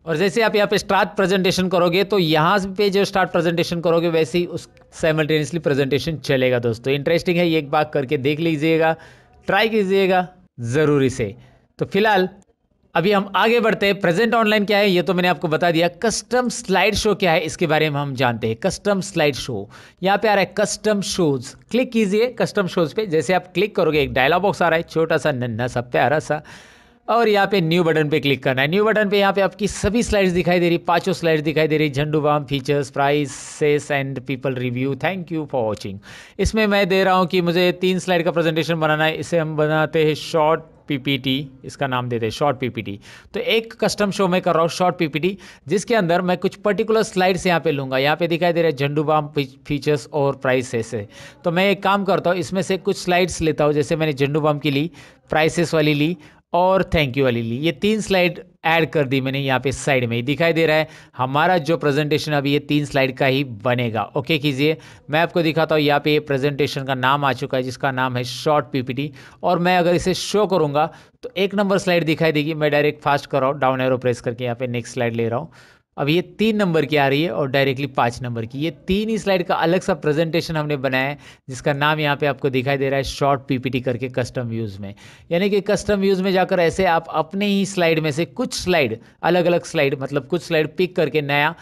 और जैसे आप यहाँ पे स्टार्ट प्रेजेंटेशन करोगे तो यहाँ पे जो स्टार्ट प्रेजेंटेशन करोगे वैसे ही उस साइमल्टेनियसली प्रेजेंटेशन चलेगा दोस्तों इंटरेस्टिंग है ये एक बात करके देख लीजिएगा ट्राई कीजिएगा ज़रूरी से तो फिलहाल अभी हम आगे बढ़ते हैं प्रेजेंट ऑनलाइन क्या है ये तो मैंने आपको बता दिया कस्टम स्लाइड शो क्या है इसके बारे में हम जानते हैं कस्टम स्लाइड शो यहाँ पे आ रहा है कस्टम शोज क्लिक कीजिए कस्टम शोज पे जैसे आप क्लिक करोगे एक डायलॉग बॉक्स आ रहा है छोटा सा नन्ना सा प्यारा सा और यहाँ पे न्यू बटन पे क्लिक करना है न्यू बटन पे यहाँ पे आपकी सभी स्लाइड्स दिखाई दे रही पांचों स्लाइड्स दिखाई दे रही Zandu balm features prices and people review thank you for watching इसमें मैं दे रहा हूँ कि मुझे तीन स्लाइड का प्रेजेंटेशन बनाना है इसे हम बनाते हैं शॉर्ट पीपीटी इसका नाम देते हैं शॉर्ट पीपीटी तो एक कस्टम शो में कर रहा हूँ शॉर्ट पीपीटी जिसके अंदर मैं कुछ पर्टिकुलर स्लाइड्स यहाँ पे लूंगा यहाँ पे दिखाई दे रहा है झंडू बाम फीचर्स और प्राइसेस है तो मैं एक काम करता हूँ इसमें से कुछ स्लाइड्स लेता हूँ जैसे मैंने झंडू बाम की ली प्राइसेस वाली ली और थैंक यू अलीली ये तीन स्लाइड ऐड कर दी मैंने यहाँ पे साइड में ही दिखाई दे रहा है हमारा जो प्रेजेंटेशन अभी ये तीन स्लाइड का ही बनेगा ओके कीजिए मैं आपको दिखाता हूँ यहाँ पे प्रेजेंटेशन का नाम आ चुका है जिसका नाम है शॉर्ट पीपीटी और मैं अगर इसे शो करूँगा तो एक नंबर स्लाइड दिखाई देगी मैं डायरेक्ट फास्ट कर रहा हूँ डाउन एरो प्रेस करके यहाँ पे नेक्स्ट स्लाइड ले रहा हूँ अब ये तीन नंबर की आ रही है और डायरेक्टली पाँच नंबर की ये तीन ही स्लाइड का अलग सा प्रेजेंटेशन हमने बनाया है जिसका नाम यहाँ पे आपको दिखाई दे रहा है शॉर्ट पीपीटी करके कस्टम व्यूज़ में यानी कि कस्टम व्यूज़ में जाकर ऐसे आप अपने ही स्लाइड में से कुछ स्लाइड अलग अलग स्लाइड मतलब कुछ स्लाइड पिक करके नया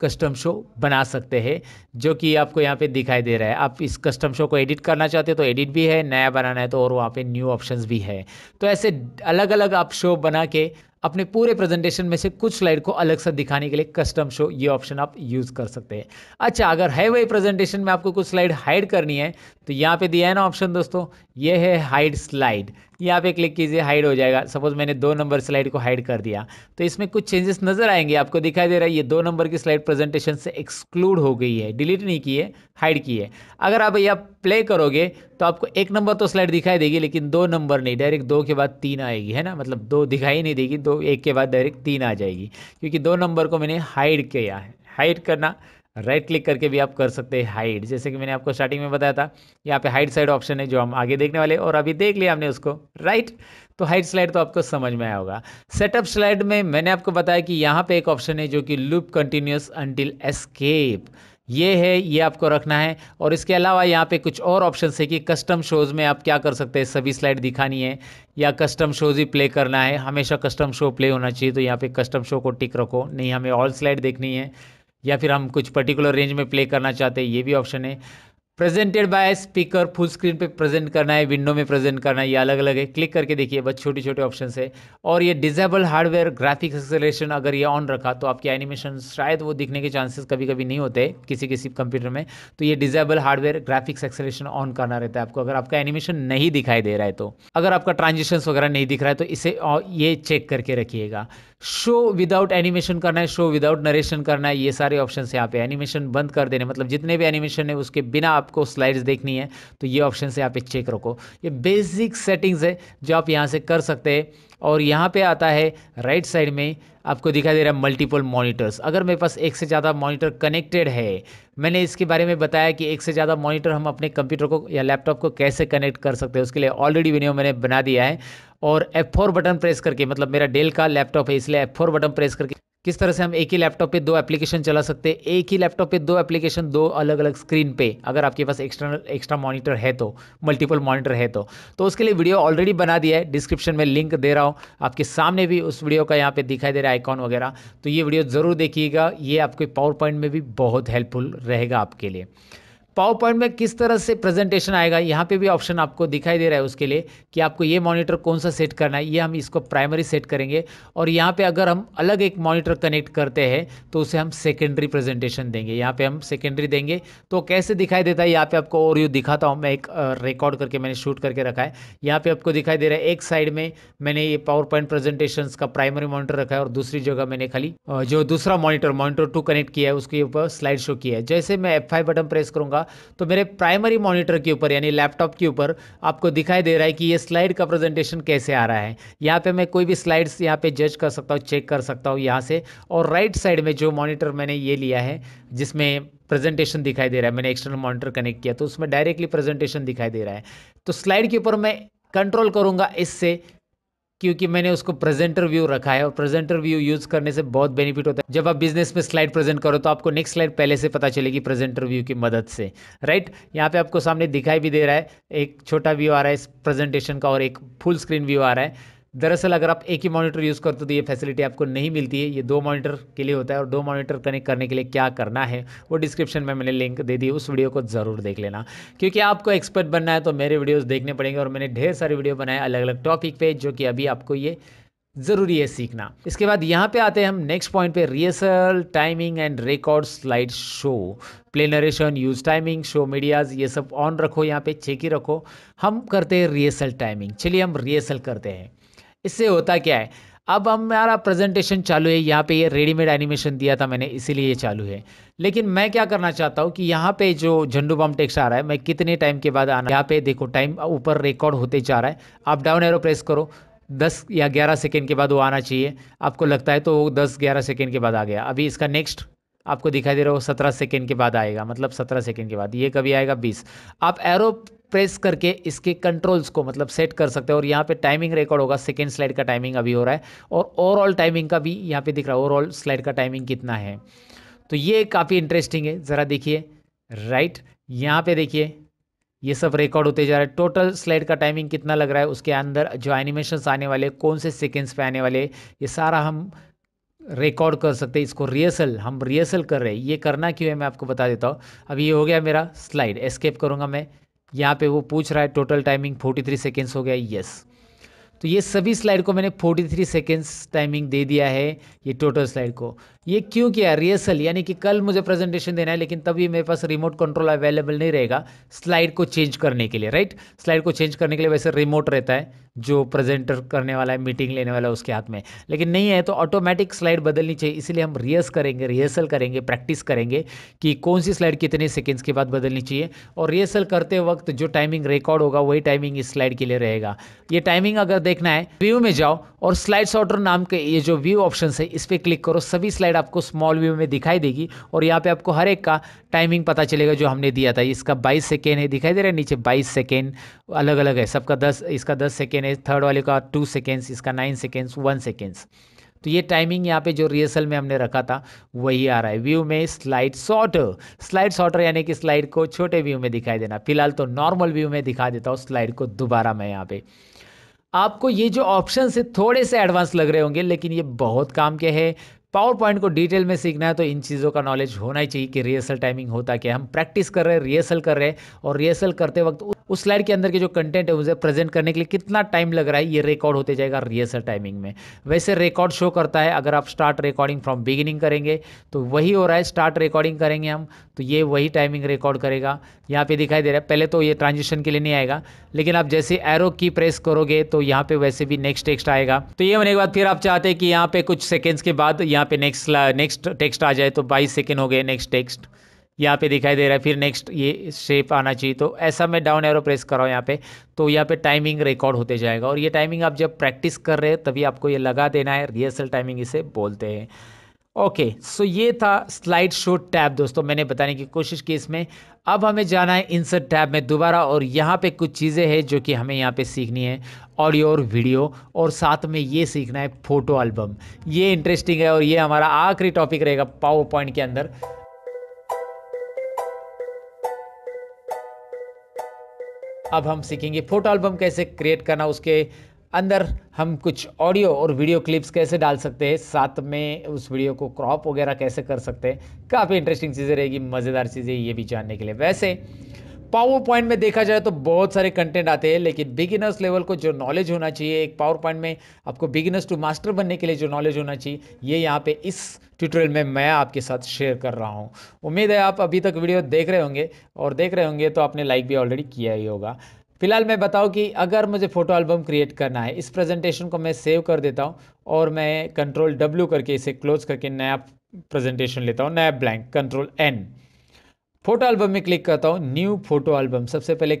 कस्टम शो बना सकते हैं जो कि आपको यहाँ पे दिखाई दे रहा है आप इस कस्टम शो को एडिट करना चाहते हो तो एडिट भी है नया बनाना है तो और वहाँ पे न्यू ऑप्शंस भी है तो ऐसे अलग अलग आप शो बना के अपने पूरे प्रेजेंटेशन में से कुछ स्लाइड को अलग से दिखाने के लिए कस्टम शो ये ऑप्शन आप यूज़ कर सकते हैं अच्छा अगर है वही प्रेजेंटेशन में आपको कुछ स्लाइड हाइड करनी है तो यहाँ पे दिया है ना ऑप्शन दोस्तों ये है हाइड स्लाइड यहाँ पे क्लिक कीजिए हाइड हो जाएगा सपोज मैंने दो नंबर स्लाइड को हाइड कर दिया तो इसमें कुछ चेंजेस नज़र आएंगे आपको दिखाई दे रहा है ये दो नंबर की स्लाइड प्रेजेंटेशन से एक्सक्लूड हो गई है डिलीट नहीं की है हाइड की है अगर आप यह प्ले करोगे तो आपको एक नंबर तो स्लाइड दिखाई देगी लेकिन दो नंबर नहीं डायरेक्ट दो के बाद तीन आएगी है ना मतलब दो दिखाई नहीं देगी दो एक के बाद डायरेक्ट तीन आ जाएगी क्योंकि दो नंबर को मैंने हाइड किया है हाइड करना राइट right क्लिक करके भी आप कर सकते हैं हाइड जैसे कि मैंने आपको स्टार्टिंग में बताया था यहाँ पे हाइड साइड ऑप्शन है जो हम आगे देखने वाले और अभी देख लिया हमने उसको राइट तो हाइट स्लाइड तो आपको समझ में आया होगा सेटअप स्लाइड में मैंने आपको बताया कि यहाँ पे एक ऑप्शन है जो कि लूप कंटिन्यूस अनटिल एस्केप ये है ये आपको रखना है और इसके अलावा यहाँ पे कुछ और ऑप्शन है कि कस्टम शोज़ में आप क्या कर सकते हैं सभी स्लाइड दिखानी है या कस्टम शोज़ ही प्ले करना है हमेशा कस्टम शो प्ले होना चाहिए तो यहाँ पे कस्टम शो को टिक रखो नहीं हमें ऑल स्लाइड देखनी है या फिर हम कुछ पर्टिकुलर रेंज में प्ले करना चाहते हैं ये भी ऑप्शन है presented by speaker full screen पे प्रेजेंट करना है विंडो में प्रेजेंट करना है ये अलग अलग है क्लिक करके देखिए बस छोटे छोटे ऑप्शन है और ये डिजेबल हार्डवेयर ग्राफिक एक्सेलेशन अगर ये ऑन रखा तो आपके एनिमेशन शायद वो दिखने के चांसेस कभी कभी नहीं होते किसी किसी कंप्यूटर में तो ये disable hardware graphics acceleration on करना रहता है आपको अगर आपका एनिमेशन नहीं दिखाई दे रहा है तो अगर आपका ट्रांजेक्शन वगैरह नहीं दिख रहा है तो इसे ये चेक करके रखिएगा शो विदाउट एनिमेशन करना है शो विदाउट नरेशन करना है ये सारे ऑप्शन यहाँ पे एनिमेशन बंद कर देने मतलब जितने भी एनिमेशन है उसके बिना आपको स्लाइड्स देखनी है तो ये ऑप्शन यहाँ पे चेक रखो ये बेसिक सेटिंग्स है जो आप यहाँ से कर सकते हैं और यहाँ पे आता है राइट साइड में आपको दिखाई दे रहा है मल्टीपल मॉनिटर्स अगर मेरे पास एक से ज़्यादा मॉनिटर कनेक्टेड है मैंने इसके बारे में बताया कि एक से ज़्यादा मॉनिटर हम अपने कंप्यूटर को या लैपटॉप को कैसे कनेक्ट कर सकते हैं उसके लिए ऑलरेडी वीडियो मैंने बना दिया है और F4 बटन प्रेस करके मतलब मेरा डेल का लैपटॉप है इसलिए F4 बटन प्रेस करके किस तरह से हम एक ही लैपटॉप पे दो एप्लीकेशन चला सकते हैं एक ही लैपटॉप पे दो एप्लीकेशन दो अलग अलग स्क्रीन पे अगर आपके पास एक्सटर्नल एक्स्ट्रा मॉनिटर है तो मल्टीपल मॉनिटर है तो तो उसके लिए वीडियो ऑलरेडी बना दिया है डिस्क्रिप्शन में लिंक दे रहा हूँ आपके सामने भी उस वीडियो का यहाँ पे दिखाई दे रहा है आइकॉन वगैरह तो ये वीडियो ज़रूर देखिएगा ये आपके पावर पॉइंट में भी बहुत हेल्पफुल रहेगा आपके लिए पावर पॉइंट में किस तरह से प्रेजेंटेशन आएगा यहाँ पे भी ऑप्शन आपको दिखाई दे रहा है उसके लिए कि आपको ये मॉनिटर कौन सा सेट करना है ये हम इसको प्राइमरी सेट करेंगे और यहाँ पे अगर हम अलग एक मॉनिटर कनेक्ट करते हैं तो उसे हम सेकेंडरी प्रेजेंटेशन देंगे यहाँ पे हम सेकेंडरी देंगे तो कैसे दिखाई देता है यहाँ पर आपको और यू दिखाता हूँ मैं एक रिकॉर्ड करके मैंने शूट करके रखा है यहाँ पर आपको दिखाई दे रहा है एक साइड में मैंने ये पावर पॉइंट प्रेजेंटेशन का प्राइमरी मॉनिटर रखा है और दूसरी जगह मैंने खाली जो दूसरा मॉनिटर मॉनिटर टू कनेक्ट किया है उसके ऊपर स्लाइड शो किया है जैसे मैं एफ बटन प्रेस करूँगा तो मेरे प्राइमरी मॉनिटर के ऊपर यानी लैपटॉप के ऊपर आपको दिखाई दे रहा है कि ये स्लाइड का प्रेजेंटेशन कैसे आ रहा है यहाँ पे मैं कोई भी स्लाइड्स यहाँ पे जज कर सकता हूँ चेक कर सकता हूँ यहाँ से और राइट साइड में जो मॉनिटर मैंने ये लिया है जिसमें प्रेजेंटेशन दिखाई दे रहा है मैंने एक्सटर्नल मॉनिटर कनेक्ट किया तो उसमें डायरेक्टली प्रेजेंटेशन दिखाई दे रहा है तो स्लाइड के ऊपर मैं कंट्रोल करूँगा इससे क्योंकि मैंने उसको प्रेजेंटर व्यू रखा है और प्रेजेंटर व्यू यूज़ करने से बहुत बेनिफिट होता है जब आप बिजनेस में स्लाइड प्रेजेंट करो तो आपको नेक्स्ट स्लाइड पहले से पता चलेगी प्रेजेंटर व्यू की मदद से राइट यहाँ पे आपको सामने दिखाई भी दे रहा है एक छोटा व्यू आ रहा है इस प्रेजेंटेशन का और एक फुल स्क्रीन व्यू आ रहा है दरअसल अगर आप एक ही मॉनिटर यूज़ करते हो तो ये फैसिलिटी आपको नहीं मिलती है ये दो मॉनिटर के लिए होता है और दो मॉनिटर कनेक्ट करने के लिए क्या करना है वो डिस्क्रिप्शन में मैंने लिंक दे दी उस वीडियो को ज़रूर देख लेना क्योंकि आपको एक्सपर्ट बनना है तो मेरे वीडियोज़ देखने पड़ेंगे और मैंने ढेर सारे वीडियो बनाए अलग अलग टॉपिक पे जो कि अभी आपको ये ज़रूरी है सीखना इसके बाद यहाँ पे आते हैं हम नेक्स्ट पॉइंट पे rehearsal timing and record slide show play narration use timing show medias ये सब ऑन रखो यहाँ पे चेक ही रखो हम करते हैं रिहर्सल टाइमिंग चलिए हम रिहर्सल करते हैं इससे होता क्या है अब हमारा प्रेजेंटेशन चालू है यहाँ पे ये रेडीमेड एनिमेशन दिया था मैंने इसीलिए ये चालू है लेकिन मैं क्या करना चाहता हूँ कि यहाँ पे जो झंडू बम टेक्स आ रहा है मैं कितने टाइम के बाद आना यहाँ पे देखो टाइम ऊपर रिकॉर्ड होते जा रहा है आप डाउन एरो प्रेस करो दस या ग्यारह सेकेंड के बाद वो आना चाहिए आपको लगता है तो वो दस ग्यारह सेकेंड के बाद आ गया अभी इसका नेक्स्ट आपको दिखाई दे रहा हो सत्रह सेकेंड के बाद आएगा मतलब सत्रह सेकेंड के बाद ये कभी आएगा बीस आप एरो प्रेस करके इसके कंट्रोल्स को मतलब सेट कर सकते हैं और यहाँ पे टाइमिंग रिकॉर्ड होगा सेकेंड स्लाइड का टाइमिंग अभी हो रहा है और ओवरऑल टाइमिंग का भी यहाँ पे दिख रहा है ओवरऑल स्लाइड का टाइमिंग कितना है तो ये काफ़ी इंटरेस्टिंग है ज़रा देखिए राइट यहाँ पे देखिए ये सब रिकॉर्ड होते जा रहे हैं टोटल स्लाइड का टाइमिंग कितना लग रहा है उसके अंदर जो एनिमेशन आने वाले कौन से सेकेंड्स पे आने वाले ये सारा हम रिकॉर्ड कर सकते हैं इसको रिहर्सल हम रिहर्सल कर रहे हैं ये करना क्यों है मैं आपको बता देता हूँ अब ये हो गया मेरा स्लाइड एस्केप करूँगा मैं यहाँ पे वो पूछ रहा है टोटल टाइमिंग 43 सेकेंड्स हो गया यस तो ये सभी स्लाइड को मैंने 43 सेकेंड्स टाइमिंग दे दिया है ये टोटल स्लाइड को ये क्यों किया रिहर्सल यानी कि कल मुझे प्रेजेंटेशन देना है लेकिन तभी मेरे पास रिमोट कंट्रोल अवेलेबल नहीं रहेगा स्लाइड को चेंज करने के लिए राइट स्लाइड को चेंज करने के लिए वैसे रिमोट रहता है जो प्रेजेंटर करने वाला है मीटिंग लेने वाला है उसके हाथ में लेकिन नहीं है तो ऑटोमेटिक स्लाइड बदलनी चाहिए इसलिए हम रिहर्स करेंगे रिहर्सल करेंगे प्रैक्टिस करेंगे कि कौन सी स्लाइड कितने सेकेंड्स के बाद बदलनी चाहिए और रिहर्सल करते वक्त जो टाइमिंग रिकॉर्ड होगा वही टाइमिंग इस स्लाइड के लिए रहेगा ये टाइमिंग अगर देखना है व्यू में जाओ और स्लाइड शॉर्टर नाम के ये जो व्यू ऑप्शन है इस पर क्लिक करो सभी स्लाइड आपको स्मॉल व्यू में दिखाई देगी और यहाँ पे आपको हर एक का टाइमिंग पता चलेगा जो हमने दिया था इसका बाईस सेकेंड है दिखाई दे रहा है नीचे बाईस सेकेंड अलग अलग है सबका दस इसका दस सेकेंड मैंने थर्ड वाले का टू सेकेंड्स इसका नाइन सेकेंड्स वन सेकेंड्स तो ये टाइमिंग यहाँ पे जो रिहर्सल में हमने रखा था वही आ रहा है व्यू में स्लाइड शॉर्ट स्लाइड शॉर्टर यानी कि स्लाइड को छोटे व्यू में दिखाई देना फिलहाल तो नॉर्मल व्यू में दिखा देता हूँ स्लाइड को दोबारा मैं यहाँ पे आपको ये जो ऑप्शन से थोड़े से एडवांस लग रहे होंगे लेकिन ये बहुत काम के हैं पावर पॉइंट को डिटेल में सीखना है तो इन चीज़ों का नॉलेज होना ही चाहिए कि रिहर्सल टाइमिंग होता क्या हम प्रैक्टिस कर रहे हैं रिहर्सल कर रहे हैं और रिहर्सल करते वक्त उस स्लाइड के अंदर के जो कंटेंट है उसे प्रेजेंट करने के लिए कितना टाइम लग रहा है ये रिकॉर्ड होते जाएगा रिहर्सल टाइमिंग में वैसे रिकॉर्ड शो करता है अगर आप स्टार्ट रिकॉर्डिंग फ्रॉम बिगिनिंग करेंगे तो वही हो रहा है स्टार्ट रिकॉर्डिंग करेंगे हम तो ये वही टाइमिंग रिकॉर्ड करेगा यहाँ पे दिखाई दे रहा है पहले तो ये ट्रांजिशन के लिए नहीं आएगा लेकिन आप जैसे एरो की प्रेस करोगे तो यहाँ पे वैसे भी नेक्स्ट टेक्स्ट आएगा तो ये होने के बाद फिर आप चाहते हैं कि यहाँ पे कुछ सेकेंड्स के बाद यहाँ यहाँ पे नेक्स्ट नेक्स्ट टेक्स्ट आ जाए तो बाईस सेकेंड हो गए नेक्स्ट टेक्स्ट यहाँ पे दिखाई दे रहा है फिर नेक्स्ट ये शेप आना चाहिए तो ऐसा मैं डाउन एरो प्रेस कर रहा हूँ यहाँ पे तो यहाँ पे टाइमिंग रिकॉर्ड होते जाएगा और ये टाइमिंग आप जब प्रैक्टिस कर रहे हैं तभी आपको ये लगा देना है रिहर्सल टाइमिंग इसे बोलते हैं ओके okay, सो so ये था स्लाइड शो टैब दोस्तों मैंने बताने की कोशिश की इसमें अब हमें जाना है इंसर्ट टैब में दोबारा और यहाँ पे कुछ चीज़ें हैं जो कि हमें यहाँ पे सीखनी है ऑडियो और वीडियो और साथ में ये सीखना है फ़ोटो एल्बम ये इंटरेस्टिंग है और ये हमारा आखिरी टॉपिक रहेगा पावर पॉइंट के अंदर अब हम सीखेंगे फ़ोटो एल्बम कैसे क्रिएट करना उसके अंदर हम कुछ ऑडियो और वीडियो क्लिप्स कैसे डाल सकते हैं साथ में उस वीडियो को क्रॉप वगैरह कैसे कर सकते हैं काफ़ी इंटरेस्टिंग चीज़ें रहेगी मज़ेदार चीज़ें ये भी जानने के लिए वैसे पावर पॉइंट में देखा जाए तो बहुत सारे कंटेंट आते हैं लेकिन बिगिनर्स लेवल को जो नॉलेज होना चाहिए एक पावर पॉइंट में आपको बिगिनर्स टू मास्टर बनने के लिए जो नॉलेज होना चाहिए ये यहाँ पे इस ट्यूटोरियल में मैं आपके साथ शेयर कर रहा हूँ उम्मीद है आप अभी तक वीडियो देख रहे होंगे और देख रहे होंगे तो आपने लाइक भी ऑलरेडी किया ही होगा फिलहाल मैं बताऊं कि अगर मुझे फ़ोटो एल्बम क्रिएट करना है इस प्रेजेंटेशन को मैं सेव कर देता हूं और मैं कंट्रोल डब्ल्यू करके इसे क्लोज करके नया प्रेजेंटेशन लेता हूं नया blank control N photo album में क्लिक करता हूं न्यू फ़ोटो एल्बम सबसे पहले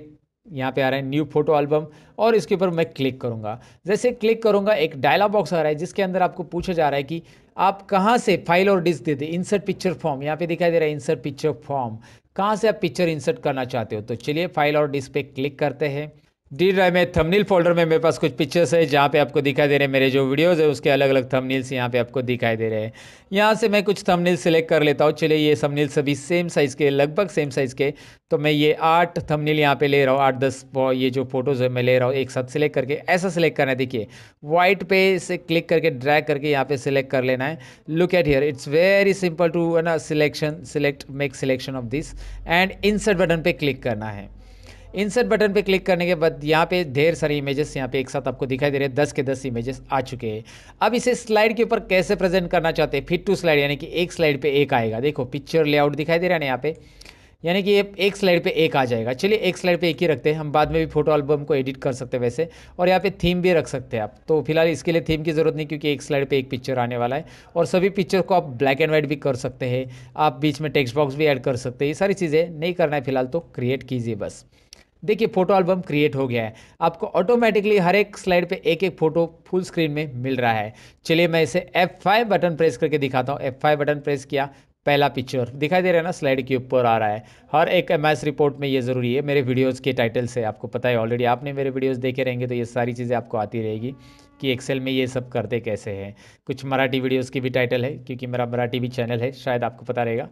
यहाँ पे आ रहा है न्यू फोटो एल्बम और इसके ऊपर मैं क्लिक करूँगा जैसे क्लिक करूँगा एक डायलॉग बॉक्स आ रहा है जिसके अंदर आपको पूछा जा रहा है कि आप कहाँ से फाइल और डिस्क देते इंसर्ट पिक्चर फॉर्म यहाँ पे दिखाई दे रहा है इंसर्ट पिक्चर फॉर्म कहाँ से आप पिक्चर इंसर्ट करना चाहते हो तो चलिए फाइल और डिस्क पे क्लिक करते हैं डी ड्राइव में थंबनेल फोल्डर में मेरे पास कुछ पिक्चर्स है जहाँ पे आपको दिखाई दे रहे हैं मेरे जो वीडियोस है उसके अलग अलग थंबनेल्स यहाँ पे आपको दिखाई दे रहे हैं यहाँ से मैं कुछ थंबनेल सेलेक्ट कर लेता हूँ चलिए ये थंबनेल सभी सेम साइज़ के लगभग सेम साइज़ के तो मैं ये आठ थंबनेल यहाँ पे ले रहा हूँ आठ दस ये जो फोटोज़ है मैं ले रहा हूँ एक साथ सेलेक्ट करके ऐसा सेलेक्ट करना है देखिए वाइट पे से क्लिक करके ड्रैग करके यहाँ पे सेलेक्ट कर लेना है look at here it's very simple too है ना selection select make selection of this and insert button पे क्लिक करना है इंसर्ट बटन पे क्लिक करने के बाद यहाँ पे ढेर सारे इमेजेस यहाँ पे एक साथ आपको दिखाई दे रहे हैं दस के दस इमेजेस आ चुके हैं अब इसे स्लाइड के ऊपर कैसे प्रेजेंट करना चाहते हैं फिट टू स्लाइड यानी कि एक स्लाइड पे एक आएगा देखो पिक्चर लेआउट दिखाई दे रहा है ना यहाँ पे यानी कि एक स्लाइड पे एक आ जाएगा चलिए एक स्लाइड पे एक ही रखते हैं हम बाद में भी फोटो एल्बम को एडिट कर सकते हैं वैसे और यहाँ पे थीम भी रख सकते हैं आप तो फिलहाल इसके लिए थीम की ज़रूरत नहीं क्योंकि एक स्लाइड पे एक पिक्चर आने वाला है और सभी पिक्चर को आप ब्लैक एंड व्हाइट भी कर सकते हैं आप बीच में टेक्स्ट बॉक्स भी एड कर सकते हैं ये सारी चीज़ें नहीं करना है फिलहाल तो क्रिएट कीजिए बस देखिए फोटो एल्बम क्रिएट हो गया है आपको ऑटोमेटिकली हर एक स्लाइड पे एक एक फोटो फुल स्क्रीन में मिल रहा है चलिए मैं इसे F5 बटन प्रेस करके दिखाता हूँ F5 बटन प्रेस किया पहला पिक्चर दिखाई दे रहा है ना स्लाइड के ऊपर आ रहा है हर एक एम रिपोर्ट में ये ज़रूरी है मेरे वीडियोज़ के टाइटल से आपको पता है ऑलरेडी आपने मेरे वीडियोज़ देखे रहेंगे तो ये सारी चीज़ें आपको आती रहेगी कि एक्सेल में ये सब करते कैसे हैं कुछ मराठी वीडियोज़ की भी टाइटल है क्योंकि मेरा मराठी भी चैनल है शायद आपको पता रहेगा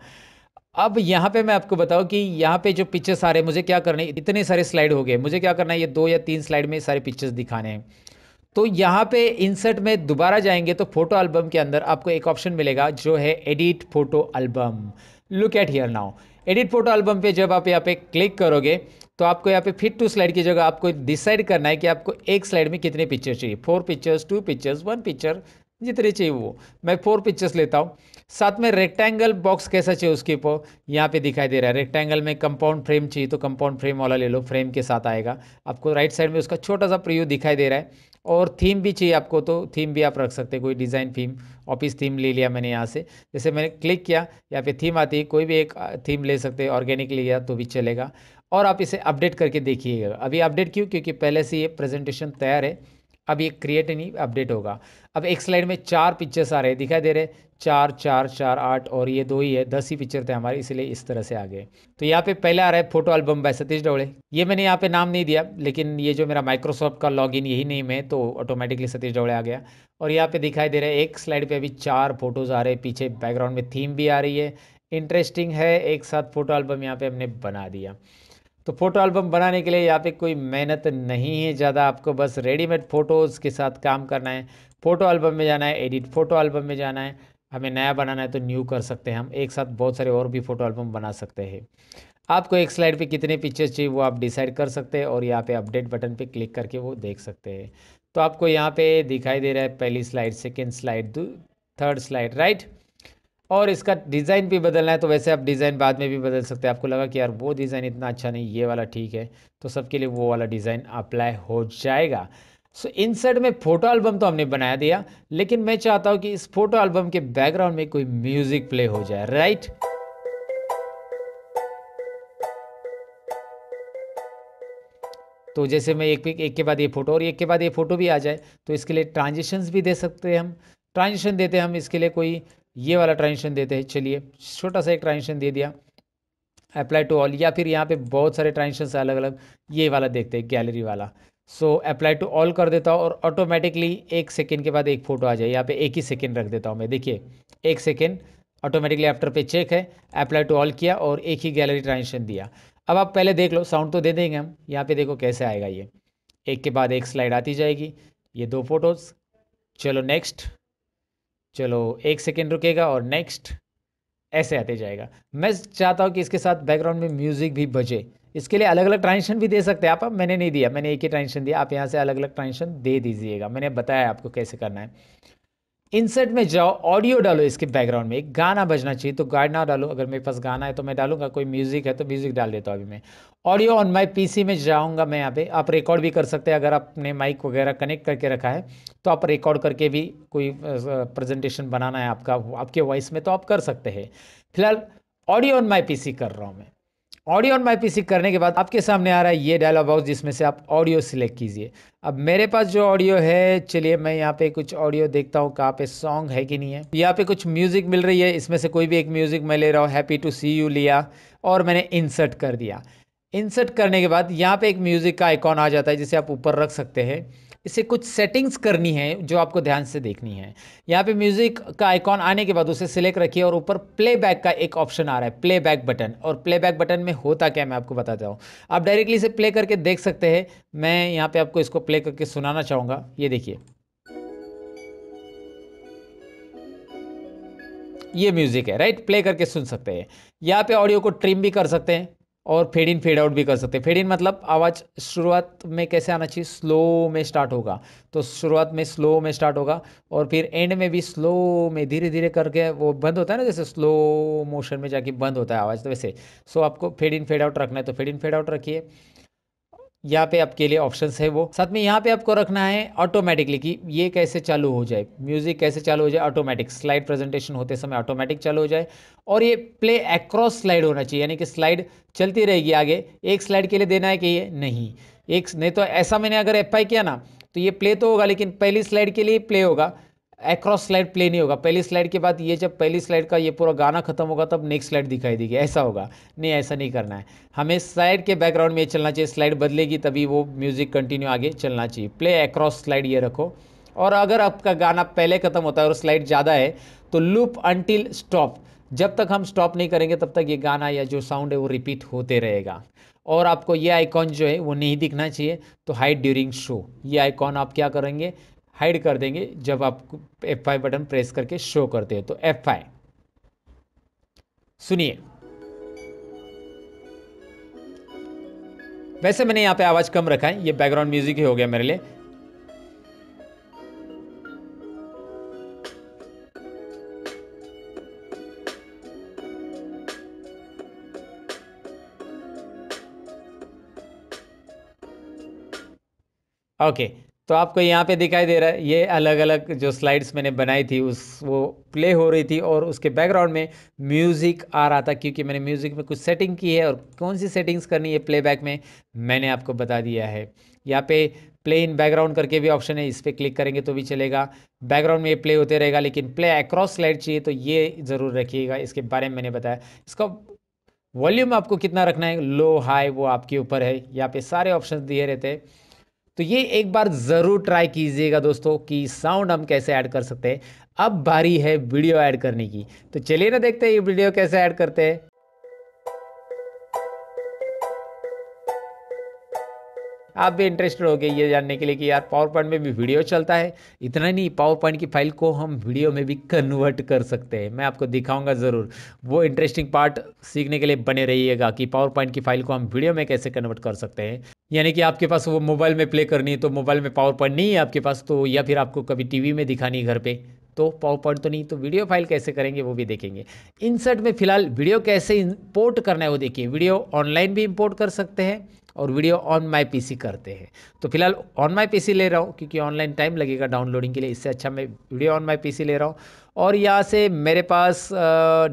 अब यहाँ पे मैं आपको बताऊँ कि यहाँ पे जो पिक्चर्स आ रहे हैं मुझे क्या करना है इतने सारे स्लाइड हो गए मुझे क्या करना है ये दो या तीन स्लाइड में सारे पिक्चर्स दिखाने हैं तो यहाँ पे इंसर्ट में दोबारा जाएंगे तो फोटो एल्बम के अंदर आपको एक ऑप्शन मिलेगा जो है edit photo album look at here now edit photo album पे जब आप यहाँ पे क्लिक करोगे तो आपको यहाँ पे फिट टू स्लाइड की जगह आपको डिसाइड करना है कि आपको एक स्लाइड में कितने पिक्चर चाहिए four pictures two pictures one picture जितने चाहिए वो मैं फोर पिक्चर्स लेता हूँ साथ में रेक्टेंगल बॉक्स कैसा चाहिए उसके ऊपर यहाँ पे दिखाई दे रहा है रेक्टेंगल में कंपाउंड फ्रेम चाहिए तो कंपाउंड फ्रेम वाला ले लो फ्रेम के साथ आएगा आपको राइट साइड में उसका छोटा सा प्रिव्यू दिखाई दे रहा है और थीम भी चाहिए आपको तो थीम भी आप रख सकते हैं कोई डिज़ाइन थीम ऑफिस थीम ले लिया मैंने यहाँ से जैसे मैंने क्लिक किया यहाँ पे थीम आती है कोई भी एक थीम ले सकते हैं ऑर्गेनिक लिया तो भी चलेगा और आप इसे अपडेट करके देखिएगा अभी अपडेट क्यों क्योंकि पहले से ये प्रेजेंटेशन तैयार है अब ये क्रिएट नहीं अपडेट होगा अब एक स्लाइड में चार पिक्चर्स आ रहे हैं दिखाई दे रहे चार चार चार आठ और ये दो ही है दस ही पिक्चर थे हमारे इसलिए इस तरह से आ गए तो यहाँ पे पहला आ रहा है photo album by Satish Dawade ये मैंने यहाँ पे नाम नहीं दिया लेकिन ये जो मेरा माइक्रोसॉफ्ट का लॉगिन यही नेम है तो ऑटोमेटिकली सतीश डवड़े आ गया और यहाँ पे दिखाई दे रहा है एक स्लाइड पर अभी चार फोटोज़ आ रहे हैं पीछे बैकग्राउंड में थीम भी आ रही है इंटरेस्टिंग है एक साथ फ़ोटो एल्बम यहाँ पर हमने बना दिया तो फ़ोटो एल्बम बनाने के लिए यहाँ पे कोई मेहनत नहीं है ज़्यादा आपको बस रेडीमेड फ़ोटोज़ के साथ काम करना है फ़ोटो एल्बम में जाना है एडिट फ़ोटो एल्बम में जाना है हमें नया बनाना है तो न्यू कर सकते हैं हम एक साथ बहुत सारे और भी फ़ोटो एल्बम बना सकते हैं आपको एक स्लाइड पे कितने पिक्चर्स चाहिए वो आप डिसाइड कर सकते हैं और यहाँ पे अपडेट बटन पे क्लिक करके वो देख सकते हैं तो आपको यहाँ पे दिखाई दे रहा है पहली slide second slide third slide right और इसका डिज़ाइन भी बदलना है तो वैसे आप डिज़ाइन बाद में भी बदल सकते हैं आपको लगा कि यार वो डिज़ाइन इतना अच्छा नहीं ये वाला ठीक है तो सबके लिए वो वाला डिज़ाइन अप्लाई हो जाएगा सो so, इनसाइड में फ़ोटो एल्बम तो हमने बनाया दिया लेकिन मैं चाहता हूं कि इस फोटो एल्बम के बैकग्राउंड में कोई म्यूज़िक प्ले हो जाए राइट तो जैसे मैं एक एक के बाद ये फ़ोटो और एक के बाद ये फ़ोटो भी आ जाए तो इसके लिए ट्रांजिशन भी दे सकते हैं हम ट्रांजिशन देते हैं हम इसके लिए कोई ये वाला ट्रांजिशन देते हैं चलिए छोटा सा एक ट्रांजिशन दे दिया अप्लाई टू ऑल या फिर यहाँ पे बहुत सारे ट्रांजिशन अलग अलग ये वाला देखते हैं गैलरी वाला सो अप्लाई टू ऑल कर देता हूँ और ऑटोमेटिकली एक सेकेंड के बाद एक फ़ोटो आ जाए यहाँ पे एक ही सेकेंड रख देता हूँ मैं देखिए एक सेकेंड ऑटोमेटिकली आफ्टर पे चेक है अप्लाई टू ऑल किया और एक ही गैलरी ट्रांजेक्शन दिया अब आप पहले देख लो साउंड तो दे देंगे हम यहाँ पे देखो कैसे आएगा ये एक के बाद एक स्लाइड आती जाएगी ये दो फोटोज़ चलो नेक्स्ट चलो एक सेकेंड रुकेगा और नेक्स्ट ऐसे आते जाएगा मैं चाहता हूँ कि इसके साथ बैकग्राउंड में म्यूज़िक भी बजे इसके लिए अलग अलग ट्रांजेक्शन भी दे सकते हैं आप मैंने नहीं दिया मैंने एक ही ट्रांजेक्शन दिया आप यहाँ से अलग अलग ट्रांजेक्शन दे दीजिएगा मैंने बताया आपको कैसे करना है इंसर्ट में जाओ ऑडियो डालो इसके बैकग्राउंड में एक गाना बजना चाहिए तो गाना डालो अगर मेरे पास गाना है तो मैं डालूंगा कोई म्यूज़िक है तो म्यूज़िक डाल देता हूँ अभी मैं ऑडियो ऑन माई पीसी में जाऊँगा मैं यहाँ पे आप रिकॉर्ड भी कर सकते हैं अगर आपने माइक वगैरह कनेक्ट करके रखा है तो आप रिकॉर्ड करके भी कोई प्रेजेंटेशन बनाना है आपका आपके वॉइस में तो आप कर सकते हैं फिलहाल ऑडियो ऑन माई पी कर रहा हूँ मैं ऑडियो ऑन माई पी करने के बाद आपके सामने आ रहा है ये डायलॉग बॉक्स जिसमें से आप ऑडियो सिलेक्ट कीजिए अब मेरे पास जो ऑडियो है चलिए मैं यहाँ पे कुछ ऑडियो देखता हूँ कहाँ पे सॉन्ग है कि नहीं है यहाँ पे कुछ म्यूज़िक मिल रही है इसमें से कोई भी एक म्यूज़िक मैं ले रहा हूँ हैप्पी टू सी यू लिया और मैंने इंसर्ट कर दिया इंसर्ट करने के बाद यहाँ पे एक म्यूज़िक का आइकॉन आ जाता है जिसे आप ऊपर रख सकते हैं इसे कुछ सेटिंग्स करनी है जो आपको ध्यान से देखनी है यहाँ पे म्यूज़िक का आइकॉन आने के बाद उसे सिलेक्ट रखिए और ऊपर प्लेबैक का एक ऑप्शन आ रहा है प्लेबैक बटन और प्लेबैक बटन में होता क्या मैं आपको बताता हूँ आप डायरेक्टली इसे प्ले करके देख सकते हैं मैं यहाँ पे आपको इसको प्ले करके सुनाना चाहूँगा ये देखिए ये म्यूज़िक है राइट प्ले करके सुन सकते हैं यहाँ पे ऑडियो को ट्रिम भी कर सकते हैं और फेड इन फेड आउट भी कर सकते हैं फेड इन मतलब आवाज़ शुरुआत में कैसे आना चाहिए स्लो में स्टार्ट होगा तो शुरुआत में स्लो में स्टार्ट होगा और फिर एंड में भी स्लो में धीरे धीरे करके वो बंद होता है ना जैसे स्लो मोशन में जाके बंद होता है आवाज़ तो वैसे सो आपको फेड इन फेड आउट रखना है तो फेड इन फेड आउट रखिए यहाँ पे आपके लिए ऑप्शन है वो साथ में यहाँ पे आपको रखना है ऑटोमेटिकली कि ये कैसे चालू हो जाए म्यूजिक कैसे चालू हो जाए ऑटोमेटिक स्लाइड प्रेजेंटेशन होते समय ऑटोमेटिक चालू हो जाए और ये प्ले एक्रॉस स्लाइड होना चाहिए यानी कि स्लाइड चलती रहेगी आगे एक स्लाइड के लिए देना है कि ये नहीं एक नहीं तो ऐसा मैंने अगर एफ किया ना तो ये प्ले तो होगा लेकिन पहली स्लाइड के लिए प्ले होगा एक्रॉस स्लाइड प्ले नहीं होगा पहली स्लाइड के बाद ये जब पहली स्लाइड का ये पूरा गाना खत्म होगा तब नेक्स्ट स्लाइड दिखाई देगी ऐसा होगा नहीं ऐसा नहीं करना है हमें स्लाइड के बैकग्राउंड में चलना चाहिए स्लाइड बदलेगी तभी वो म्यूज़िक कंटिन्यू आगे चलना चाहिए प्ले एक्रॉस स्लाइड ये रखो और अगर आपका गाना पहले ख़त्म होता है और स्लाइड ज़्यादा है तो लूप अनटिल स्टॉप जब तक हम स्टॉप नहीं करेंगे तब तक ये गाना या जो साउंड है वो रिपीट होते रहेगा और आपको ये आइकॉन जो है वो नहीं दिखना चाहिए तो हाइट ड्यूरिंग शो ये आइकॉन आप क्या करेंगे हाइड कर देंगे जब आप F5 बटन प्रेस करके शो करते हैं तो F5 सुनिए वैसे मैंने यहां पे आवाज़ कम रखा है ये बैकग्राउंड म्यूजिक ही हो गया मेरे लिए ओके okay. तो आपको यहाँ पे दिखाई दे रहा है ये अलग अलग जो स्लाइड्स मैंने बनाई थी उस वो प्ले हो रही थी और उसके बैकग्राउंड में म्यूज़िक आ रहा था क्योंकि मैंने म्यूज़िक में कुछ सेटिंग की है और कौन सी सेटिंग्स करनी है प्लेबैक में मैंने आपको बता दिया है यहाँ पे प्ले इन बैकग्राउंड करके भी ऑप्शन है इस पर क्लिक करेंगे तो भी चलेगा बैकग्राउंड में ये प्ले होते रहेगा लेकिन प्ले अक्रॉस स्लाइड चाहिए तो ये ज़रूर रखिएगा इसके बारे में मैंने बताया इसका वॉल्यूम आपको कितना रखना है लो हाई वो आपके ऊपर है यहाँ पर सारे ऑप्शन दिए रहते हैं तो ये एक बार ज़रूर ट्राई कीजिएगा दोस्तों कि साउंड हम कैसे ऐड कर सकते हैं अब बारी है वीडियो ऐड करने की तो चलिए ना देखते हैं ये वीडियो कैसे ऐड करते हैं आप भी इंटरेस्टेड हो गए ये जानने के लिए कि यार पावर पॉइंट में भी वीडियो चलता है इतना नहीं पावर पॉइंट की फाइल को हम वीडियो में भी कन्वर्ट कर सकते हैं मैं आपको दिखाऊंगा ज़रूर वो इंटरेस्टिंग पार्ट सीखने के लिए बने रहिएगा कि पावर पॉइंट की फाइल को हम वीडियो में कैसे कन्वर्ट कर सकते हैं यानी कि आपके पास वो मोबाइल में प्ले करनी है तो मोबाइल में पावर पॉइंट नहीं है आपके पास तो या फिर आपको कभी टी में दिखानी है घर पर तो पावर पॉइंट तो नहीं तो वीडियो फाइल कैसे करेंगे वो भी देखेंगे इंसर्ट में फिलहाल वीडियो कैसे इंपोर्ट करना है वो देखिए वीडियो ऑनलाइन भी इंपोर्ट कर सकते हैं और वीडियो ऑन माई पीसी करते हैं तो फिलहाल ऑन माई पीसी ले रहा हूँ क्योंकि ऑनलाइन टाइम लगेगा डाउनलोडिंग के लिए इससे अच्छा मैं वीडियो ऑन माई पीसी ले रहा हूँ और यहाँ से मेरे पास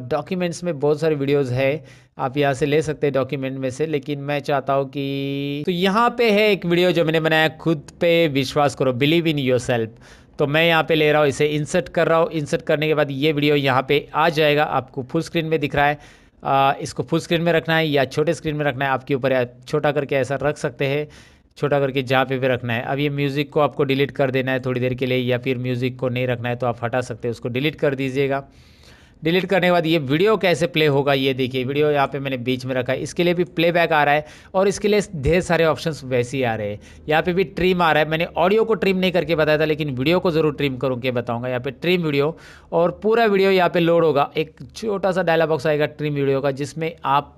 डॉक्यूमेंट्स में बहुत सारे वीडियोज़ है आप यहाँ से ले सकते हैं डॉक्यूमेंट में से लेकिन मैं चाहता हूँ कि तो यहाँ पे है एक वीडियो जो मैंने बनाया खुद पे विश्वास करो बिलीव इन योर सेल्फ तो मैं यहाँ पे ले रहा हूँ इसे इंसर्ट कर रहा हूँ इंसर्ट करने के बाद ये वीडियो यहाँ पे आ जाएगा आपको फुल स्क्रीन में दिख रहा है आ, इसको फुल स्क्रीन में रखना है या छोटे स्क्रीन में रखना है आपके ऊपर छोटा करके ऐसा रख सकते हैं छोटा करके जहाँ पे भी रखना है अब ये म्यूज़िक को आपको डिलीट कर देना है थोड़ी देर के लिए या फिर म्यूज़िक को नहीं रखना है तो आप हटा सकते हैं उसको डिलीट कर दीजिएगा डिलीट करने के बाद ये वीडियो कैसे प्ले होगा ये देखिए वीडियो यहाँ पे मैंने बीच में रखा है इसके लिए भी प्लेबैक आ रहा है और इसके लिए ढेर सारे ऑप्शंस वैसे ही आ रहे हैं यहाँ पे भी ट्रिम आ रहा है मैंने ऑडियो को ट्रिम नहीं करके बताया था लेकिन वीडियो को ज़रूर ट्रिम के बताऊँगा यहाँ पर ट्रिम वीडियो और पूरा वीडियो यहाँ पर लोड होगा एक छोटा सा डायलॉग बॉक्स आएगा ट्रिम वीडियो का जिसमें आप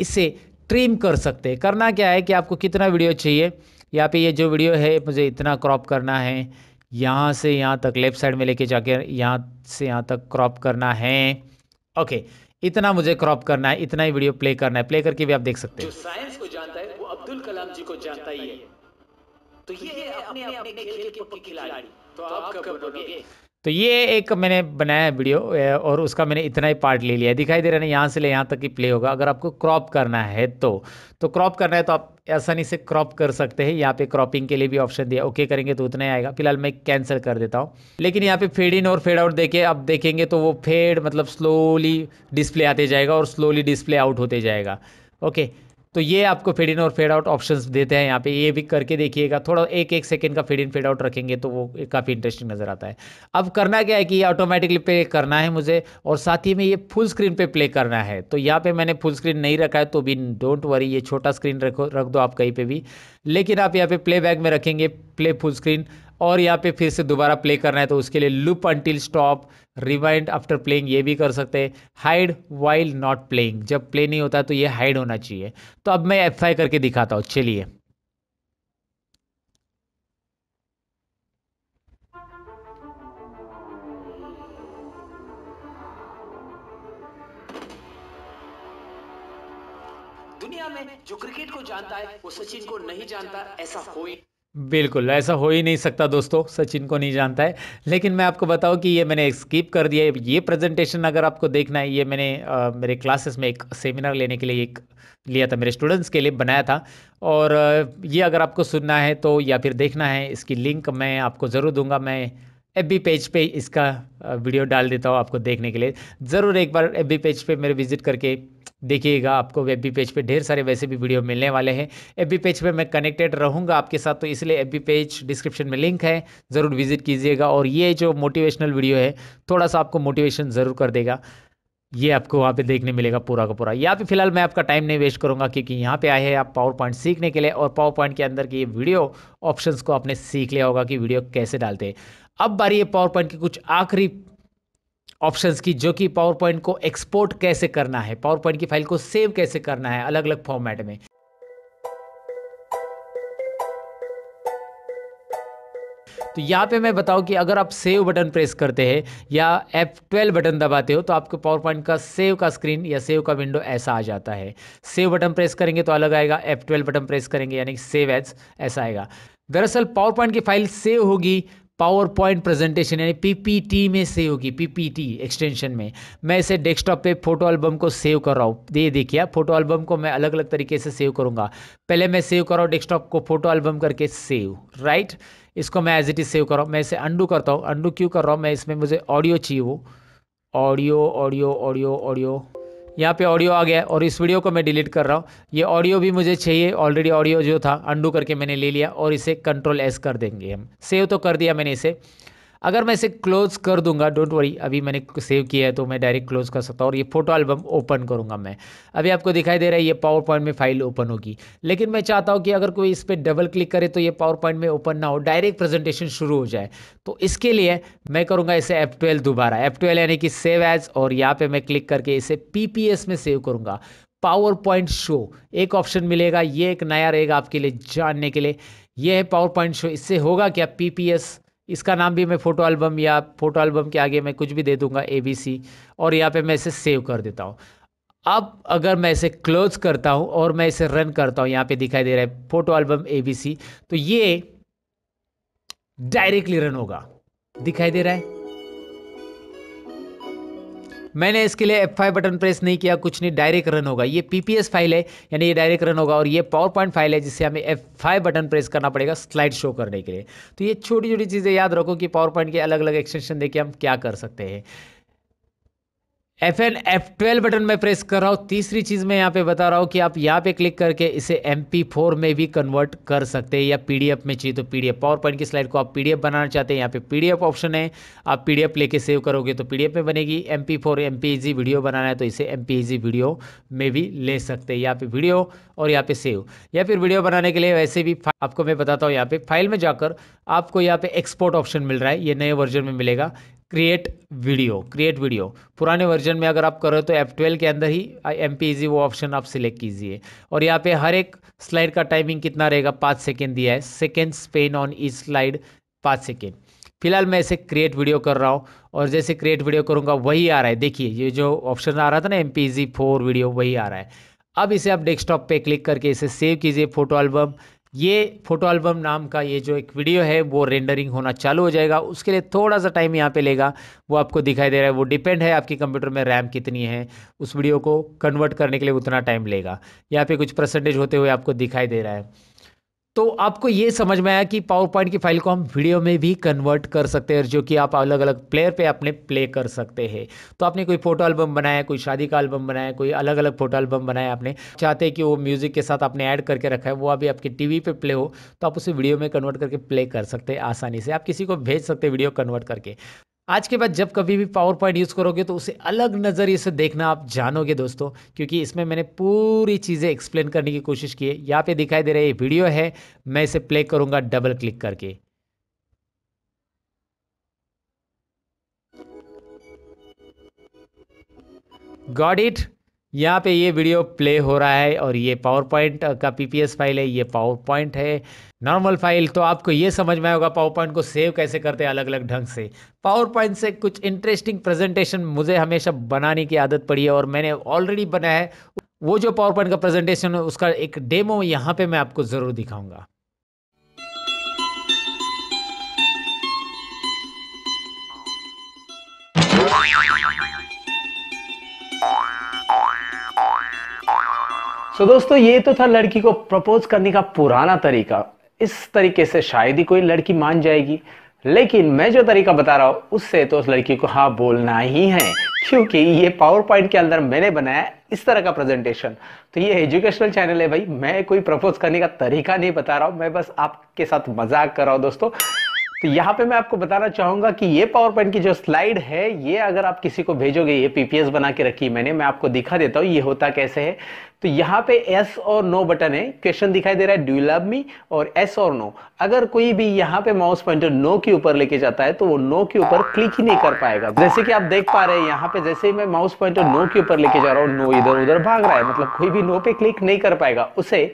इसे ट्रिम कर सकते करना क्या है कि आपको कितना वीडियो चाहिए यहाँ पे ये जो वीडियो है मुझे इतना क्रॉप करना है यहाँ से यहाँ तक लेफ़्ट साइड में लेके जाकर यहाँ से यहाँ तक क्रॉप करना है ओके इतना मुझे क्रॉप करना है इतना ही वीडियो प्ले करना है प्ले करके भी आप देख सकते हैं साइंस को जानता है वो अब्दुल कलाम जी को जानता ही है तो ये अपने अपने खेल के पक्के खिलाड़ी तो आप कब बनोगे तो ये एक मैंने बनाया वीडियो और उसका मैंने इतना ही पार्ट ले लिया दिखाई दे रहा है यहाँ से ले यहाँ तक ही प्ले होगा अगर आपको क्रॉप करना है तो तो क्रॉप करना है तो आप आसानी से क्रॉप कर सकते हैं यहाँ पे क्रॉपिंग के लिए भी ऑप्शन दिया ओके करेंगे तो उतना ही आएगा फिलहाल मैं कैंसिल कर देता हूँ लेकिन यहाँ पे फेड इन और फेड आउट देखे आप देखेंगे तो वो फेड मतलब स्लोली डिस्प्ले आते जाएगा और स्लोली डिस्प्ले आउट होते जाएगा ओके तो ये आपको फेड इन और फेड आउट ऑप्शंस देते हैं यहाँ पे ये भी करके देखिएगा थोड़ा एक एक सेकेंड का फेड इन फेड आउट रखेंगे तो वो काफ़ी इंटरेस्टिंग नज़र आता है अब करना क्या है कि ये ऑटोमेटिकली प्ले करना है मुझे और साथ ही में ये फुल स्क्रीन पे प्ले करना है तो यहाँ पे मैंने फुल स्क्रीन नहीं रखा है तो भी डोंट वरी ये छोटा स्क्रीन रखो रख दो आप कहीं पर भी लेकिन आप यहाँ पे प्ले बैग में रखेंगे प्ले फुल स्क्रीन और यहाँ पे फिर से दोबारा प्ले करना है तो उसके लिए loop until stop rewind after playing ये भी कर सकते हैं हाइड वाइल नॉट प्लेइंग जब प्ले नहीं होता तो ये हाइड होना चाहिए तो अब मैं एफ करके दिखाता हूँ चलिए दुनिया में जो क्रिकेट को जानता है वो सचिन को नहीं जानता ऐसा हो ही बिल्कुल ऐसा हो ही नहीं सकता दोस्तों सचिन को नहीं जानता है लेकिन मैं आपको बताऊं कि ये मैंने स्किप कर दिया ये प्रेजेंटेशन अगर आपको देखना है ये मैंने आ, मेरे क्लासेस में एक सेमिनार लेने के लिए एक लिया था मेरे स्टूडेंट्स के लिए बनाया था और ये अगर आपको सुनना है तो या फिर देखना है इसकी लिंक मैं आपको ज़रूर दूंगा मैं एफ पेज पे इसका वीडियो डाल देता हूँ आपको देखने के लिए ज़रूर एक बार एफ पेज पे मेरे विज़िट करके देखिएगा आपको वेब बी पेज पे ढेर सारे वैसे भी वीडियो मिलने वाले हैं एफ बी पेज पे मैं कनेक्टेड रहूँगा आपके साथ तो इसलिए एफ बी पेज डिस्क्रिप्शन में लिंक है ज़रूर विजिट कीजिएगा और ये जो मोटिवेशनल वीडियो है थोड़ा सा आपको मोटिवेशन ज़रूर कर देगा ये आपको वहाँ पे देखने मिलेगा पूरा का पूरा यहाँ पे फिलहाल मैं आपका टाइम नहीं वेस्ट करूँगा क्योंकि यहाँ पे आए हैं आप पावर पॉइंट सीखने के लिए और पावर पॉइंट के अंदर की ये वीडियो ऑप्शंस को आपने सीख लिया होगा कि वीडियो कैसे डालते हैं अब बारी है पावर पॉइंट के कुछ आखिरी ऑप्शंस की जो कि पावर पॉइंट को एक्सपोर्ट कैसे करना है पावर पॉइंट की फाइल को सेव कैसे करना है अलग अलग फॉर्मेट में तो यहाँ पे मैं बताऊँ कि अगर आप सेव बटन प्रेस करते हैं या F12 बटन दबाते हो तो आपको पावर पॉइंट का सेव का स्क्रीन या सेव का विंडो ऐसा आ जाता है सेव बटन प्रेस करेंगे तो अलग आएगा F12 बटन प्रेस करेंगे यानी सेव एज ऐसा आएगा दरअसल पावर पॉइंट की फाइल सेव होगी पावर पॉइंट प्रेजेंटेशन यानी पीपीटी में सेव होगी पीपीटी एक्सटेंशन में मैं इसे डेस्कटॉप पे फोटो एल्बम को सेव कर रहा हूँ ये देखिए फोटो एल्बम को मैं अलग अलग तरीके से सेव करूँगा पहले मैं सेव कर रहा हूँ डेस्कटॉप को फोटो एल्बम करके सेव राइट इसको मैं एज इट इज़ सेव कर रहा हूँ मैं इसे अंडू करता हूँ अंडू क्यों कर रहा हूँ मैं इसमें मुझे ऑडियो चाहिए वो ऑडियो ऑडियो ऑडियो ऑडियो यहाँ पे ऑडियो आ गया और इस वीडियो को मैं डिलीट कर रहा हूँ ये ऑडियो भी मुझे चाहिए ऑलरेडी ऑडियो जो था अंडू करके मैंने ले लिया और इसे कंट्रोल एस कर देंगे हम सेव तो कर दिया मैंने इसे अगर मैं इसे क्लोज कर दूंगा डोंट वरी अभी मैंने सेव किया है तो मैं डायरेक्ट क्लोज कर सकता हूँ और ये फोटो एल्बम ओपन करूंगा मैं अभी आपको दिखाई दे रहा है ये पावर पॉइंट में फाइल ओपन होगी लेकिन मैं चाहता हूँ कि अगर कोई इस पर डबल क्लिक करे तो ये पावर पॉइंट में ओपन ना हो डायरेक्ट प्रेजेंटेशन शुरू हो जाए तो इसके लिए मैं करूँगा इसे एफ ट्वेल्व दोबारा एफ ट्वेल्व यानी कि सेव एज और यहाँ पर मैं क्लिक करके इसे पी में सेव करूँगा पावर पॉइंट शो एक ऑप्शन मिलेगा ये एक नया रहेगा आपके लिए जानने के लिए यह है पावर पॉइंट शो इससे होगा क्या पी पी एस इसका नाम भी मैं फ़ोटो एल्बम या फ़ोटो एल्बम के आगे मैं कुछ भी दे दूंगा ए बी सी और यहाँ पे मैं इसे सेव कर देता हूँ अब अगर मैं इसे क्लोज करता हूँ और मैं इसे रन करता हूँ यहाँ पे दिखाई दे रहा है photo album A B C तो ये डायरेक्टली रन होगा दिखाई दे रहा है मैंने इसके लिए F5 बटन प्रेस नहीं किया कुछ नहीं डायरेक्ट रन होगा ये PPS फाइल है यानी ये डायरेक्ट रन होगा और ये पावर पॉइंट फाइल है जिससे हमें F5 बटन प्रेस करना पड़ेगा स्लाइड शो करने के लिए तो ये छोटी छोटी चीज़ें याद रखो कि पावर पॉइंट के अलग अलग एक्सटेंशन देखिए हम क्या कर सकते हैं F N F twelve button में प्रेस कर रहा हूँ तीसरी चीज़ मैं यहाँ पे बता रहा हूँ कि आप यहाँ पे क्लिक करके इसे एम पी फोर में भी कन्वर्ट कर सकते हैं या पी डी एफ में चाहिए तो P D F PowerPoint की स्लाइड को आप पी डी एफ बनाना चाहते हैं यहाँ पे पी डी एफ ऑप्शन है आप पी डी एफ लेके सेव करोगे तो पी डी एफ में बनेगी M P four M P G video बनाना है तो इसे एम पी जी वीडियो में भी ले सकते हैं यहाँ पे वीडियो और यहाँ पे सेव या फिर वीडियो बनाने के लिए वैसे भी आपको मैं बताता हूँ यहाँ पे फाइल में जाकर आपको यहाँ पे एक्सपोर्ट ऑप्शन मिल रहा है ये नए वर्जन में मिलेगा क्रिएट वीडियो क्रिएट वीडियो पुराने वर्जन में अगर आप कर रहे हो तो एफ ट्वेल्व के अंदर ही एम पी जी वो ऑप्शन आप सिलेक्ट कीजिए और यहाँ पे हर एक स्लाइड का टाइमिंग कितना रहेगा पाँच सेकेंड दिया है second spent on each slide पाँच सेकेंड फिलहाल मैं ऐसे क्रिएट वीडियो कर रहा हूँ और जैसे क्रिएट वीडियो करूँगा वही आ रहा है देखिए ये जो ऑप्शन आ रहा था ना M P G four video वही आ रहा है अब इसे आप डेस्कटॉप पे क्लिक करके इसे सेव कीजिए फोटो एल्बम ये फ़ोटो एल्बम नाम का ये जो एक वीडियो है वो रेंडरिंग होना चालू हो जाएगा उसके लिए थोड़ा सा टाइम यहाँ पे लेगा वो आपको दिखाई दे रहा है वो डिपेंड है आपकी कंप्यूटर में रैम कितनी है उस वीडियो को कन्वर्ट करने के लिए उतना टाइम लेगा यहाँ पे कुछ परसेंटेज होते हुए आपको दिखाई दे रहा है तो आपको ये समझ में आया कि पावर पॉइंट की फाइल को हम वीडियो में भी कन्वर्ट कर सकते हैं जो कि आप अलग अलग प्लेयर पे अपने प्ले कर सकते हैं तो आपने कोई फोटो एल्बम बनाया कोई शादी का एल्बम बनाया कोई अलग अलग फोटो एल्बम बनाया आपने चाहते हैं कि वो म्यूज़िक के साथ आपने ऐड करके रखा है वो अभी आपके टी वी प्ले हो तो आप उसे वीडियो में कन्वर्ट करके प्ले कर सकते हैं आसानी से आप किसी को भेज सकते हैं वीडियो कन्वर्ट करके आज के बाद जब कभी भी पावर पॉइंट यूज़ करोगे तो उसे अलग नज़रिए से देखना आप जानोगे दोस्तों क्योंकि इसमें मैंने पूरी चीज़ें एक्सप्लेन करने की कोशिश की है यहाँ पे दिखाई दे रहा है वीडियो है मैं इसे प्ले करूँगा डबल क्लिक करके गॉड इट यहाँ पे ये वीडियो प्ले हो रहा है और ये पावर पॉइंट का पीपीएस फाइल है ये पावर पॉइंट है नॉर्मल फाइल तो आपको ये समझ में होगा पावर पॉइंट को सेव कैसे करते हैं अलग अलग ढंग से पावर पॉइंट से कुछ इंटरेस्टिंग प्रेजेंटेशन मुझे हमेशा बनाने की आदत पड़ी है और मैंने ऑलरेडी बनाया है वो जो पावर पॉइंट का प्रेजेंटेशन है उसका एक डेमो यहाँ पे मैं आपको ज़रूर दिखाऊंगा सो so, दोस्तों ये तो था लड़की को प्रपोज करने का पुराना तरीका इस तरीके से शायद ही कोई लड़की मान जाएगी लेकिन मैं जो तरीका बता रहा हूँ उससे तो उस लड़की को हाँ बोलना ही है क्योंकि ये पावर पॉइंट के अंदर मैंने बनाया इस तरह का प्रेजेंटेशन तो ये एजुकेशनल चैनल है भाई मैं कोई प्रपोज करने का तरीका नहीं बता रहा हूँ मैं बस आपके साथ मजाक कर रहा हूँ दोस्तों तो यहाँ पे मैं आपको बताना चाहूंगा कि ये पावर पॉइंट की जो स्लाइड है ये अगर आप किसी को भेजोगे ये पीपीएस बना के रखी मैंने मैं आपको दिखा देता हूँ ये होता कैसे है तो यहाँ पे एस और नो बटन है क्वेश्चन दिखाई दे रहा है डू लव मी और एस और नो अगर कोई भी यहाँ पे माउस पॉइंटर नो के ऊपर लेके जाता है तो वो नो के ऊपर क्लिक ही नहीं कर पाएगा जैसे कि आप देख पा रहे हैं यहाँ पे जैसे ही मैं माउस पॉइंटर नो के ऊपर लेके जा रहा हूँ नो इधर उधर भाग रहा है मतलब कोई भी नो पे क्लिक नहीं कर पाएगा उसे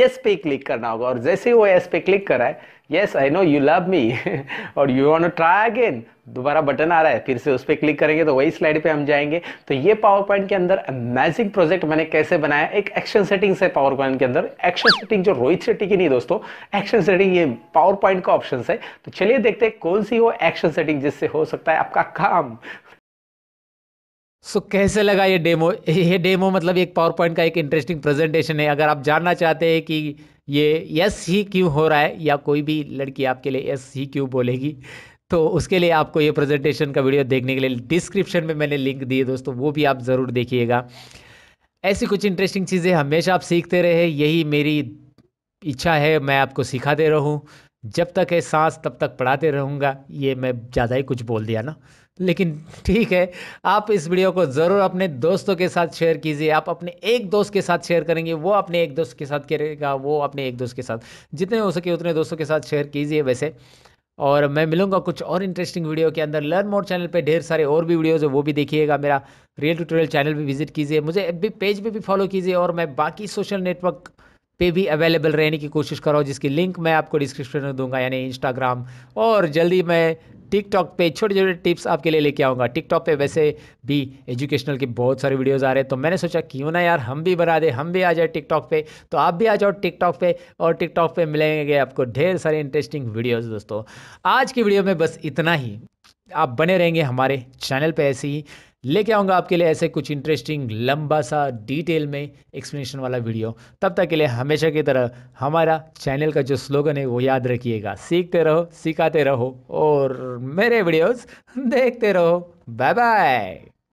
यस पे क्लिक करना होगा और जैसे ही वो एस पे क्लिक रहा है yes I know you love me और यू वॉन्ट ट्राई अगेन दोबारा बटन आ रहा है फिर से उस पर क्लिक करेंगे तो वही स्लाइड पे हम जाएंगे तो ये पावर पॉइंट के अंदर अमेजिंग प्रोजेक्ट मैंने कैसे बनाया एक एक्शन सेटिंग से पावर पॉइंट के अंदर एक्शन सेटिंग जो रोहित शेट्टी की नहीं दोस्तों एक्शन सेटिंग ये पावर पॉइंट का ऑप्शन है तो चलिए देखते हैं कौन सी वो एक्शन सेटिंग जिससे हो सकता है आपका काम सो so, कैसे लगा ये डेमो ये डेमो मतलब एक पावर पॉइंट का एक इंटरेस्टिंग प्रेजेंटेशन है अगर आप जानना चाहते हैं कि ये यस ही क्यों हो रहा है या कोई भी लड़की आपके लिए यस ही क्यों बोलेगी तो उसके लिए आपको ये प्रेजेंटेशन का वीडियो देखने के लिए डिस्क्रिप्शन में मैंने लिंक दिए दोस्तों वो भी आप ज़रूर देखिएगा ऐसी कुछ इंटरेस्टिंग चीज़ें हमेशा आप सीखते रहे यही मेरी इच्छा है मैं आपको सिखाते रहूँ जब तक है सांस तब तक पढ़ाते रहूँगा ये मैं ज़्यादा ही कुछ बोल दिया ना लेकिन ठीक है आप इस वीडियो को ज़रूर अपने दोस्तों के साथ शेयर कीजिए आप अपने एक दोस्त के साथ शेयर करेंगे वो अपने एक दोस्त के साथ करेगा वो अपने एक दोस्त के साथ जितने हो सके उतने दोस्तों के साथ शेयर कीजिए वैसे और मैं मिलूंगा कुछ और इंटरेस्टिंग वीडियो के अंदर लर्न मोड चैनल पे ढेर सारे और भी वीडियोज़ है वो भी देखिएगा मेरा रियल ट्यूटोरियल चैनल भी विजिट कीजिए मुझे भी पेज पे भी फॉलो कीजिए और मैं बाकी सोशल नेटवर्क पे भी अवेलेबल रहने की कोशिश कर रहा हूँ जिसकी लिंक मैं आपको डिस्क्रिप्शन में दूंगा यानी इंस्टाग्राम और जल्दी मैं टिकटॉक पे छोटे छोटे टिप्स आपके लिए लेके आऊँगा टिकटॉक पे वैसे भी एजुकेशनल के बहुत सारे वीडियोज़ आ रहे हैं तो मैंने सोचा क्यों ना यार हम भी बना दें हम भी आ जाए टिकटॉक पे तो आप भी आ जाओ टिकटॉक पे और टिकटॉक पे मिलेंगे आपको ढेर सारे इंटरेस्टिंग वीडियोज़ दोस्तों आज की वीडियो में बस इतना ही आप बने रहेंगे हमारे चैनल पर ऐसे ही लेके आऊँगा आपके लिए ऐसे कुछ इंटरेस्टिंग लंबा सा डिटेल में एक्सप्लेनेशन वाला वीडियो तब तक के लिए हमेशा की तरह हमारा चैनल का जो स्लोगन है वो याद रखिएगा सीखते रहो सिखाते रहो और मेरे वीडियोस देखते रहो बाय बाय